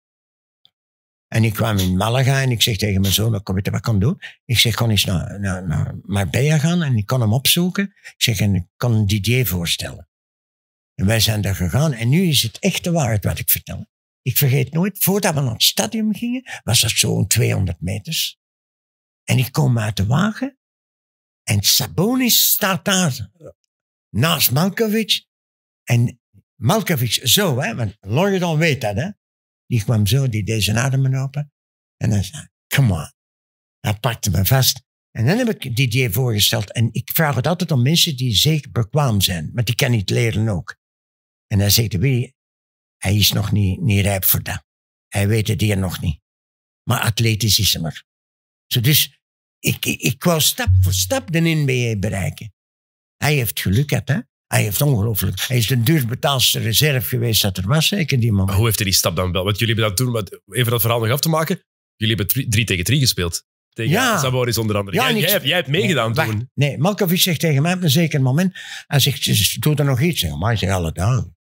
En ik kwam in Malaga en ik zeg tegen mijn zoon, kom, weet je wat ik kan doen? Ik zeg, kan eens naar, naar, naar Marbella gaan en ik kan hem opzoeken. Ik zeg, en ik kan Didier voorstellen. En wij zijn daar gegaan en nu is het echt de waarheid wat ik vertel. Ik vergeet nooit, voordat we naar het stadion gingen, was dat zo'n 200 meters. En ik kom uit de wagen en Sabonis staat daar naast Malkovic en Malkovich zo, hè, want dan weet dat, hè. Die kwam zo, die deed zijn ademen open. En dan zei come on. Hij pakte me vast. En dan heb ik die idee voorgesteld. En ik vraag het altijd om mensen die zeker bekwaam zijn. Maar die kan niet leren ook. En dan zegt Willy, hij is nog niet, niet rijp voor dat. Hij weet het hier nog niet. Maar atletisch is hem er. dus ik, ik, ik wou stap voor stap de NBA bereiken. Hij heeft geluk gehad, hè. Hij heeft ongelooflijk. Hij is de duurbetaalste reserve geweest dat er was, zeker die man. Maar hoe heeft hij die stap dan wel? Want jullie hebben dat toen, even dat verhaal nog af te maken, jullie hebben drie tegen drie gespeeld. Tegen ja. onder andere. Ja, jij, jij, hebt, meegedaan toen. nee, Malkovic zegt tegen mij op een zeker moment, hij zegt, doe er nog iets. Zeg, maar hij zegt, alle dagen.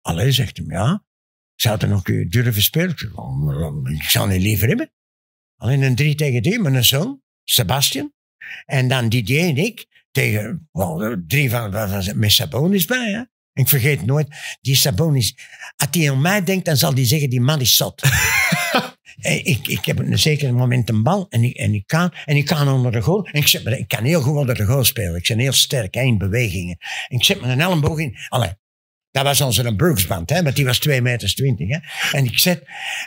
Allee, zegt hij: ja. Ik zou het nog oh, durven spelen. Ik zou het niet liever hebben. Alleen een drie tegen drie met een zoon, Sebastian. En dan Didier en ik tegen well, eh, drie van, van met Sabonis bij. Hè? Ik vergeet nooit, die Sabonis, als hij aan mij denkt, dan zal hij zeggen, die man is zot. (laughs) Eh, ik, ik heb een zeker moment een bal en ik, en ik, kan, en ik kan onder de goal. En ik, zet ik kan heel goed onder de goal spelen. Ik ben heel sterk in bewegingen. ik zet mijn elleboog in. Allee, dat was onze Brooksband, hè, want die was 2,20 meter. 20, hè. En ik zet,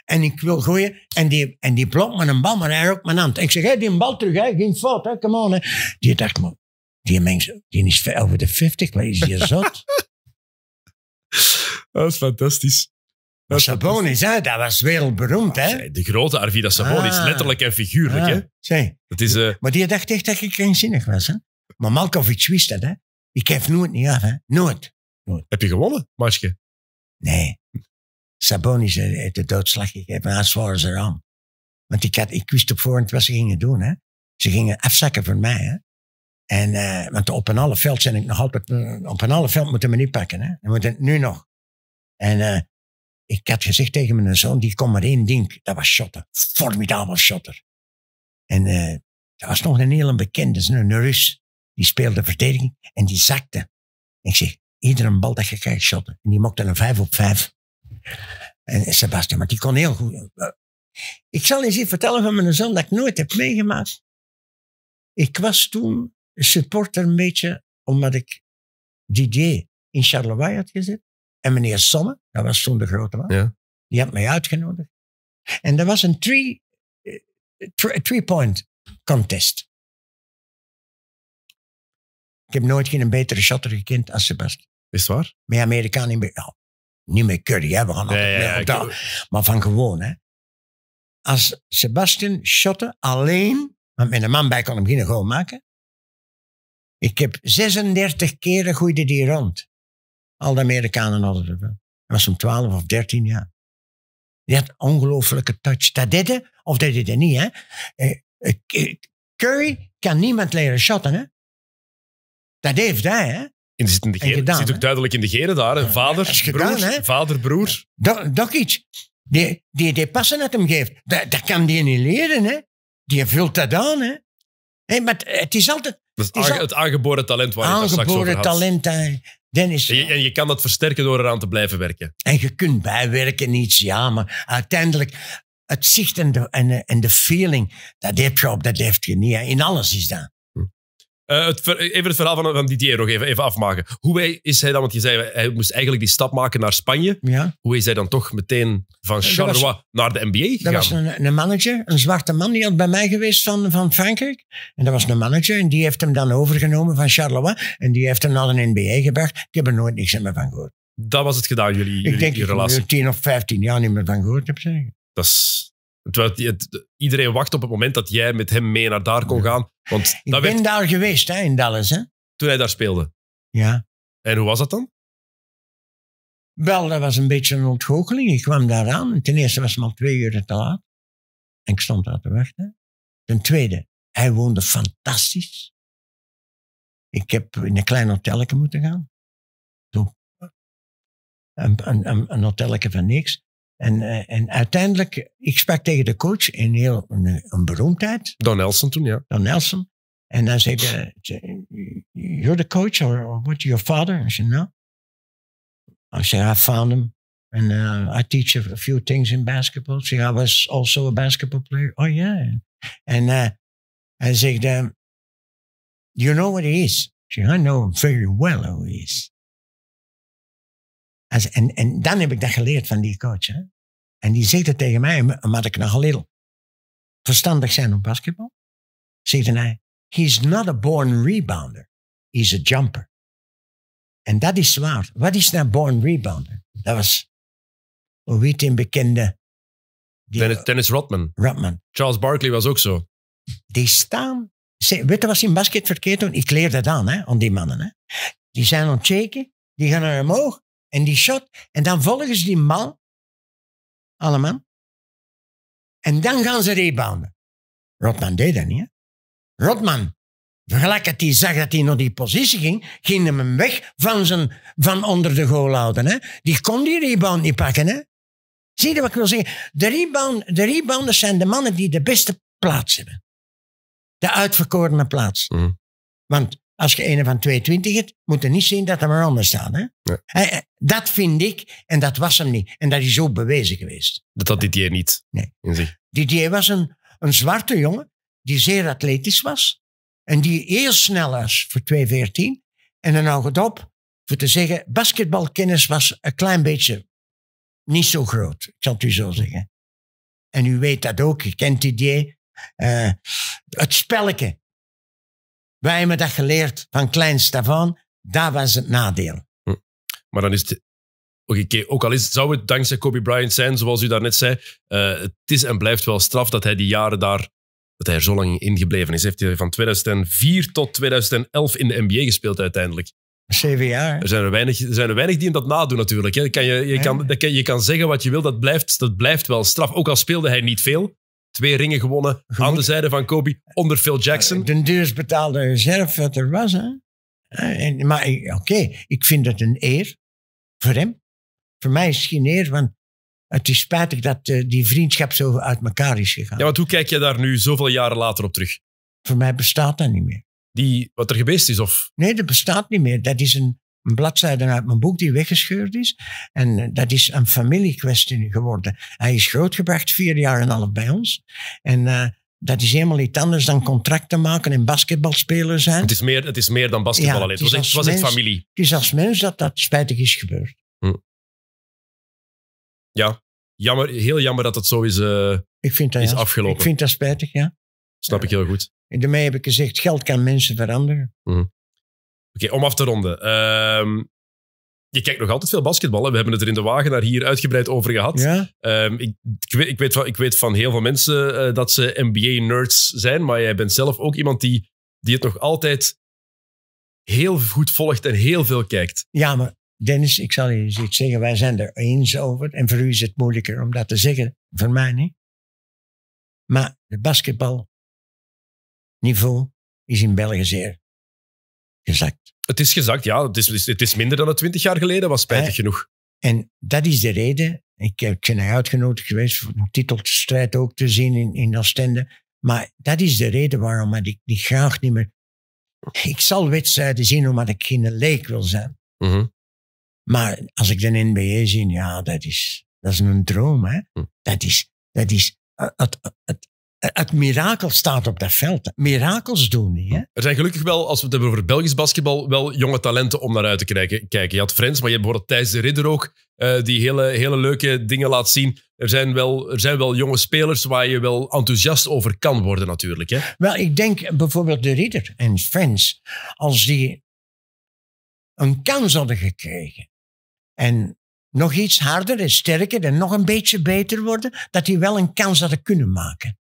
en ik wil gooien, en die, en die blokt me een bal, maar hij ook mijn hand. En ik zeg, hé, die bal terug, hè, geen fout, hè, come on. Hè. Die dacht, man, die mensen, die is over de 50, maar is hier (laughs) zot. dat is fantastisch. Sabonis, hè? dat was wereldberoemd. Hè? De grote Arvida Sabonis, ah. letterlijk en figuurlijk. Ah, hè? Dat is, uh... Maar die dacht echt dat ik krankzinnig was. Hè? Maar Malkovic wist dat. Hè? Ik heb nooit niet af. Hè? Nooit. Heb je gewonnen, Marsje? Nee. Sabonis eh, heeft de doodslag gegeven. Als waren ze aan. Want ik, had, ik wist op voorhand wat ze gingen doen. Hè? Ze gingen afzakken voor mij. Hè? En, eh, want op een half veld zijn ik nog altijd. Mm, op een half veld moeten we niet pakken. Hè? We moeten het nu nog. En eh, ik had gezegd tegen mijn zoon: die kon maar één ding. Dat was shotter. Formidabel shotter. En uh, eh, dat was nog een heel bekende, een Rus. Die speelde verdediging en die zakte. ik zeg: iedere bal dat je krijgt, shotter. En die mocht dan een 5 op 5. En Sebastian, maar die kon heel goed. Ik zal eens iets vertellen van mijn zoon dat ik nooit heb meegemaakt. Ik was toen supporter een beetje, omdat ik Didier in Charleroi had gezet. En meneer Somme, dat was toen de grote man, ja. die had mij uitgenodigd. En dat was een three, eh, three-point contest. Ik heb nooit geen betere shotter gekend als Sebastian. Is waar? Met Amerikaan niet meer. niet meer curry, hè? we gaan altijd meer ja, Maar van gewoon, hè. Als Sebastian shotte alleen, want met een man bij kon hem geen goal maken, ik heb 36 keren groeide die rond. Al de Amerikanen hadden het wel. Dat was om 12 of 13 jaar. Die had ongelofelijke touch. Dat deed of dat deed hij niet. Hè? Eh, eh, Curry kan niemand leren shotten. Hè? Dat heeft hij. Hè? En zit, in de geren, zit ook duidelijk in de geren daar. Vader, broer, vader, broer. Dok, iets. Die, die, die passen dat hem geeft. Dat, kan die niet leren. Hè? Die vult dat aan. Hè? maar het is altijd dat is het, aangeboren talent waar aangeboren je het straks over had. talent Dennis. En je, kan dat versterken door eraan te blijven werken. En je kunt bijwerken iets, ja, maar uiteindelijk het zicht en de, en, en de feeling, dat heb je op, dat heeft je niet. In alles is dat. Eh, het even het verhaal van, van Didier nog even, even afmaken. Hoe is hij dan, want je zei hij moest eigenlijk die stap maken naar Spanje. Ja. Hoe is hij dan toch meteen van eh, Charleroi naar de NBA gegaan? Dat was een, een, manager, een zwarte man, die had bij mij geweest van, van Frankrijk. En dat was een manager en die heeft hem dan overgenomen van Charleroi. En die heeft hem naar de NBA gebracht. Ik heb er nooit niks meer van gehoord. Dat was het gedaan, jullie, ik jullie, denk, relatie? Ik denk dat of 15 jaar niet meer van gehoord heb, zeggen. Dat is iedereen wacht op het moment dat jij met hem mee naar daar kon gaan. Want ik ben daar geweest, hè, in Dallas. Hè? Toen hij daar speelde. Ja. En hoe was dat dan? Wel, dat was een beetje een ontgoocheling. Ik kwam daar aan. Ten eerste was het maar twee uur te laat. En ik stond daar te wachten. Ten tweede, hij woonde fantastisch. Ik heb in een klein hotelje moeten gaan. Een, een, een, hotelje van niks. En, eh, en uiteindelijk, ik sprak tegen de coach, in heel een, een beroemdheid. Don Nelson toen, ja. Don Nelson. En dan zei hij, you're the coach or, what, your father? I zei, no. I said, I found him. And uh, I teach a, few things in basketball. See, I was also a basketball player. Oh, yeah. And uh, I said, um, you know what he is? She, I know him very well who he is. En, en dan heb ik dat geleerd van die coach. Hè? En die zegt tegen mij, omdat ik nogal heel verstandig zijn op basketbal. Zegt hij, he's not a born rebounder. He's a jumper. En dat is waar. Wat is nou born rebounder? Dat was, hoe weet een bekende... Dennis, Dennis Rodman. Rodman. Charles Barkley was ook zo. Die staan... Weet je wat ze in basket verkeerd doen? Ik leer dat aan, hè, aan die mannen. Hè. Die zijn aan die gaan naar omhoog, en die shot. En dan volgen ze die man. Allemaal. En dan gaan ze rebounden. Rotman deed dat niet. Hè? Rotman, gelijk dat hij zag dat hij naar die positie ging, ging hem, weg van, zijn, van onder de goal houden. Hè? Die kon die rebound niet pakken. Hè? Zie je wat ik wil zeggen? De, rebound, de rebounders zijn de mannen die de beste plaats hebben. De uitverkorene plaats. Mhm. Want als je een van 220 hebt, moet je niet zien dat er maar anders staan, Hè? Eh, dat vind ik, en dat was hem niet. En dat is ook bewezen geweest. Dat had Didier niet nee. in zich. Didier was een, een zwarte jongen die zeer atletisch was. En die heel snel was voor 214. En dan houdt het op voor te zeggen, basketbalkennis was een klein beetje niet zo groot. Ik zal het u zo zeggen. En u weet dat ook, je kent Didier. Uh, het spelletje wij hebben dat geleerd van klein Stefan. Daar was het nadeel. Hm. Maar dan is het Oké, ook al is, zou het dankzij Kobe Bryant zijn, zoals u daarnet zei, eh, het is en blijft wel straf dat hij die jaren daar, dat hij er zo lang in gebleven is. Heeft hij van 2004 tot 2011 in de NBA gespeeld uiteindelijk. Zeven jaar. Er zijn er, weinig, er zijn er weinig die hem dat nadoen natuurlijk. Hè. Kan je, je, kan, je kan zeggen wat je wil, dat blijft, dat blijft wel straf. Ook al speelde hij niet veel, Twee ringen gewonnen aan de zijde van Kobe onder Phil eh, Jackson. De duurst betaalde reserve dat er was. Hè? Eh, en, maar oké, ik vind het een eer voor hem. Voor mij is het geen eer, want het is spijtig dat eh, die vriendschap zo uit elkaar is gegaan. Ja, want hoe kijk je daar nu zoveel jaren later op terug? Voor mij bestaat dat niet meer. Die, wat er geweest is? Of? Nee, dat bestaat niet meer. Dat is een, een bladzijde uit mijn boek die weggescheurd is. En eh, dat is een familiekwestie geworden. Hij is grootgebracht, vier jaar en half bij ons. En eh, dat is helemaal iets anders dan contracten maken en basketbalspeler zijn. Het is meer, het is meer dan basketbal alleen. Het, was, echt, was echt familie. Het is als mens dat dat spijtig is gebeurd. Hm. Ja, jammer, heel jammer dat het zo is, eh, ik vind dat, is ja, afgelopen. Ik vind dat spijtig, ja. Snap ik heel goed. En daarmee heb ik gezegd, geld kan mensen veranderen. Mm. Oké, om af te ronden. Ehm, je kijkt nog altijd veel basketballen. We hebben het er in de wagen naar hier uitgebreid over gehad. Ehm, ik, ik, weet, ik, weet van, ik, weet, van, heel veel mensen eh, dat ze NBA-nerds zijn, maar jij bent zelf ook iemand die, die het nog altijd heel goed volgt en heel veel kijkt. Ja, maar Dennis, ik zal je iets zeggen. Wij zijn er eens over. En voor u is het moeilijker om dat te zeggen. Voor mij niet. Maar het basketbalniveau is in België zeer gezakt. Het is gezakt, ja. Het is, het is minder dan het twintig jaar geleden was, spijtig eh, genoeg. En dat is de reden. Ik, heb eh, ben uitgenodigd geweest voor een titelstrijd ook te zien in, in Oostende. Maar dat is de reden waarom ik die graag niet meer... Ik zal wedstrijden zien omdat ik geen leek wil zijn. Mhm. Maar als ik de NBA zie, ja, dat is, dat is een droom. Hè? Hm. Dat, is, dat is eh, het, het het mirakel staat op dat veld. Mirakels doen niet. Hè? Er zijn gelukkig wel, als we het hebben over Belgisch basketbal, wel jonge talenten om naar uit te kijken. Je had Frens, maar je hebt bijvoorbeeld Thijs de Ridder ook, eh, die hele, hele leuke dingen laat zien. Er zijn, wel, er zijn wel jonge spelers waar je wel enthousiast over kan worden natuurlijk. Hè? Wel, ik denk bijvoorbeeld de Ridder en Frens, als die een kans hadden gekregen en nog iets harder en sterker en nog een beetje beter worden, dat die wel een kans hadden kunnen maken.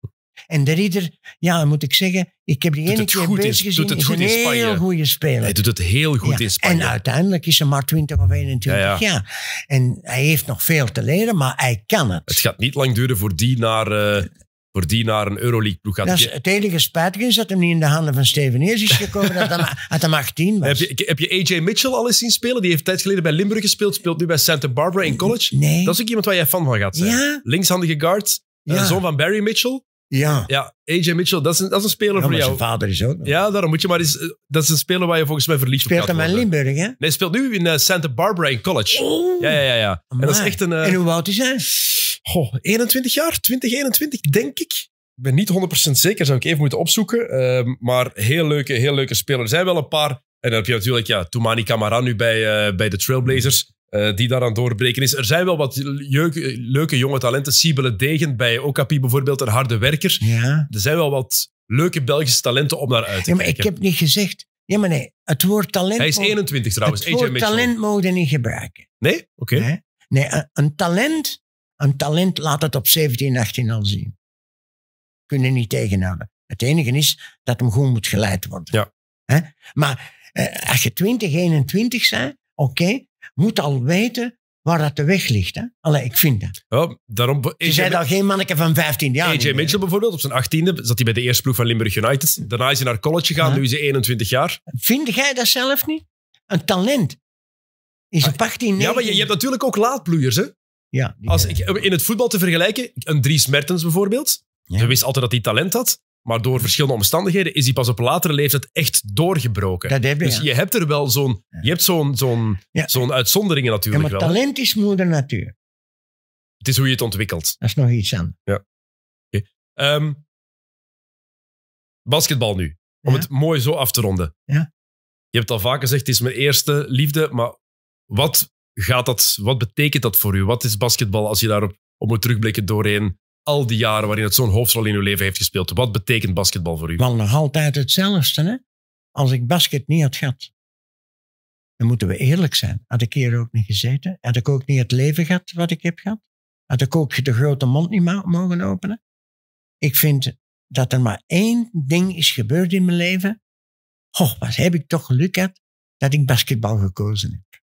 En de Ridder, ja, moet ik zeggen, ik heb die ene keer bezig gezien, doet het goed een in Spanje. heel goede speler. Hij doet het heel goed in Spanje. En uiteindelijk is hij maar 20 of 21 ja. jaar. En hij heeft nog veel te leren, maar hij kan het. Het gaat niet lang duren voor die naar... Eh, voor die naar een Euroleague-ploeg gaat. Dat het enige spijtige is dat hem niet in de handen van Steven Eers is gekomen, dat hij (laughs) dat hem was. Heb je, heb je AJ Mitchell al eens zien spelen? Die heeft tijd geleden bij Limburg gespeeld, speelt nu bij Santa Barbara in college. Nee. Dat is ook iemand waar jij fan van gaat zijn. Linkshandige guard, eh, ja. zoon van Barry Mitchell. Ja. Ja, AJ Mitchell, dat is een, dat is een speler voor jou. Zijn vader is ook. Ja, daarom moet je maar eens. Eh, dat is een speler waar je volgens mij verliefd speelt op Speelt hem in Limburg, hè? Nee, hij speelt nu in eh, Santa Barbara in college. Oh. Ja, ja, ja. ja. En dat is echt een. Eh, en hoe oud is hij? Goh, 21 jaar, 2021, denk ik. Ik ben niet 100% zeker, zou ik even moeten opzoeken. Ehm, maar heel leuke, heel leuke speler. Er zijn wel een paar. En dan heb je natuurlijk ja, Toumani Camara nu bij, bij de Trailblazers uh, die daaraan doorbreken is. Er zijn wel wat leuke, jonge talenten. Sibele Degen bij Okapi bijvoorbeeld, een harde werker. Ja. Er zijn wel wat leuke Belgische talenten om naar uit te ja, maar kijken. Ik heb niet gezegd. Ja, maar nee. Het woord talent... Hij is 21 trouwens. Het woord talent mogen niet gebruiken. Nee? Oké. Nee, nee een, talent... Een talent laat het op 17, 18 al zien. Kunnen niet tegenhouden. Het enige is dat hem goed moet geleid worden. Ja. Maar eh, als je 20, 21 zijn, oké, moet al weten waar dat de weg ligt. Hè? Allee, ik vind dat. Ja, daarom, je zei al geen manneke van 15 jaar. AJ Mitchell bijvoorbeeld, op zijn 18e zat hij bij de eerste ploeg van Limburg United. Daarna is hij naar college gegaan, nu is hij 21 jaar. Vind jij dat zelf niet? Een talent. Is ah, op 18, Ja, maar je, je, hebt natuurlijk ook laadbloeiers. Hè? Ja, Als, ik, in het voetbal te vergelijken, een Dries Mertens bijvoorbeeld. Ja. wist altijd dat hij talent had. Maar door verschillende omstandigheden is hij pas op latere leeftijd echt doorgebroken. je, dus je hebt er wel zo'n, je hebt zo'n, zo'n, zo'n uitzonderingen natuurlijk ja, maar wel. talent is moeder natuur. Het is hoe je het ontwikkelt. Dat is nog iets aan. Ja. Ehm, basketbal nu. Om het mooi zo af te ronden. Ja. Je hebt al vaak gezegd, het is mijn eerste liefde. Maar wat gaat dat, wat betekent dat voor u? Wat is basketbal als je daarop op moet terugblikken doorheen al die jaren waarin het zo'n hoofdrol in uw leven heeft gespeeld. Wat betekent basketbal voor u? Wel nog altijd hetzelfde. Hè? Als ik basket niet had gehad, dan moeten we eerlijk zijn. Had ik hier ook niet gezeten? Had ik ook niet het leven gehad wat ik heb gehad? Had ik ook de grote mond niet mogen openen? Ik vind dat er maar één ding is gebeurd in mijn leven. Oh, wat heb ik toch geluk gehad dat ik basketbal gekozen heb.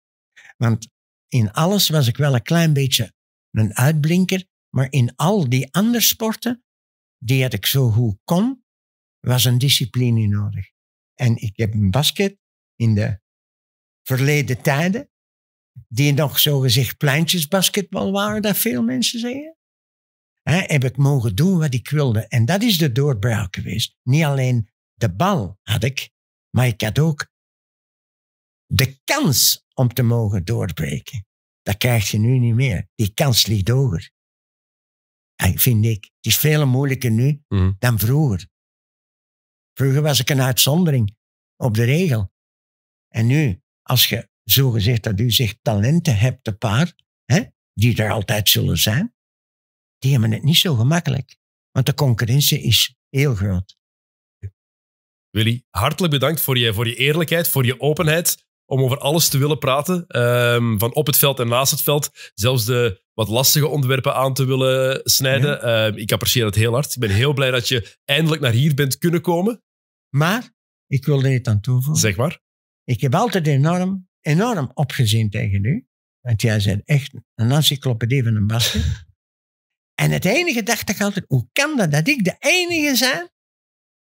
Want in alles was ik wel een klein beetje een uitblinker, maar in al die andere sporten, die had ik zo goed kon, was een discipline nodig. En ik heb een basket in de verleden tijden, die nog zogezegd pleintjesbasketbal waren, dat veel mensen zeggen. He, heb ik mogen doen wat ik wilde. En dat is de doorbraak geweest. Niet alleen de bal had ik, maar ik had ook de kans om te mogen doorbreken. Dat krijg je nu niet meer. Die kans ligt hoger vind ik. Het is veel moeilijker nu mhm. dan vroeger. Vroeger was ik een uitzondering op de regel. En nu, als je zo gezegd dat u zegt talenten hebt te paar, hè, die er altijd zullen zijn, die hebben het niet zo gemakkelijk. Want de concurrentie is heel groot. Willy, hartelijk bedankt voor je, voor je eerlijkheid, voor je openheid om over alles te willen praten. Ehm, van op het veld en naast het veld. Zelfs de wat lastige onderwerpen aan te willen snijden. Ehm, ik apprecieer het heel hard. Ik ben heel blij dat je eindelijk naar hier bent kunnen komen. Maar, ik wil er iets aan toevoegen. Zeg maar. Ik heb altijd enorm, enorm opgezien tegen u. Want jij bent echt een encyclopedie van een basket. (laughs) en het enige dacht ik altijd, hoe kan dat dat ik de enige zijn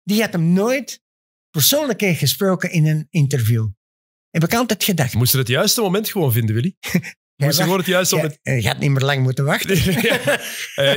die had hem nooit persoonlijk heeft gesproken in een interview. Heb ik altijd gedacht. Moesten het juiste moment gewoon vinden, Willy? (laughs) je het juiste moment... Ja, eh, je gaat niet meer lang moeten wachten. (laughs) Eh,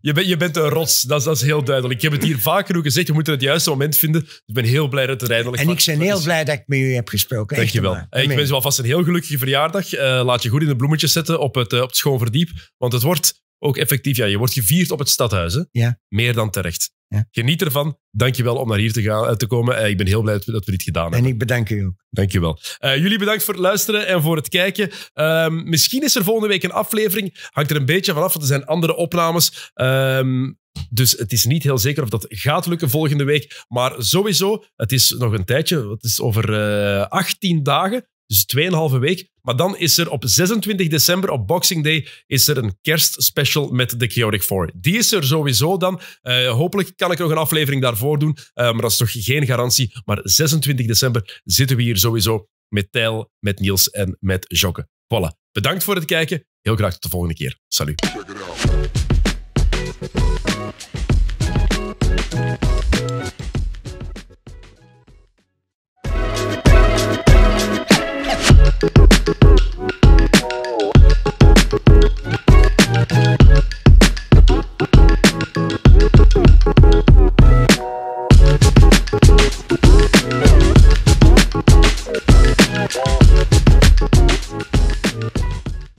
je, bent, je bent een rots, dat is, dat is heel duidelijk. Ik heb het hier vaak genoeg gezegd, je moet het juiste moment vinden. ik ben heel blij dat het eindelijk... En ik ben heel blij dat ik met u heb gesproken. Dank je wel. Eh, ik wens je alvast een heel gelukkige verjaardag. laat je goed in de bloemetjes zetten op het, uh, op het schoon verdiep, want het wordt ook effectief, ja, je wordt gevierd op het stadhuis. Hè? Meer dan terecht. Ja. Geniet ervan. Dankjewel om naar hier te, gaan, eh, te komen. Eh, ik ben heel blij dat we dit gedaan hebben. En ik bedank u ook. Dankjewel. wel. Eh, jullie bedankt voor het luisteren en voor het kijken. Ehm, misschien is er volgende week een aflevering. Hangt er een beetje vanaf, want er zijn andere opnames. Ehm, dus het is niet heel zeker of dat gaat lukken volgende week. Maar sowieso, het is nog een tijdje. Het is over uh, 18 dagen dus 2,5 week. Maar dan is er op 26 december, op Boxing Day, is er een kerstspecial met de Chaotic Four. Die is er sowieso dan. Eh, hopelijk kan ik nog een aflevering daarvoor doen, eh, maar dat is toch geen garantie. Maar 26 december zitten we hier sowieso met Tijl, met Niels en met Jocke Voilà. Bedankt voor het kijken. Heel graag tot de volgende keer. Salut. Thank you.